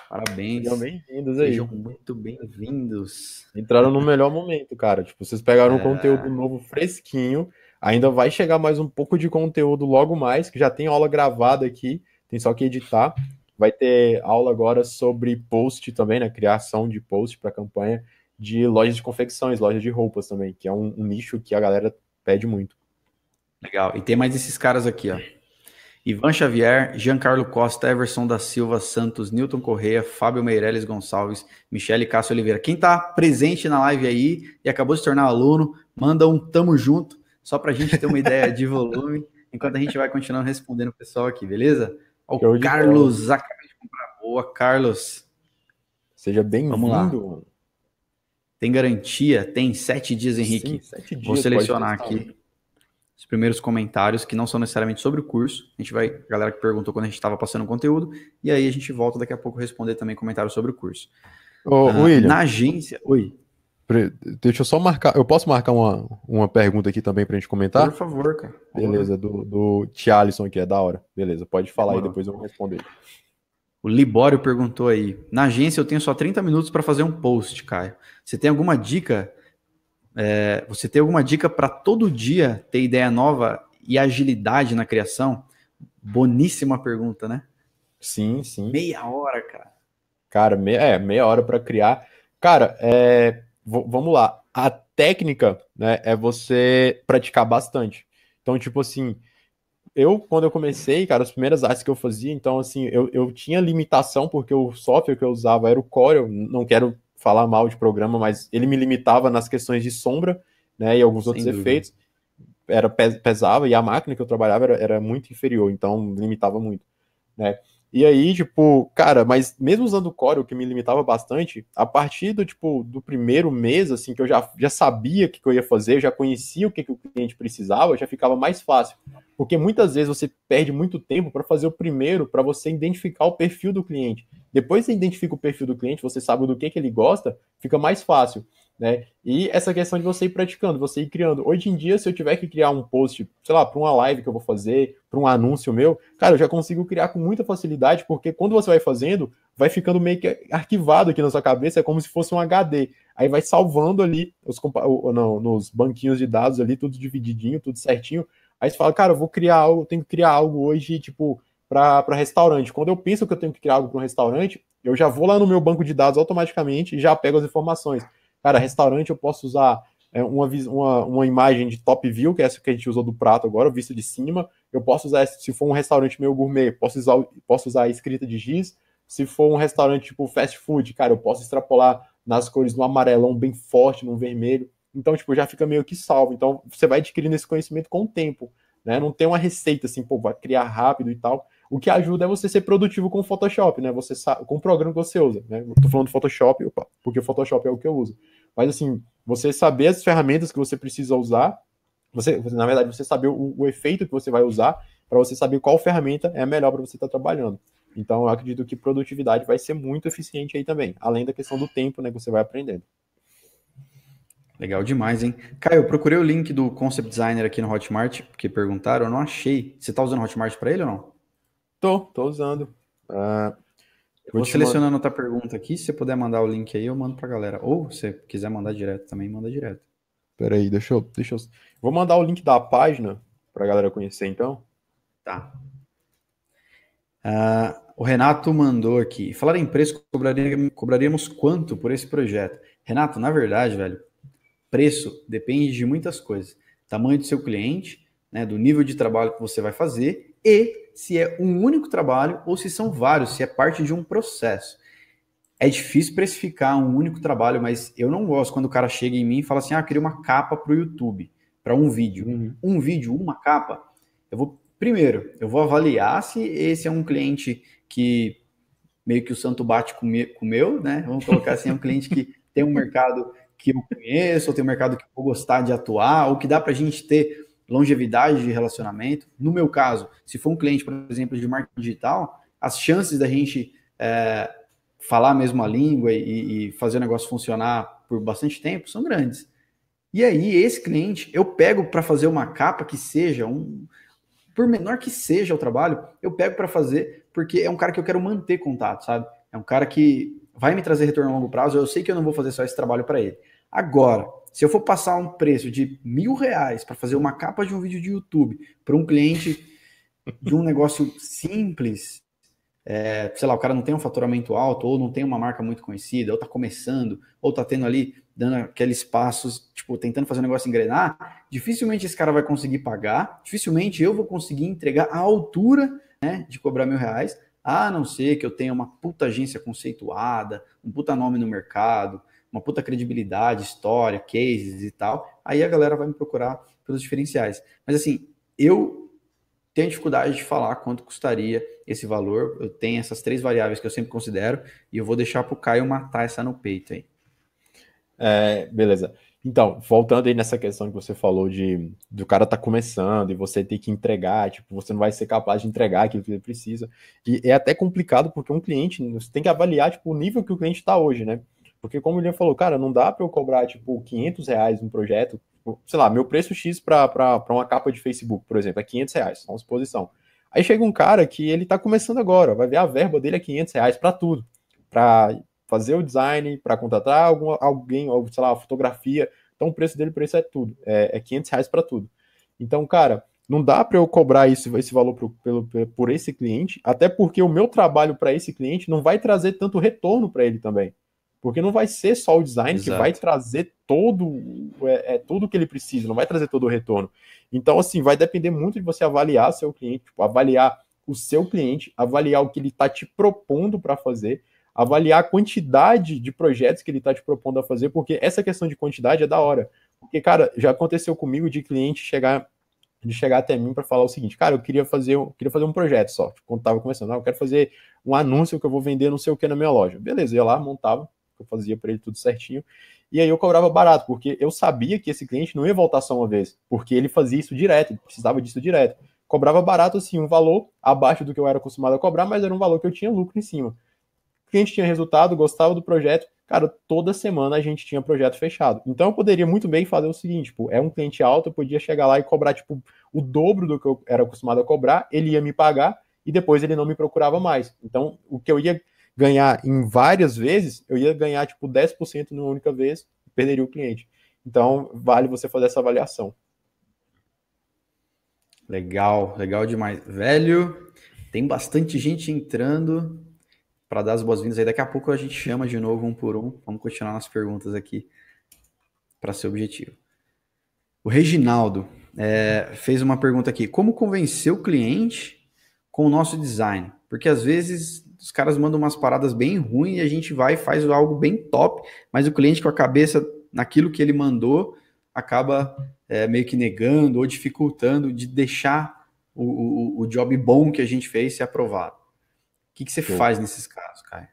Parabéns. Sejam bem-vindos aí. Sejam muito bem-vindos. Entraram no melhor momento, cara. Tipo, vocês pegaram é... um conteúdo novo fresquinho. Ainda vai chegar mais um pouco de conteúdo logo mais, que já tem aula gravada aqui, tem só que editar. Vai ter aula agora sobre post também, né? Criação de post para campanha de lojas de confecções, lojas de roupas também, que é um, um nicho que a galera pede muito. Legal. E tem mais esses caras aqui, ó. Ivan Xavier, Giancarlo Costa, Everson da Silva Santos, Newton Correia, Fábio Meirelles Gonçalves, Michele Cássio Oliveira. Quem está presente na live aí e acabou de se tornar aluno, manda um tamo junto, só para a gente ter uma ideia de volume, enquanto a gente vai continuando respondendo o pessoal aqui, beleza? Ó, o Carlos, acabei de comprar boa, Carlos. Seja bem-vindo. Tem garantia, tem sete dias, Henrique. Sim, sete dias, Vou selecionar aqui os primeiros comentários que não são necessariamente sobre o curso. A gente vai, a galera que perguntou quando a gente estava passando o conteúdo, e aí a gente volta daqui a pouco responder também comentários sobre o curso. Ô, ah, William, na agência. Oi. Deixa eu só marcar. Eu posso marcar uma, uma pergunta aqui também para a gente comentar? Por favor, cara. Beleza, do, do Tialisson aqui, é da hora. Beleza, pode tá falar aí, depois eu vou responder. O Libório perguntou aí: na agência eu tenho só 30 minutos para fazer um post, Caio. Você tem alguma dica é, você tem alguma dica para todo dia ter ideia nova e agilidade na criação? Boníssima pergunta, né? Sim, sim. Meia hora, cara. Cara, meia, é, meia hora para criar. Cara, é, vamos lá. A técnica né, é você praticar bastante. Então, tipo assim, eu, quando eu comecei, cara, as primeiras artes que eu fazia, então, assim, eu, eu tinha limitação, porque o software que eu usava era o Corel, não quero falar mal de programa, mas ele me limitava nas questões de sombra, né, e alguns Sem outros dúvida. efeitos. Era pesava e a máquina que eu trabalhava era, era muito inferior, então limitava muito, né? E aí, tipo, cara, mas mesmo usando o Core, o que me limitava bastante, a partir do, tipo, do primeiro mês, assim, que eu já, já sabia o que, que eu ia fazer, eu já conhecia o que, que o cliente precisava, já ficava mais fácil. Porque muitas vezes você perde muito tempo para fazer o primeiro, para você identificar o perfil do cliente. Depois você identifica o perfil do cliente, você sabe do que, que ele gosta, fica mais fácil. Né? E essa questão de você ir praticando, você ir criando. Hoje em dia, se eu tiver que criar um post, sei lá, para uma live que eu vou fazer, para um anúncio meu, cara, eu já consigo criar com muita facilidade, porque quando você vai fazendo, vai ficando meio que arquivado aqui na sua cabeça, é como se fosse um HD. Aí vai salvando ali os, não, nos banquinhos de dados ali, tudo divididinho, tudo certinho, Aí você fala, cara, eu vou criar algo, eu tenho que criar algo hoje, tipo, para restaurante. Quando eu penso que eu tenho que criar algo para um restaurante, eu já vou lá no meu banco de dados automaticamente e já pego as informações. Cara, restaurante eu posso usar é, uma, uma, uma imagem de top view, que é essa que a gente usou do prato agora, vista de cima. Eu posso usar, se for um restaurante meio gourmet, posso usar, posso usar a escrita de giz. Se for um restaurante tipo fast food, cara, eu posso extrapolar nas cores do amarelão bem forte, no vermelho. Então, tipo, já fica meio que salvo. Então, você vai adquirindo esse conhecimento com o tempo, né? Não tem uma receita assim, pô, vai criar rápido e tal. O que ajuda é você ser produtivo com o Photoshop, né? Você sabe, com o programa que você usa, né? Eu tô falando do Photoshop, opa, porque o Photoshop é o que eu uso. Mas assim, você saber as ferramentas que você precisa usar, você, na verdade, você saber o, o efeito que você vai usar para você saber qual ferramenta é a melhor para você estar tá trabalhando. Então, eu acredito que produtividade vai ser muito eficiente aí também, além da questão do tempo, né, que você vai aprendendo. Legal demais, hein? Caio, procurei o link do Concept Designer aqui no Hotmart, porque perguntaram, eu não achei. Você tá usando o Hotmart para ele ou não? Tô, tô usando. Uh, eu vou selecionando outra pergunta aqui, se você puder mandar o link aí, eu mando pra galera. Ou se quiser mandar direto também, manda direto. Peraí, deixa eu, deixa eu... Vou mandar o link da página pra galera conhecer, então. Tá. Uh, o Renato mandou aqui. Falar em preço, cobraríamos quanto por esse projeto? Renato, na verdade, velho, Preço depende de muitas coisas: tamanho do seu cliente, né, do nível de trabalho que você vai fazer e se é um único trabalho ou se são vários, se é parte de um processo. É difícil precificar um único trabalho, mas eu não gosto quando o cara chega em mim e fala assim: ah, eu queria uma capa para o YouTube, para um vídeo. Uhum. Um vídeo, uma capa. Eu vou primeiro, eu vou avaliar se esse é um cliente que meio que o santo bate com o meu, né? Vamos colocar assim, é um cliente que tem um mercado que eu conheço, ou tem um mercado que eu vou gostar de atuar, ou que dá para a gente ter longevidade de relacionamento. No meu caso, se for um cliente, por exemplo, de marketing digital, as chances da gente é, falar a mesma língua e, e fazer o negócio funcionar por bastante tempo são grandes. E aí, esse cliente, eu pego para fazer uma capa que seja um. Por menor que seja o trabalho, eu pego para fazer, porque é um cara que eu quero manter contato, sabe? É um cara que vai me trazer retorno a longo prazo. Eu sei que eu não vou fazer só esse trabalho para ele. Agora, se eu for passar um preço de mil reais para fazer uma capa de um vídeo de YouTube para um cliente de um negócio simples, é, sei lá, o cara não tem um faturamento alto, ou não tem uma marca muito conhecida, ou está começando, ou está tendo ali, dando aqueles passos, tipo, tentando fazer o um negócio engrenar, dificilmente esse cara vai conseguir pagar, dificilmente eu vou conseguir entregar a altura né, de cobrar mil reais, a não ser que eu tenha uma puta agência conceituada, um puta nome no mercado, uma puta credibilidade, história, cases e tal, aí a galera vai me procurar pelos diferenciais. Mas assim, eu tenho dificuldade de falar quanto custaria esse valor. Eu tenho essas três variáveis que eu sempre considero e eu vou deixar para o Caio matar essa no peito aí. É, beleza. Então, voltando aí nessa questão que você falou de do cara tá começando e você tem que entregar, tipo, você não vai ser capaz de entregar aquilo que ele precisa. E é até complicado porque um cliente, você tem que avaliar tipo, o nível que o cliente está hoje, né? Porque como o William falou, cara, não dá para eu cobrar, tipo, 500 reais no projeto, tipo, sei lá, meu preço X para uma capa de Facebook, por exemplo, é 500 reais, uma suposição. Aí chega um cara que ele está começando agora, vai ver a verba dele é 500 reais para tudo, para fazer o design, para contratar algum, alguém, ou, sei lá, fotografia. Então o preço dele, isso é tudo, é, é 500 reais para tudo. Então, cara, não dá para eu cobrar esse, esse valor pro, pelo, por esse cliente, até porque o meu trabalho para esse cliente não vai trazer tanto retorno para ele também. Porque não vai ser só o design Exato. que vai trazer todo é, é, tudo que ele precisa, não vai trazer todo o retorno. Então, assim, vai depender muito de você avaliar seu cliente, tipo, avaliar o seu cliente, avaliar o que ele está te propondo para fazer, avaliar a quantidade de projetos que ele está te propondo a fazer, porque essa questão de quantidade é da hora. Porque, cara, já aconteceu comigo de cliente chegar de chegar até mim para falar o seguinte, cara, eu queria fazer, eu queria fazer um projeto só, quando tava começando, ah, eu quero fazer um anúncio que eu vou vender não sei o que na minha loja. Beleza, eu ia lá, montava, eu fazia para ele tudo certinho. E aí eu cobrava barato, porque eu sabia que esse cliente não ia voltar só uma vez, porque ele fazia isso direto, ele precisava disso direto. Cobrava barato, assim, um valor abaixo do que eu era acostumado a cobrar, mas era um valor que eu tinha lucro em cima. O cliente tinha resultado, gostava do projeto. Cara, toda semana a gente tinha projeto fechado. Então eu poderia muito bem fazer o seguinte: tipo, é um cliente alto, eu podia chegar lá e cobrar, tipo, o dobro do que eu era acostumado a cobrar, ele ia me pagar e depois ele não me procurava mais. Então, o que eu ia ganhar em várias vezes, eu ia ganhar tipo 10% numa única vez e perderia o cliente. Então, vale você fazer essa avaliação. Legal, legal demais. Velho, tem bastante gente entrando para dar as boas-vindas aí. Daqui a pouco a gente chama de novo um por um. Vamos continuar nas perguntas aqui para ser objetivo. O Reginaldo é, fez uma pergunta aqui: como convencer o cliente com o nosso design? Porque às vezes os caras mandam umas paradas bem ruins e a gente vai e faz algo bem top, mas o cliente com a cabeça naquilo que ele mandou acaba é, meio que negando ou dificultando de deixar o, o, o, job bom que a gente fez ser aprovado. O que, que você Sim. faz nesses casos, Caio?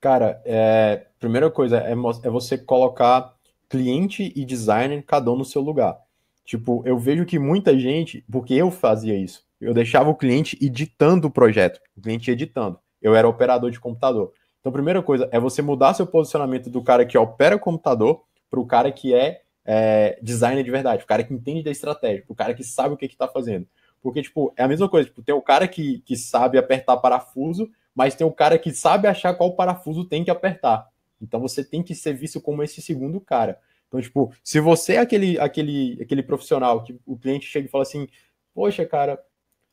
Cara, é, primeira coisa é, é você colocar cliente e designer cada um no seu lugar. Tipo, eu vejo que muita gente, porque eu fazia isso, eu deixava o cliente editando o projeto, o cliente editando eu era operador de computador. Então, primeira coisa é você mudar seu posicionamento do cara que opera o computador para o cara que é, é, designer de verdade, o cara que entende da estratégia, o cara que sabe o que está fazendo. Porque, tipo, é a mesma coisa, tipo, tem o cara que, que sabe apertar parafuso, mas tem o cara que sabe achar qual parafuso tem que apertar. Então você tem que ser visto como esse segundo cara. Então, tipo, se você é aquele, aquele, aquele profissional que o cliente chega e fala assim, poxa, cara,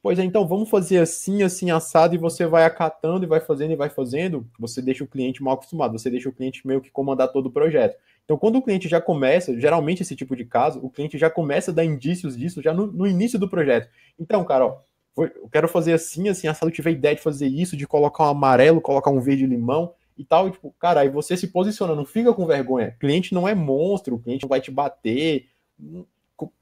Pois é, então vamos fazer assim, assim, assado, e você vai acatando e vai fazendo e vai fazendo, você deixa o cliente mal acostumado, você deixa o cliente meio que comandar todo o projeto. Então, quando o cliente já começa, geralmente esse tipo de caso, o cliente já começa a dar indícios disso já no, no início do projeto. Então, cara, ó, eu quero fazer assim, assim, assado, eu tive a ideia de fazer isso, de colocar um amarelo, colocar um verde limão e tal, e, tipo, cara, aí você se posiciona, não fica com vergonha. O cliente não é monstro, o cliente não vai te bater. Hum,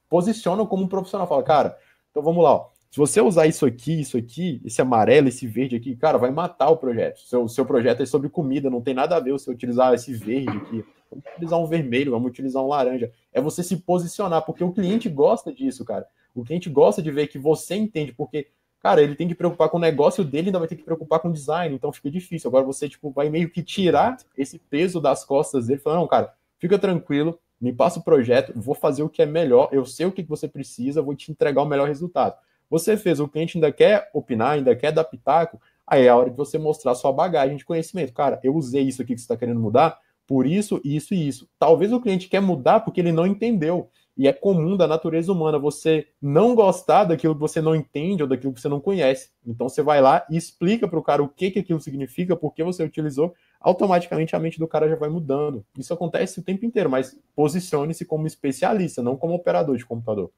posiciona como um profissional, fala, cara, então vamos lá, ó se você usar isso aqui, isso aqui, esse amarelo, esse verde aqui, cara, vai matar o projeto. Seu, seu projeto é sobre comida, não tem nada a ver você utilizar esse verde aqui. Vamos utilizar um vermelho, vamos utilizar um laranja. É você se posicionar, porque o cliente gosta disso, cara. O cliente gosta de ver que você entende, porque, cara, ele tem que preocupar com o negócio dele, ainda vai ter que preocupar com o design, então fica difícil. Agora você, tipo, vai meio que tirar esse peso das costas dele, falando, não, cara, fica tranquilo, me passa o projeto, vou fazer o que é melhor, eu sei o que você precisa, vou te entregar o melhor resultado. Você fez, o cliente ainda quer opinar, ainda quer dar pitaco, aí é a hora de você mostrar sua bagagem de conhecimento. Cara, eu usei isso aqui que você está querendo mudar, por isso, isso e isso. Talvez o cliente quer mudar porque ele não entendeu. E é comum da natureza humana você não gostar daquilo que você não entende ou daquilo que você não conhece. Então você vai lá e explica para o cara o que, que aquilo significa, por que você utilizou, automaticamente a mente do cara já vai mudando. Isso acontece o tempo inteiro, mas posicione-se como especialista, não como operador de computador.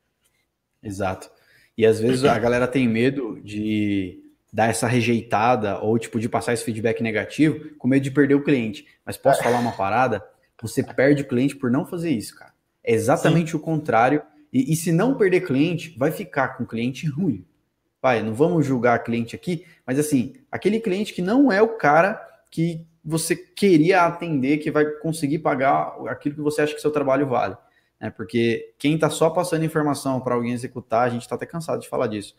Exato. E às vezes a galera tem medo de dar essa rejeitada ou tipo de passar esse feedback negativo com medo de perder o cliente. Mas posso falar uma parada? Você perde o cliente por não fazer isso, cara. É exatamente Sim. o contrário. E, e, se não perder cliente, vai ficar com cliente ruim. Pai, não vamos julgar cliente aqui, mas assim, aquele cliente que não é o cara que você queria atender, que vai conseguir pagar aquilo que você acha que seu trabalho vale né? Porque quem está só passando informação para alguém executar, a gente está até cansado de falar disso,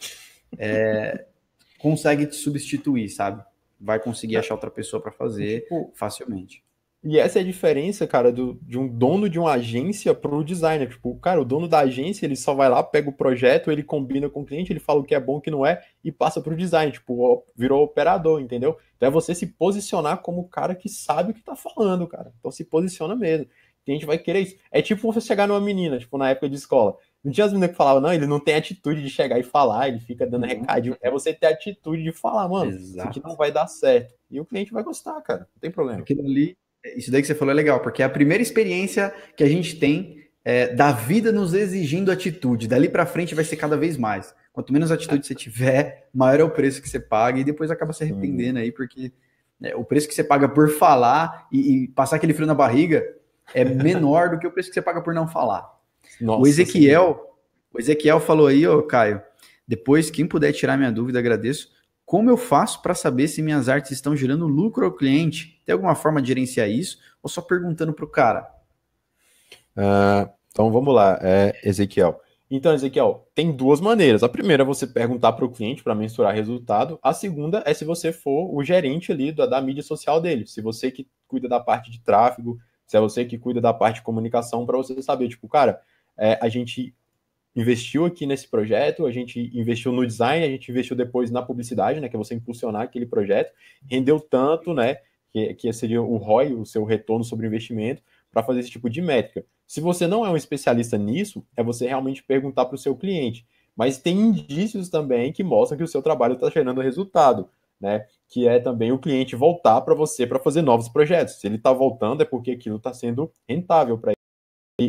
é, consegue te substituir, sabe? Vai conseguir achar outra pessoa para fazer tipo, facilmente. E essa é a diferença, cara, do, de um dono de uma agência para o designer. Tipo, cara, o dono da agência, ele só vai lá, pega o projeto, ele combina com o cliente, ele fala o que é bom, o que não é, e passa para tipo, o design. Tipo, virou operador, entendeu? Então é você se posicionar como o cara que sabe o que está falando, cara. Então se posiciona mesmo. Tem gente que vai querer isso. É tipo você chegar numa menina, tipo, na época de escola. Não tinha as meninas que falavam, não, ele não tem atitude de chegar e falar, ele fica dando uhum. recadinho. É você ter atitude de falar, mano, Exato. isso aqui não vai dar certo. E o cliente vai gostar, cara, não tem problema. Aquilo ali, isso daí que você falou é legal, porque é a primeira experiência que a gente tem é, da vida nos exigindo atitude. Dali para frente vai ser cada vez mais. Quanto menos atitude você tiver, maior é o preço que você paga e depois acaba se arrependendo aí, porque né, o preço que você paga por falar e, e passar aquele frio na barriga é menor do que o preço que você paga por não falar. Nossa, o Ezequiel, o Ezequiel falou aí, ô Caio, depois quem puder tirar minha dúvida, agradeço. Como eu faço para saber se minhas artes estão gerando lucro ao cliente? Tem alguma forma de gerenciar isso? Ou só perguntando para o cara? Uh, então vamos lá, é, Ezequiel. Então, Ezequiel, tem duas maneiras. A primeira é você perguntar para o cliente para mensurar resultado. A segunda é se você for o gerente ali da, da mídia social dele. Se você que cuida da parte de tráfego, se é você que cuida da parte de comunicação, para você saber, tipo, cara, é, a gente investiu aqui nesse projeto, a gente investiu no design, a gente investiu depois na publicidade, né, que é você impulsionar aquele projeto, rendeu tanto, né, que, que seria o ROI, o seu retorno sobre investimento, para fazer esse tipo de métrica. Se você não é um especialista nisso, é você realmente perguntar para o seu cliente. Mas tem indícios também que mostram que o seu trabalho está gerando resultado né? Que é também o cliente voltar para você para fazer novos projetos. Se ele está voltando, é porque aquilo está sendo rentável para ele.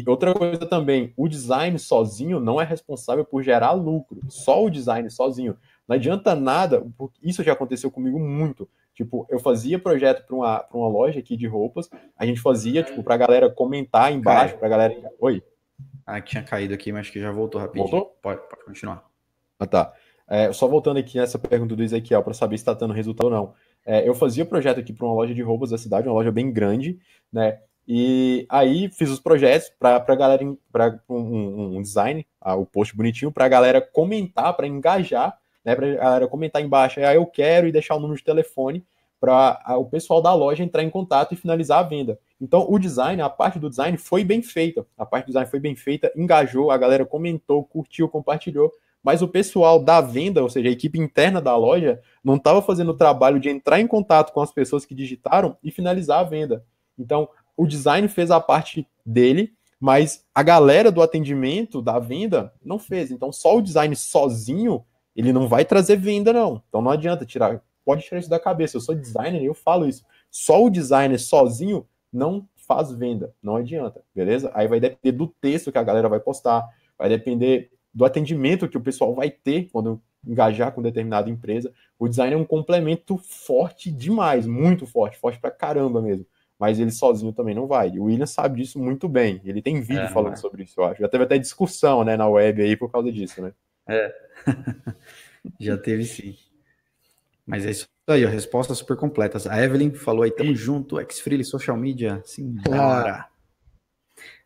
E outra coisa também, o design sozinho não é responsável por gerar lucro. Só o design sozinho. Não adianta nada, isso já aconteceu comigo muito. Tipo, eu fazia projeto para uma, uma loja aqui de roupas, a gente fazia, tipo, a galera comentar embaixo, para a galera. Oi. Ah, tinha caído aqui, mas acho que já voltou rapidinho. Voltou? Pode, pode continuar. Ah, tá. É, só voltando aqui nessa pergunta do Ezequiel para saber se está dando resultado ou não. É, eu fazia o projeto aqui para uma loja de roupas da cidade, uma loja bem grande, né? E aí fiz os projetos para a galera, para um, um, design, o post bonitinho, para a galera comentar, para engajar, né? Para a galera comentar embaixo, aí ah, eu quero e deixar o número de telefone para o pessoal da loja entrar em contato e finalizar a venda. Então, o design, a parte do design foi bem feita. A parte do design foi bem feita, engajou, a galera comentou, curtiu, compartilhou mas o pessoal da venda, ou seja, a equipe interna da loja, não estava fazendo o trabalho de entrar em contato com as pessoas que digitaram e finalizar a venda. Então, o design fez a parte dele, mas a galera do atendimento, da venda, não fez. Então, só o design sozinho, ele não vai trazer venda, não. Então, não adianta tirar. Pode tirar isso da cabeça. Eu sou designer e eu falo isso. Só o designer sozinho não faz venda. Não adianta, beleza? Aí vai depender do texto que a galera vai postar, vai depender do atendimento que o pessoal vai ter quando engajar com determinada empresa. O design é um complemento forte demais, muito forte, forte pra caramba mesmo. Mas ele sozinho também não vai. O William sabe disso muito bem. Ele tem vídeo é, falando é? sobre isso, eu acho. Já teve até discussão né, na web aí por causa disso, né? É. Já teve sim. Mas é isso aí, a resposta super completa. A Evelyn falou aí, tamo é. junto, ex-freely, social media, sim, claro. Né?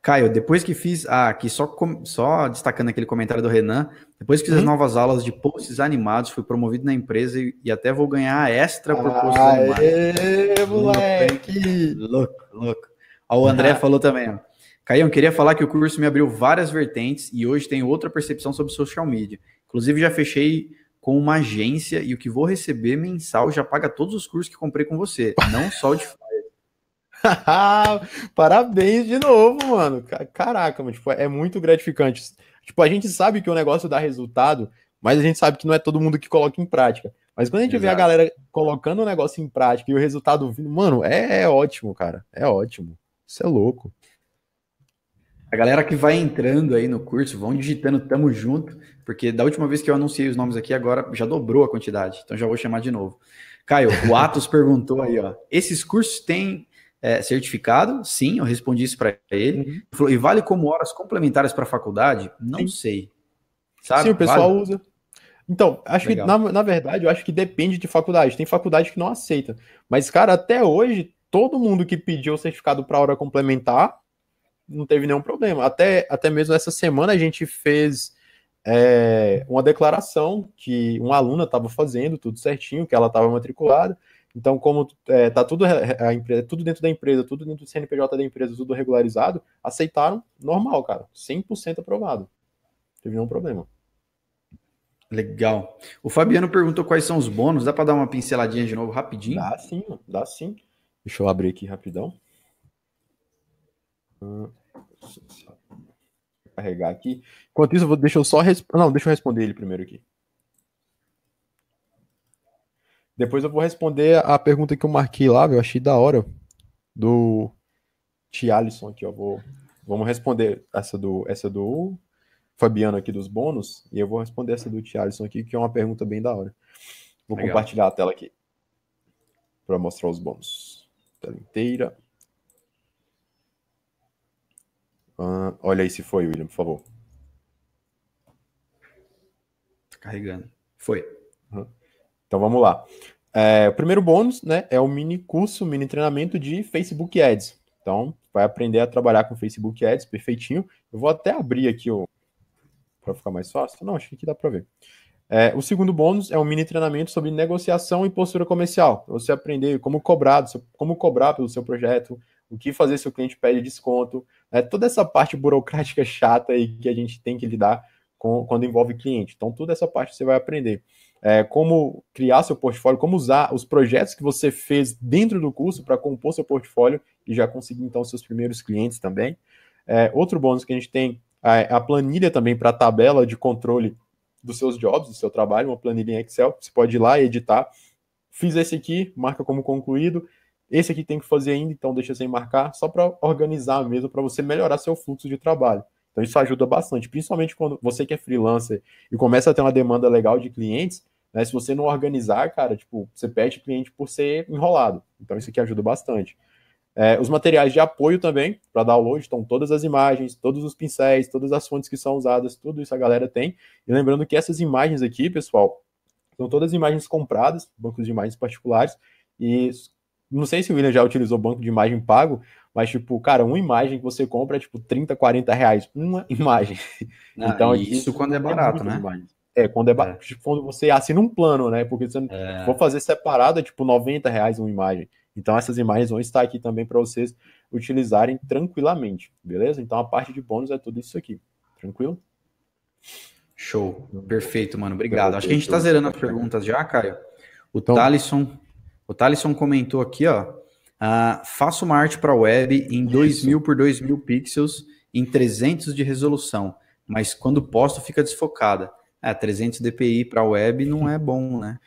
Caio, depois que fiz. Ah, aqui só, com, só destacando aquele comentário do Renan. Depois que fiz uhum. as novas aulas de posts animados, fui promovido na empresa e, e até vou ganhar extra por posts animados. Aê, moleque! Louco, louco. Ó, o André ah. falou também, ó. eu queria falar que o curso me abriu várias vertentes e hoje tenho outra percepção sobre social media. Inclusive, já fechei com uma agência e o que vou receber mensal já paga todos os cursos que comprei com você, não só o de Parabéns de novo, mano. Caraca, mano, tipo, é muito gratificante. Tipo, a gente sabe que o negócio dá resultado, mas a gente sabe que não é todo mundo que coloca em prática. Mas quando a gente Exato. vê a galera colocando o negócio em prática e o resultado vindo, mano, é, é ótimo, cara. É ótimo. Isso é louco. A galera que vai entrando aí no curso, vão digitando Tamo Junto, porque da última vez que eu anunciei os nomes aqui, agora já dobrou a quantidade. Então já vou chamar de novo. Caio, o Atos perguntou aí, ó. Esses cursos têm é, certificado? Sim, eu respondi isso para ele. Uhum. ele falou, e vale como horas complementares para a faculdade? Não Sim. sei. Sabe? Sim, o pessoal vale? usa. Então, acho Legal. que, na, na verdade, eu acho que depende de faculdade. Tem faculdade que não aceita. Mas, cara, até hoje, todo mundo que pediu o certificado para hora complementar não teve nenhum problema. Até, até mesmo essa semana a gente fez é, uma declaração que uma aluna estava fazendo, tudo certinho, que ela estava matriculada. Então, como é, tá tudo a empresa, tudo dentro da empresa, tudo dentro do CNPJ da empresa, tudo regularizado, aceitaram normal, cara, 100% aprovado. Teve nenhum problema. Legal. O Fabiano perguntou quais são os bônus. Dá para dar uma pinceladinha de novo rapidinho? Dá sim, dá sim. Deixa eu abrir aqui rapidão. Ah, carregar aqui. Enquanto isso, eu vou, deixa eu só. Não, deixa eu responder ele primeiro aqui. Depois eu vou responder a pergunta que eu marquei lá, eu achei da hora, do Tialisson aqui, ó. Vou, vamos responder essa do, essa do Fabiano aqui dos bônus, e eu vou responder essa do Tialisson aqui, que é uma pergunta bem da hora. Vou Legal. compartilhar a tela aqui para mostrar os bônus. Tela inteira. Uh, olha aí se foi, William, por favor. Tá carregando. Foi. Uhum. Então vamos lá. É, o primeiro bônus né, é o mini curso, mini treinamento de Facebook Ads. Então, vai aprender a trabalhar com Facebook Ads perfeitinho. Eu vou até abrir aqui o. Para ficar mais fácil. Não, acho que aqui dá para ver. É, o segundo bônus é um mini treinamento sobre negociação e postura comercial. Você aprender como cobrar, como cobrar pelo seu projeto, o que fazer se o cliente pede desconto, né? toda essa parte burocrática chata aí que a gente tem que lidar com, quando envolve cliente. Então, toda essa parte você vai aprender é, como criar seu portfólio, como usar os projetos que você fez dentro do curso para compor seu portfólio e já conseguir então seus primeiros clientes também. É, outro bônus que a gente tem é, é a planilha também para a tabela de controle dos seus jobs, do seu trabalho, uma planilha em Excel. Você pode ir lá e editar. Fiz esse aqui, marca como concluído. Esse aqui tem que fazer ainda, então deixa sem marcar, só para organizar mesmo, para você melhorar seu fluxo de trabalho. Então isso ajuda bastante, principalmente quando você que é freelancer e começa a ter uma demanda legal de clientes, né? Se você não organizar, cara, tipo, você perde cliente por ser enrolado. Então isso aqui ajuda bastante. É, os materiais de apoio também, para download, estão todas as imagens, todos os pincéis, todas as fontes que são usadas, tudo isso a galera tem. E lembrando que essas imagens aqui, pessoal, são todas imagens compradas, bancos de imagens particulares, e não sei se o William já utilizou banco de imagem pago, mas, tipo, cara, uma imagem que você compra é, tipo, 30, 40 reais. Uma imagem. Ah, então, é tipo, isso, quando é, é barato, é né? É, quando é, barato. É. Tipo, quando você assina um plano, né? Porque você é. fazer separado, é tipo 90 reais uma imagem. Então, essas imagens vão estar aqui também para vocês utilizarem tranquilamente, beleza? Então, a parte de bônus é tudo isso aqui. Tranquilo? Show. Perfeito, mano. Então, Obrigado. Acho que a gente está zerando as perguntas já, Caio. O então, Thalisson o Thaleson comentou aqui, ó. Uh, faço uma arte para web em 2000 por 2000 pixels em 300 de resolução, mas quando posto fica desfocada. É, 300 dpi para web não é bom, né?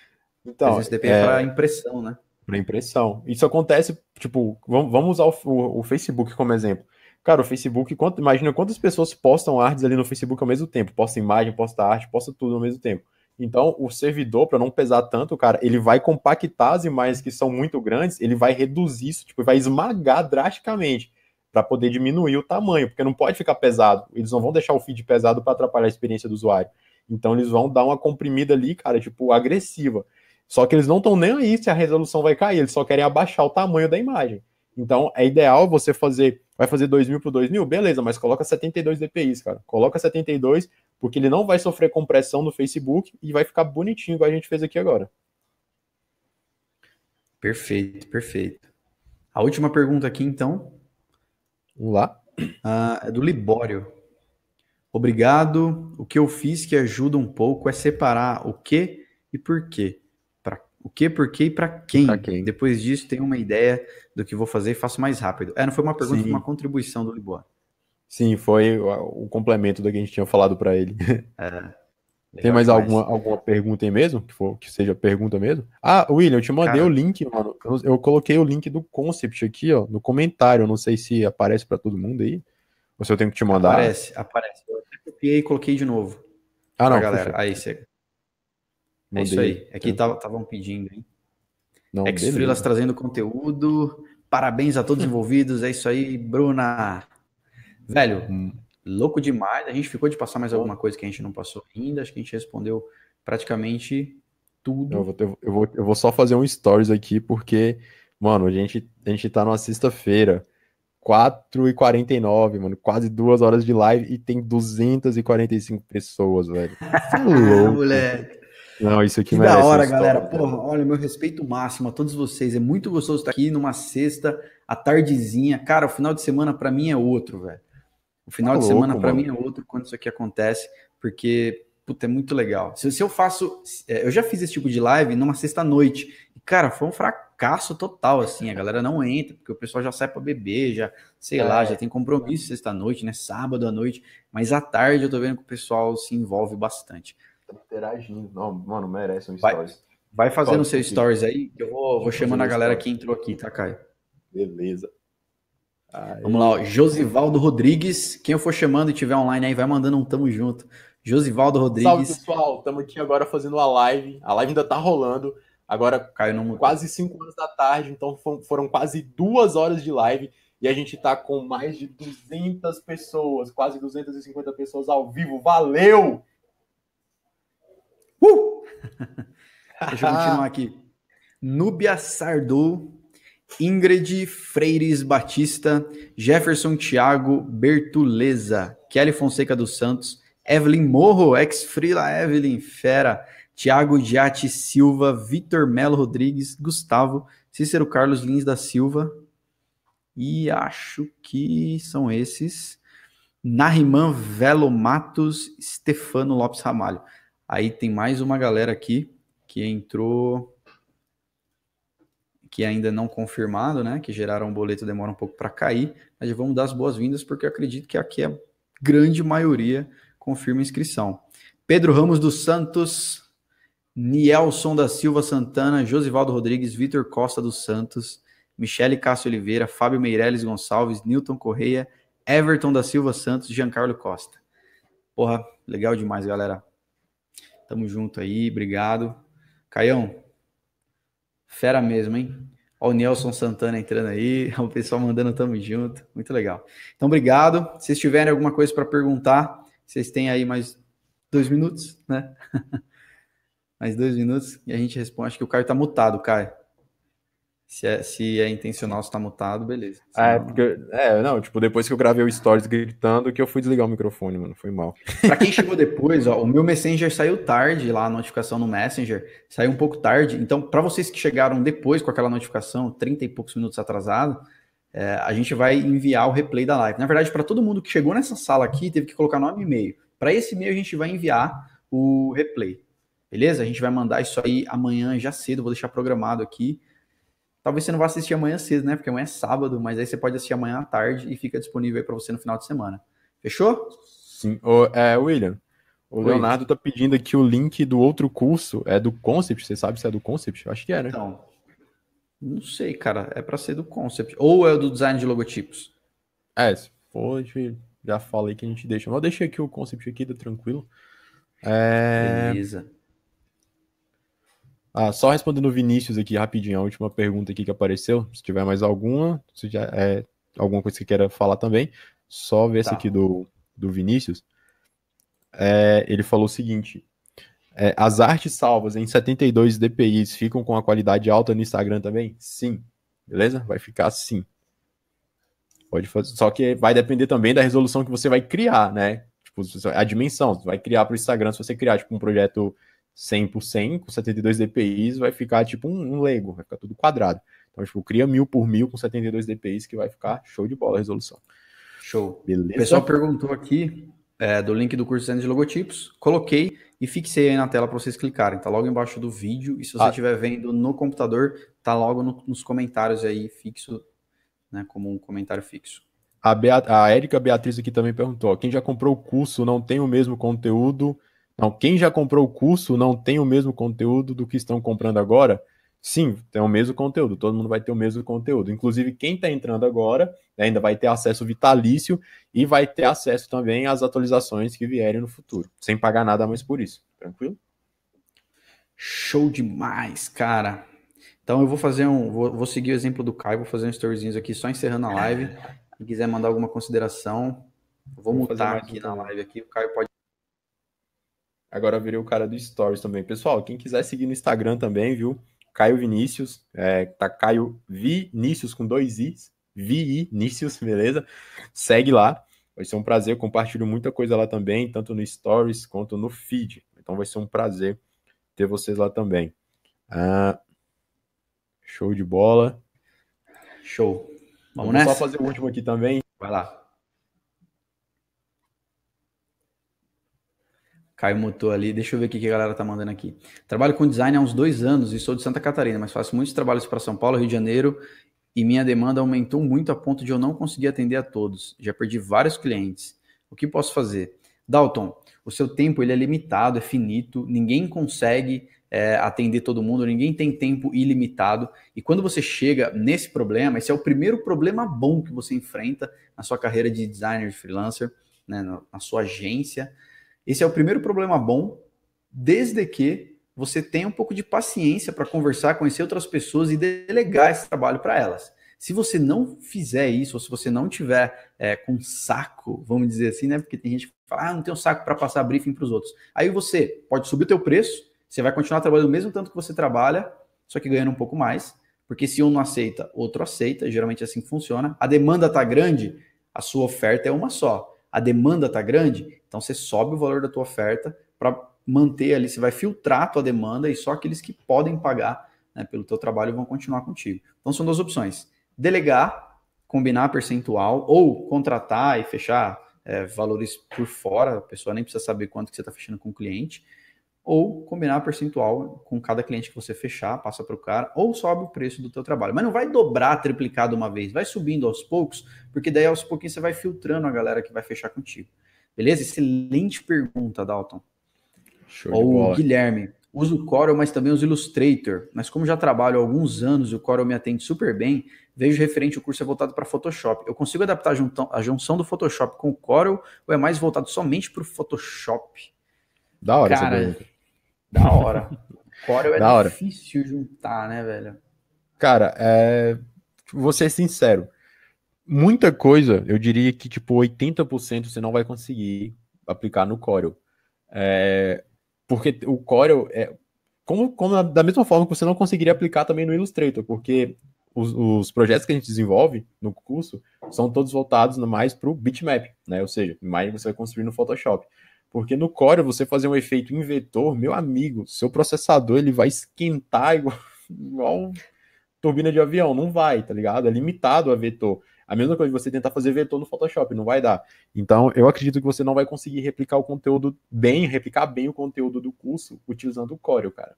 Então, 300 dpi é... para impressão, né? Para impressão. Isso acontece, tipo, vamos usar o, o, o Facebook como exemplo. Cara, o Facebook, quanto, imagina quantas pessoas postam artes ali no Facebook ao mesmo tempo. Posta imagem, posta arte, posta tudo ao mesmo tempo. Então, o servidor, para não pesar tanto, cara, ele vai compactar as imagens que são muito grandes, ele vai reduzir isso, tipo, vai esmagar drasticamente para poder diminuir o tamanho, porque não pode ficar pesado. Eles não vão deixar o feed pesado para atrapalhar a experiência do usuário. Então, eles vão dar uma comprimida ali, cara, tipo, agressiva. Só que eles não estão nem aí se a resolução vai cair, eles só querem abaixar o tamanho da imagem. Então, é ideal você fazer, vai fazer 2000 por 2000, beleza, mas coloca 72 dpi, cara. Coloca 72, porque ele não vai sofrer compressão no Facebook e vai ficar bonitinho, igual a gente fez aqui agora. Perfeito, perfeito. A última pergunta aqui, então. Vamos lá. Ah, é do Libório. Obrigado. O que eu fiz que ajuda um pouco é separar o que e por quê. Pra, o que, por quê e para quem. quem. Depois disso, tenho uma ideia do que vou fazer e faço mais rápido. É, não foi uma pergunta, Sim. foi uma contribuição do Libório. Sim, foi o, complemento do que a gente tinha falado para ele. É, Tem mais alguma, alguma pergunta aí mesmo? Que, for, que seja pergunta mesmo? Ah, William, eu te mandei Cara. o link, mano. Eu, eu, coloquei o link do concept aqui, ó, no comentário. não sei se aparece para todo mundo aí. Ou se eu tenho que te mandar. Aparece, aparece. Eu até copiei e coloquei de novo. Ah, não. Galera, aí você. Mandei. É isso aí. Aqui é estavam tá, pedindo, hein? Não, ex trazendo conteúdo. Parabéns a todos envolvidos. É isso aí, Bruna. Velho, hum. louco demais. A gente ficou de passar mais alguma coisa que a gente não passou ainda. Acho que a gente respondeu praticamente tudo. Eu vou, eu vou, eu vou só fazer um stories aqui, porque, mano, a gente, a gente tá numa sexta-feira. 4h49, mano. Quase duas horas de live e tem 245 pessoas, velho. Isso é louco. Moleque. Não, isso aqui que merece. da hora, galera. Porra, olha, meu respeito máximo a todos vocês. É muito gostoso estar aqui numa sexta, à tardezinha. Cara, o final de semana para mim é outro, velho. O final tá de louco, semana para mim é outro quando isso aqui acontece, porque puta, é muito legal. Se, se eu faço, é, eu já fiz esse tipo de live numa sexta noite. E cara, foi um fracasso total assim, a galera não entra, porque o pessoal já sai para beber, já, sei é. lá, já tem compromisso sexta noite, né, sábado à noite, mas à tarde eu tô vendo que o pessoal se envolve bastante. Tá interagindo. Não, mano, merece um stories. Vai, fazendo stories. seu stories aí, que eu vou, vou chamando a galera que entrou aqui, tá, Caio? Beleza. Aí. Vamos lá, ó. Josivaldo Rodrigues. Quem eu for chamando e tiver online aí, vai mandando um tamo junto. Josivaldo Rodrigues. Salve, pessoal. Estamos aqui agora fazendo a live. A live ainda tá rolando. Agora Caiu no... quase 5 horas da tarde, então foram quase duas horas de live e a gente tá com mais de 200 pessoas, quase 250 pessoas ao vivo. Valeu! Uh! Deixa eu continuar aqui. Núbia Sardu Ingrid Freires Batista, Jefferson Thiago Bertuleza, Kelly Fonseca dos Santos, Evelyn Morro, ex-Frila Evelyn, fera, Thiago Giatti Silva, Vitor Melo Rodrigues, Gustavo, Cícero Carlos Lins da Silva, e acho que são esses. Nariman Velo Matos, Stefano Lopes Ramalho. Aí tem mais uma galera aqui que entrou que ainda não confirmado, né? Que geraram um boleto demora um pouco para cair, mas vamos dar as boas-vindas, porque eu acredito que aqui a grande maioria confirma a inscrição. Pedro Ramos dos Santos, Nielson da Silva Santana, Josivaldo Rodrigues, Vitor Costa dos Santos, Michele Cássio Oliveira, Fábio Meireles Gonçalves, Newton Correia, Everton da Silva Santos, Giancarlo Costa. Porra, legal demais, galera. Tamo junto aí, obrigado. Caião, Fera mesmo, hein? Olha o Nelson Santana entrando aí, o pessoal mandando tamo junto, muito legal. Então, obrigado. Se vocês tiverem alguma coisa para perguntar, vocês têm aí mais dois minutos, né? mais dois minutos e a gente responde. Acho que o Caio tá mutado, Caio. Se é, se é intencional, se tá mutado, beleza. Se é, não, porque. É, não, tipo, depois que eu gravei o Stories gritando, que eu fui desligar o microfone, mano. Foi mal. pra quem chegou depois, ó, o meu Messenger saiu tarde lá, a notificação no Messenger. Saiu um pouco tarde. Então, para vocês que chegaram depois com aquela notificação, 30 e poucos minutos atrasado, é, a gente vai enviar o replay da live. Na verdade, para todo mundo que chegou nessa sala aqui, teve que colocar nome e e-mail. Para esse e-mail, a gente vai enviar o replay. Beleza? A gente vai mandar isso aí amanhã já cedo, vou deixar programado aqui. Talvez você não vá assistir amanhã cedo, né? Porque amanhã é sábado, mas aí você pode assistir amanhã à tarde e fica disponível para você no final de semana. Fechou? Sim. O, é, William, o Oi. Leonardo tá pedindo aqui o link do outro curso. É do Concept? Você sabe se é do Concept? Eu acho que é, né? Então, não sei, cara. É para ser do Concept. Ou é do design de logotipos? É, se for, já falei que a gente deixa. Eu deixei aqui o Concept aqui, tá tranquilo. É... Beleza. Ah, só respondendo o Vinícius aqui rapidinho, a última pergunta aqui que apareceu. Se tiver mais alguma, se já é alguma coisa que queira falar também, só ver tá. essa aqui do, do Vinícius. É, ele falou o seguinte: é, as artes salvas em 72 DPIs ficam com a qualidade alta no Instagram também? Sim. Beleza? Vai ficar sim. Pode fazer. Só que vai depender também da resolução que você vai criar, né? Tipo, a dimensão. Você vai criar para o Instagram. Se você criar tipo, um projeto 100 com 72 DPIs, vai ficar tipo um, um Lego, vai ficar tudo quadrado. Então, tipo, cria mil por mil com 72 DPIs, que vai ficar show de bola a resolução. Show. Beleza? O pessoal perguntou aqui é, do link do curso de logotipos. Coloquei e fixei aí na tela para vocês clicarem. Tá logo embaixo do vídeo. E se você ah. estiver ah. vendo no computador, tá logo no, nos comentários aí fixo, né? Como um comentário fixo. A, Beat a Érica Beatriz aqui também perguntou: quem já comprou o curso não tem o mesmo conteúdo então, quem já comprou o curso não tem o mesmo conteúdo do que estão comprando agora? Sim, tem o mesmo conteúdo, todo mundo vai ter o mesmo conteúdo. Inclusive, quem está entrando agora né, ainda vai ter acesso vitalício e vai ter acesso também às atualizações que vierem no futuro, sem pagar nada mais por isso. Tranquilo? Show demais, cara. Então eu vou fazer um. Vou, vou seguir o exemplo do Caio, vou fazer um storyzinho aqui só encerrando a live. Quem quiser mandar alguma consideração, vou, vou mutar aqui um... na live aqui, o Caio pode. Agora virei o cara do Stories também. Pessoal, quem quiser seguir no Instagram também, viu? Caio Vinícius, é, tá Caio Vinícius com dois I's, Vinícius, beleza? Segue lá, vai ser um prazer, compartilho muita coisa lá também, tanto no Stories quanto no feed. Então vai ser um prazer ter vocês lá também. Ah, show de bola. Show. Vamos, Vamos nessa? só fazer o último aqui também. Vai lá. Caio Motor ali. Deixa eu ver o que a galera tá mandando aqui. Trabalho com design há uns dois anos e sou de Santa Catarina, mas faço muitos trabalhos para São Paulo, Rio de Janeiro e minha demanda aumentou muito a ponto de eu não conseguir atender a todos. Já perdi vários clientes. O que posso fazer? Dalton, o seu tempo ele é limitado, é finito, ninguém consegue é, atender todo mundo, ninguém tem tempo ilimitado. E quando você chega nesse problema, esse é o primeiro problema bom que você enfrenta na sua carreira de designer, freelancer, né, na sua agência esse é o primeiro problema bom, desde que você tenha um pouco de paciência para conversar, conhecer outras pessoas e delegar esse trabalho para elas. Se você não fizer isso, ou se você não tiver é, com saco, vamos dizer assim, né? Porque tem gente que fala, ah, não tenho saco para passar briefing para os outros. Aí você pode subir o teu preço, você vai continuar trabalhando o mesmo tanto que você trabalha, só que ganhando um pouco mais, porque se um não aceita, outro aceita, geralmente é assim funciona. A demanda está grande, a sua oferta é uma só a demanda está grande, então você sobe o valor da tua oferta para manter ali, você vai filtrar a tua demanda e só aqueles que podem pagar né, pelo teu trabalho vão continuar contigo. Então são duas opções, delegar, combinar percentual ou contratar e fechar é, valores por fora, a pessoa nem precisa saber quanto que você está fechando com o cliente, ou combinar percentual com cada cliente que você fechar, passa para o cara, ou sobe o preço do teu trabalho. Mas não vai dobrar, triplicar de uma vez, vai subindo aos poucos, porque daí aos pouquinhos você vai filtrando a galera que vai fechar contigo. Beleza? Excelente pergunta, Dalton. Show ou de bola. Guilherme. Uso o Corel, mas também uso o Illustrator. Mas como já trabalho há alguns anos e o Corel me atende super bem, vejo referente o curso é voltado para Photoshop. Eu consigo adaptar a, junção do Photoshop com o Corel ou é mais voltado somente para o Photoshop? Da hora Cara, essa da hora. Corel é da hora. difícil juntar, né, velho? Cara, é... vou ser sincero. Muita coisa, eu diria que tipo 80% você não vai conseguir aplicar no Corel. É... Porque o Corel é. Como, como, da mesma forma que você não conseguiria aplicar também no Illustrator, porque os, os, projetos que a gente desenvolve no curso são todos voltados mais para o bitmap, né? Ou seja, imagem você vai construir no Photoshop. Porque no Core você fazer um efeito em vetor, meu amigo, seu processador ele vai esquentar igual, igual turbina de avião, não vai, tá ligado? É limitado a vetor. A mesma coisa que você tentar fazer vetor no Photoshop, não vai dar. Então, eu acredito que você não vai conseguir replicar o conteúdo bem, replicar bem o conteúdo do curso utilizando o Corel, cara.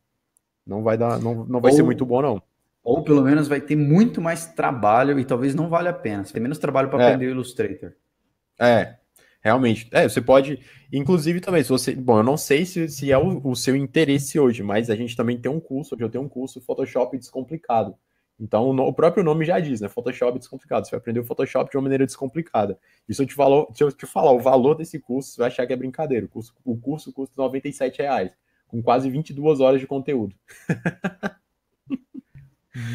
Não vai dar, não, não vai ou, ser muito bom, não. Ou pelo menos vai ter muito mais trabalho e talvez não valha a pena. Você tem menos trabalho para é. aprender o Illustrator. É, Realmente. É, você pode. Inclusive, também, se você. Bom, eu não sei se, se é o, o, seu interesse hoje, mas a gente também tem um curso, hoje eu tenho um curso Photoshop descomplicado. Então, o, no, o próprio nome já diz, né? Photoshop descomplicado. Você vai aprender o Photoshop de uma maneira descomplicada. isso eu te, falo, se eu te falar o valor desse curso, você vai achar que é brincadeira. O curso, o curso custa R$ reais, com quase 22 horas de conteúdo.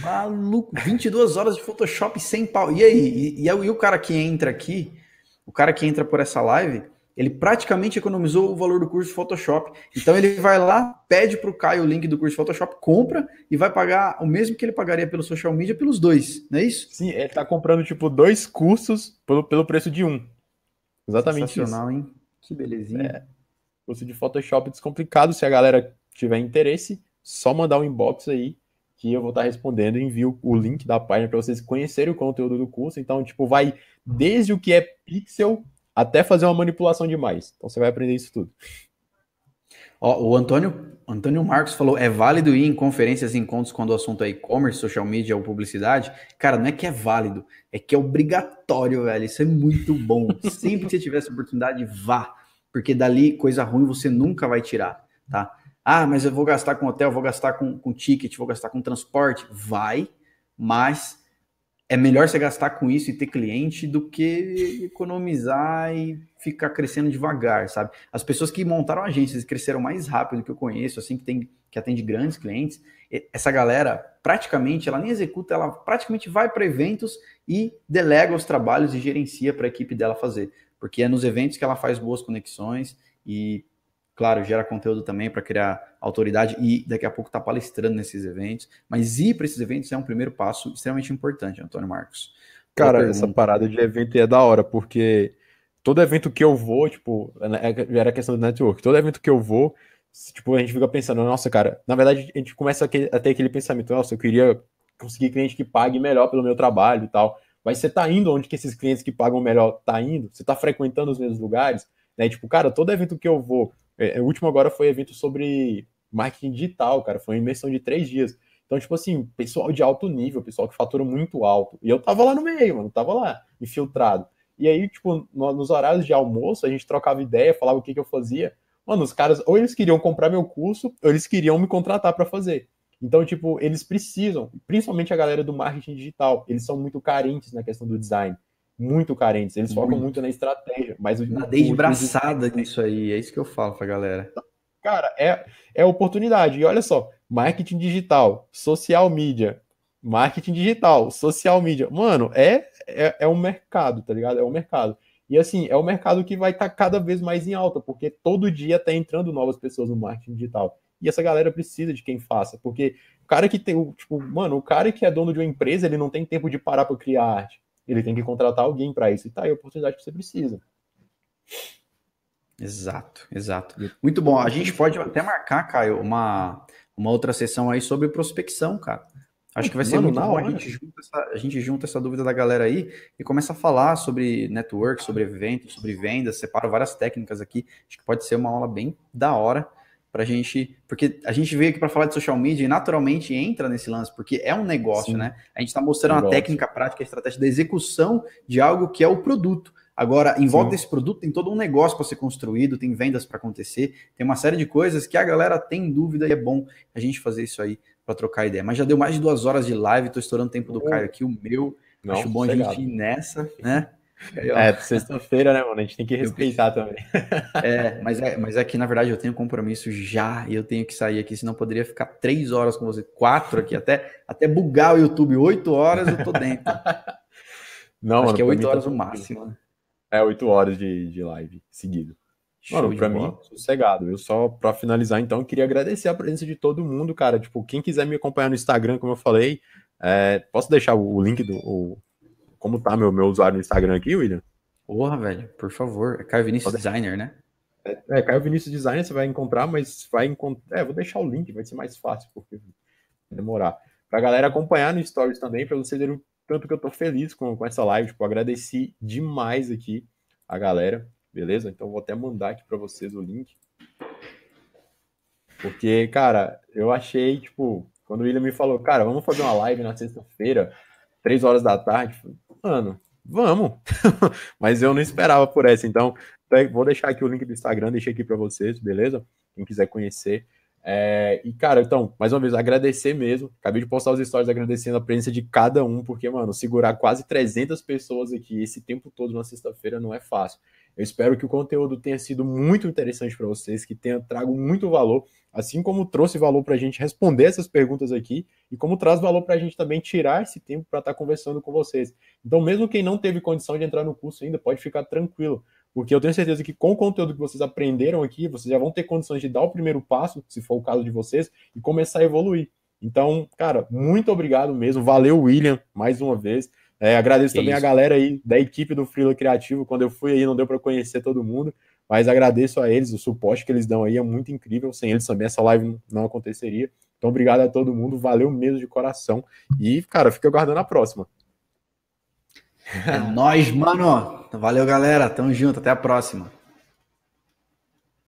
Maluco, 22 horas de Photoshop sem pau. E aí? E, e, é e o cara que entra aqui o cara que entra por essa live, ele praticamente economizou o valor do curso de Photoshop. Então ele vai lá, pede para o Caio o link do curso de Photoshop, compra e vai pagar o mesmo que ele pagaria pelo social media pelos dois, não é isso? Sim, ele está comprando tipo dois cursos pelo, pelo preço de um. Exatamente Sensacional, isso. hein? Que belezinha. É, curso de Photoshop descomplicado, se a galera tiver interesse, só mandar um inbox aí que eu vou estar respondendo, envio o link da página para vocês conhecerem o conteúdo do curso. Então, tipo, vai desde o que é pixel até fazer uma manipulação demais. Então, você vai aprender isso tudo. Ó, o Antônio, Antônio Marcos falou: é válido ir em conferências e encontros quando o assunto é e-commerce, social media ou publicidade? Cara, não é que é válido, é que é obrigatório, velho. Isso é muito bom. Sempre que você tiver essa oportunidade, vá, porque dali coisa ruim você nunca vai tirar, tá? Ah, mas eu vou gastar com hotel, vou gastar com, com ticket, vou gastar com transporte. Vai, mas é melhor você gastar com isso e ter cliente do que economizar e ficar crescendo devagar, sabe? As pessoas que montaram agências e cresceram mais rápido que eu conheço, assim, que, tem, que atende grandes clientes, essa galera praticamente, ela nem executa, ela praticamente vai para eventos e delega os trabalhos e gerencia para a equipe dela fazer. Porque é nos eventos que ela faz boas conexões e claro, gera conteúdo também para criar autoridade e daqui a pouco está palestrando nesses eventos. Mas ir para esses eventos é um primeiro passo extremamente importante, Antônio Marcos. Cara, essa parada de evento é da hora, porque todo evento que eu vou, tipo, né, é, era questão do network, todo evento que eu vou, tipo, a gente fica pensando, nossa, cara, na verdade a gente começa a ter aquele pensamento, nossa, eu queria conseguir cliente que pague melhor pelo meu trabalho e tal. Mas você tá indo onde que esses clientes que pagam melhor tá indo? Você tá frequentando os mesmos lugares? Né? Tipo, cara, todo evento que eu vou, é, é, o último agora foi evento sobre marketing digital, cara. Foi uma imersão de três dias. Então, tipo assim, pessoal de alto nível, pessoal que fatura muito alto. E eu tava lá no meio, mano, tava lá, infiltrado. E aí, tipo, no, nos horários de almoço, a gente trocava ideia, falava o que, que eu fazia. Mano, os caras, ou eles queriam comprar meu curso, ou eles queriam me contratar para fazer. Então, tipo, eles precisam, principalmente a galera do marketing digital, eles são muito carentes na questão do design muito carentes. Eles focam muito, muito na estratégia, mas o, na desbraçada nisso aí, é isso que eu falo pra galera. Cara, é, é oportunidade. E olha só, marketing digital, social media, marketing digital, social media. Mano, é, é, é um mercado, tá ligado? É um mercado. E assim, é o um mercado que vai estar tá cada vez mais em alta, porque todo dia tá entrando novas pessoas no marketing digital. E essa galera precisa de quem faça, porque o cara que tem, tipo, mano, o cara que é dono de uma empresa, ele não tem tempo de parar para criar arte. Ele tem que contratar alguém para isso. E tá aí a oportunidade que você precisa. Exato, exato. Muito bom. A gente pode até marcar, Caio, uma, uma outra sessão aí sobre prospecção, cara. Acho que vai ser Mano, muito bom. A gente, junta essa, a gente junta essa dúvida da galera aí e começa a falar sobre network, sobre eventos, sobre vendas, Separa várias técnicas aqui. Acho que pode ser uma aula bem da hora para a gente, porque a gente veio aqui para falar de social media e naturalmente entra nesse lance, porque é um negócio, Sim. né? A gente está mostrando a técnica, a prática, a estratégia da execução de algo que é o produto. Agora, em volta Sim. desse produto tem todo um negócio para ser construído, tem vendas para acontecer, tem uma série de coisas que a galera tem dúvida e é bom a gente fazer isso aí para trocar ideia. Mas já deu mais de duas horas de live, estou estourando o tempo do Caio aqui, o meu. Não, Acho bom a gente ir nessa, né? É, sexta-feira, né, mano? A gente tem que respeitar também. É mas, é, mas é que na verdade, eu tenho compromisso já e eu tenho que sair aqui, senão poderia ficar três horas com você, quatro aqui, até, até bugar o YouTube. Oito horas eu tô dentro. Não, Acho mano, que é oito tá horas tá o máximo, né? É, oito horas de, de live seguido. mano, pra bola. mim, sossegado. Eu só, pra finalizar, então, queria agradecer a presença de todo mundo, cara. Tipo, quem quiser me acompanhar no Instagram, como eu falei, é, posso deixar o link do o como tá meu, meu usuário no Instagram aqui, William? Porra, velho, por favor. É Caio Vinícius Pode... Designer, né? É, é, Caio Vinícius Designer você vai encontrar, mas vai encontrar. É, vou deixar o link, vai ser mais fácil, porque vai demorar. Pra galera acompanhar no Stories também, pra vocês verem o tanto que eu tô feliz com, com essa live. Tipo, agradeci demais aqui a galera, beleza? Então vou até mandar aqui pra vocês o link. Porque, cara, eu achei, tipo, quando o William me falou, cara, vamos fazer uma live na sexta-feira, três horas da tarde, mano, vamos. Mas eu não esperava por essa. Então, vou deixar aqui o link do Instagram, deixei aqui para vocês, beleza? Quem quiser conhecer. É, e, cara, então, mais uma vez, agradecer mesmo. Acabei de postar os stories agradecendo a presença de cada um, porque, mano, segurar quase 300 pessoas aqui esse tempo todo na sexta-feira não é fácil. Eu espero que o conteúdo tenha sido muito interessante para vocês, que tenha trago muito valor, assim como trouxe valor para a gente responder essas perguntas aqui e como traz valor para a gente também tirar esse tempo para estar tá conversando com vocês. Então, mesmo quem não teve condição de entrar no curso ainda, pode ficar tranquilo, porque eu tenho certeza que com o conteúdo que vocês aprenderam aqui, vocês já vão ter condições de dar o primeiro passo, se for o caso de vocês, e começar a evoluir. Então, cara, muito obrigado mesmo. Valeu, William, mais uma vez. É, agradeço que também isso. a galera aí da equipe do Freela Criativo. Quando eu fui aí, não deu para conhecer todo mundo, mas agradeço a eles, o suporte que eles dão aí é muito incrível. Sem eles também essa live não aconteceria. Então, obrigado a todo mundo, valeu mesmo de coração. E, cara, fica aguardando a próxima. É nóis, mano. Valeu, galera. Tamo junto, até a próxima.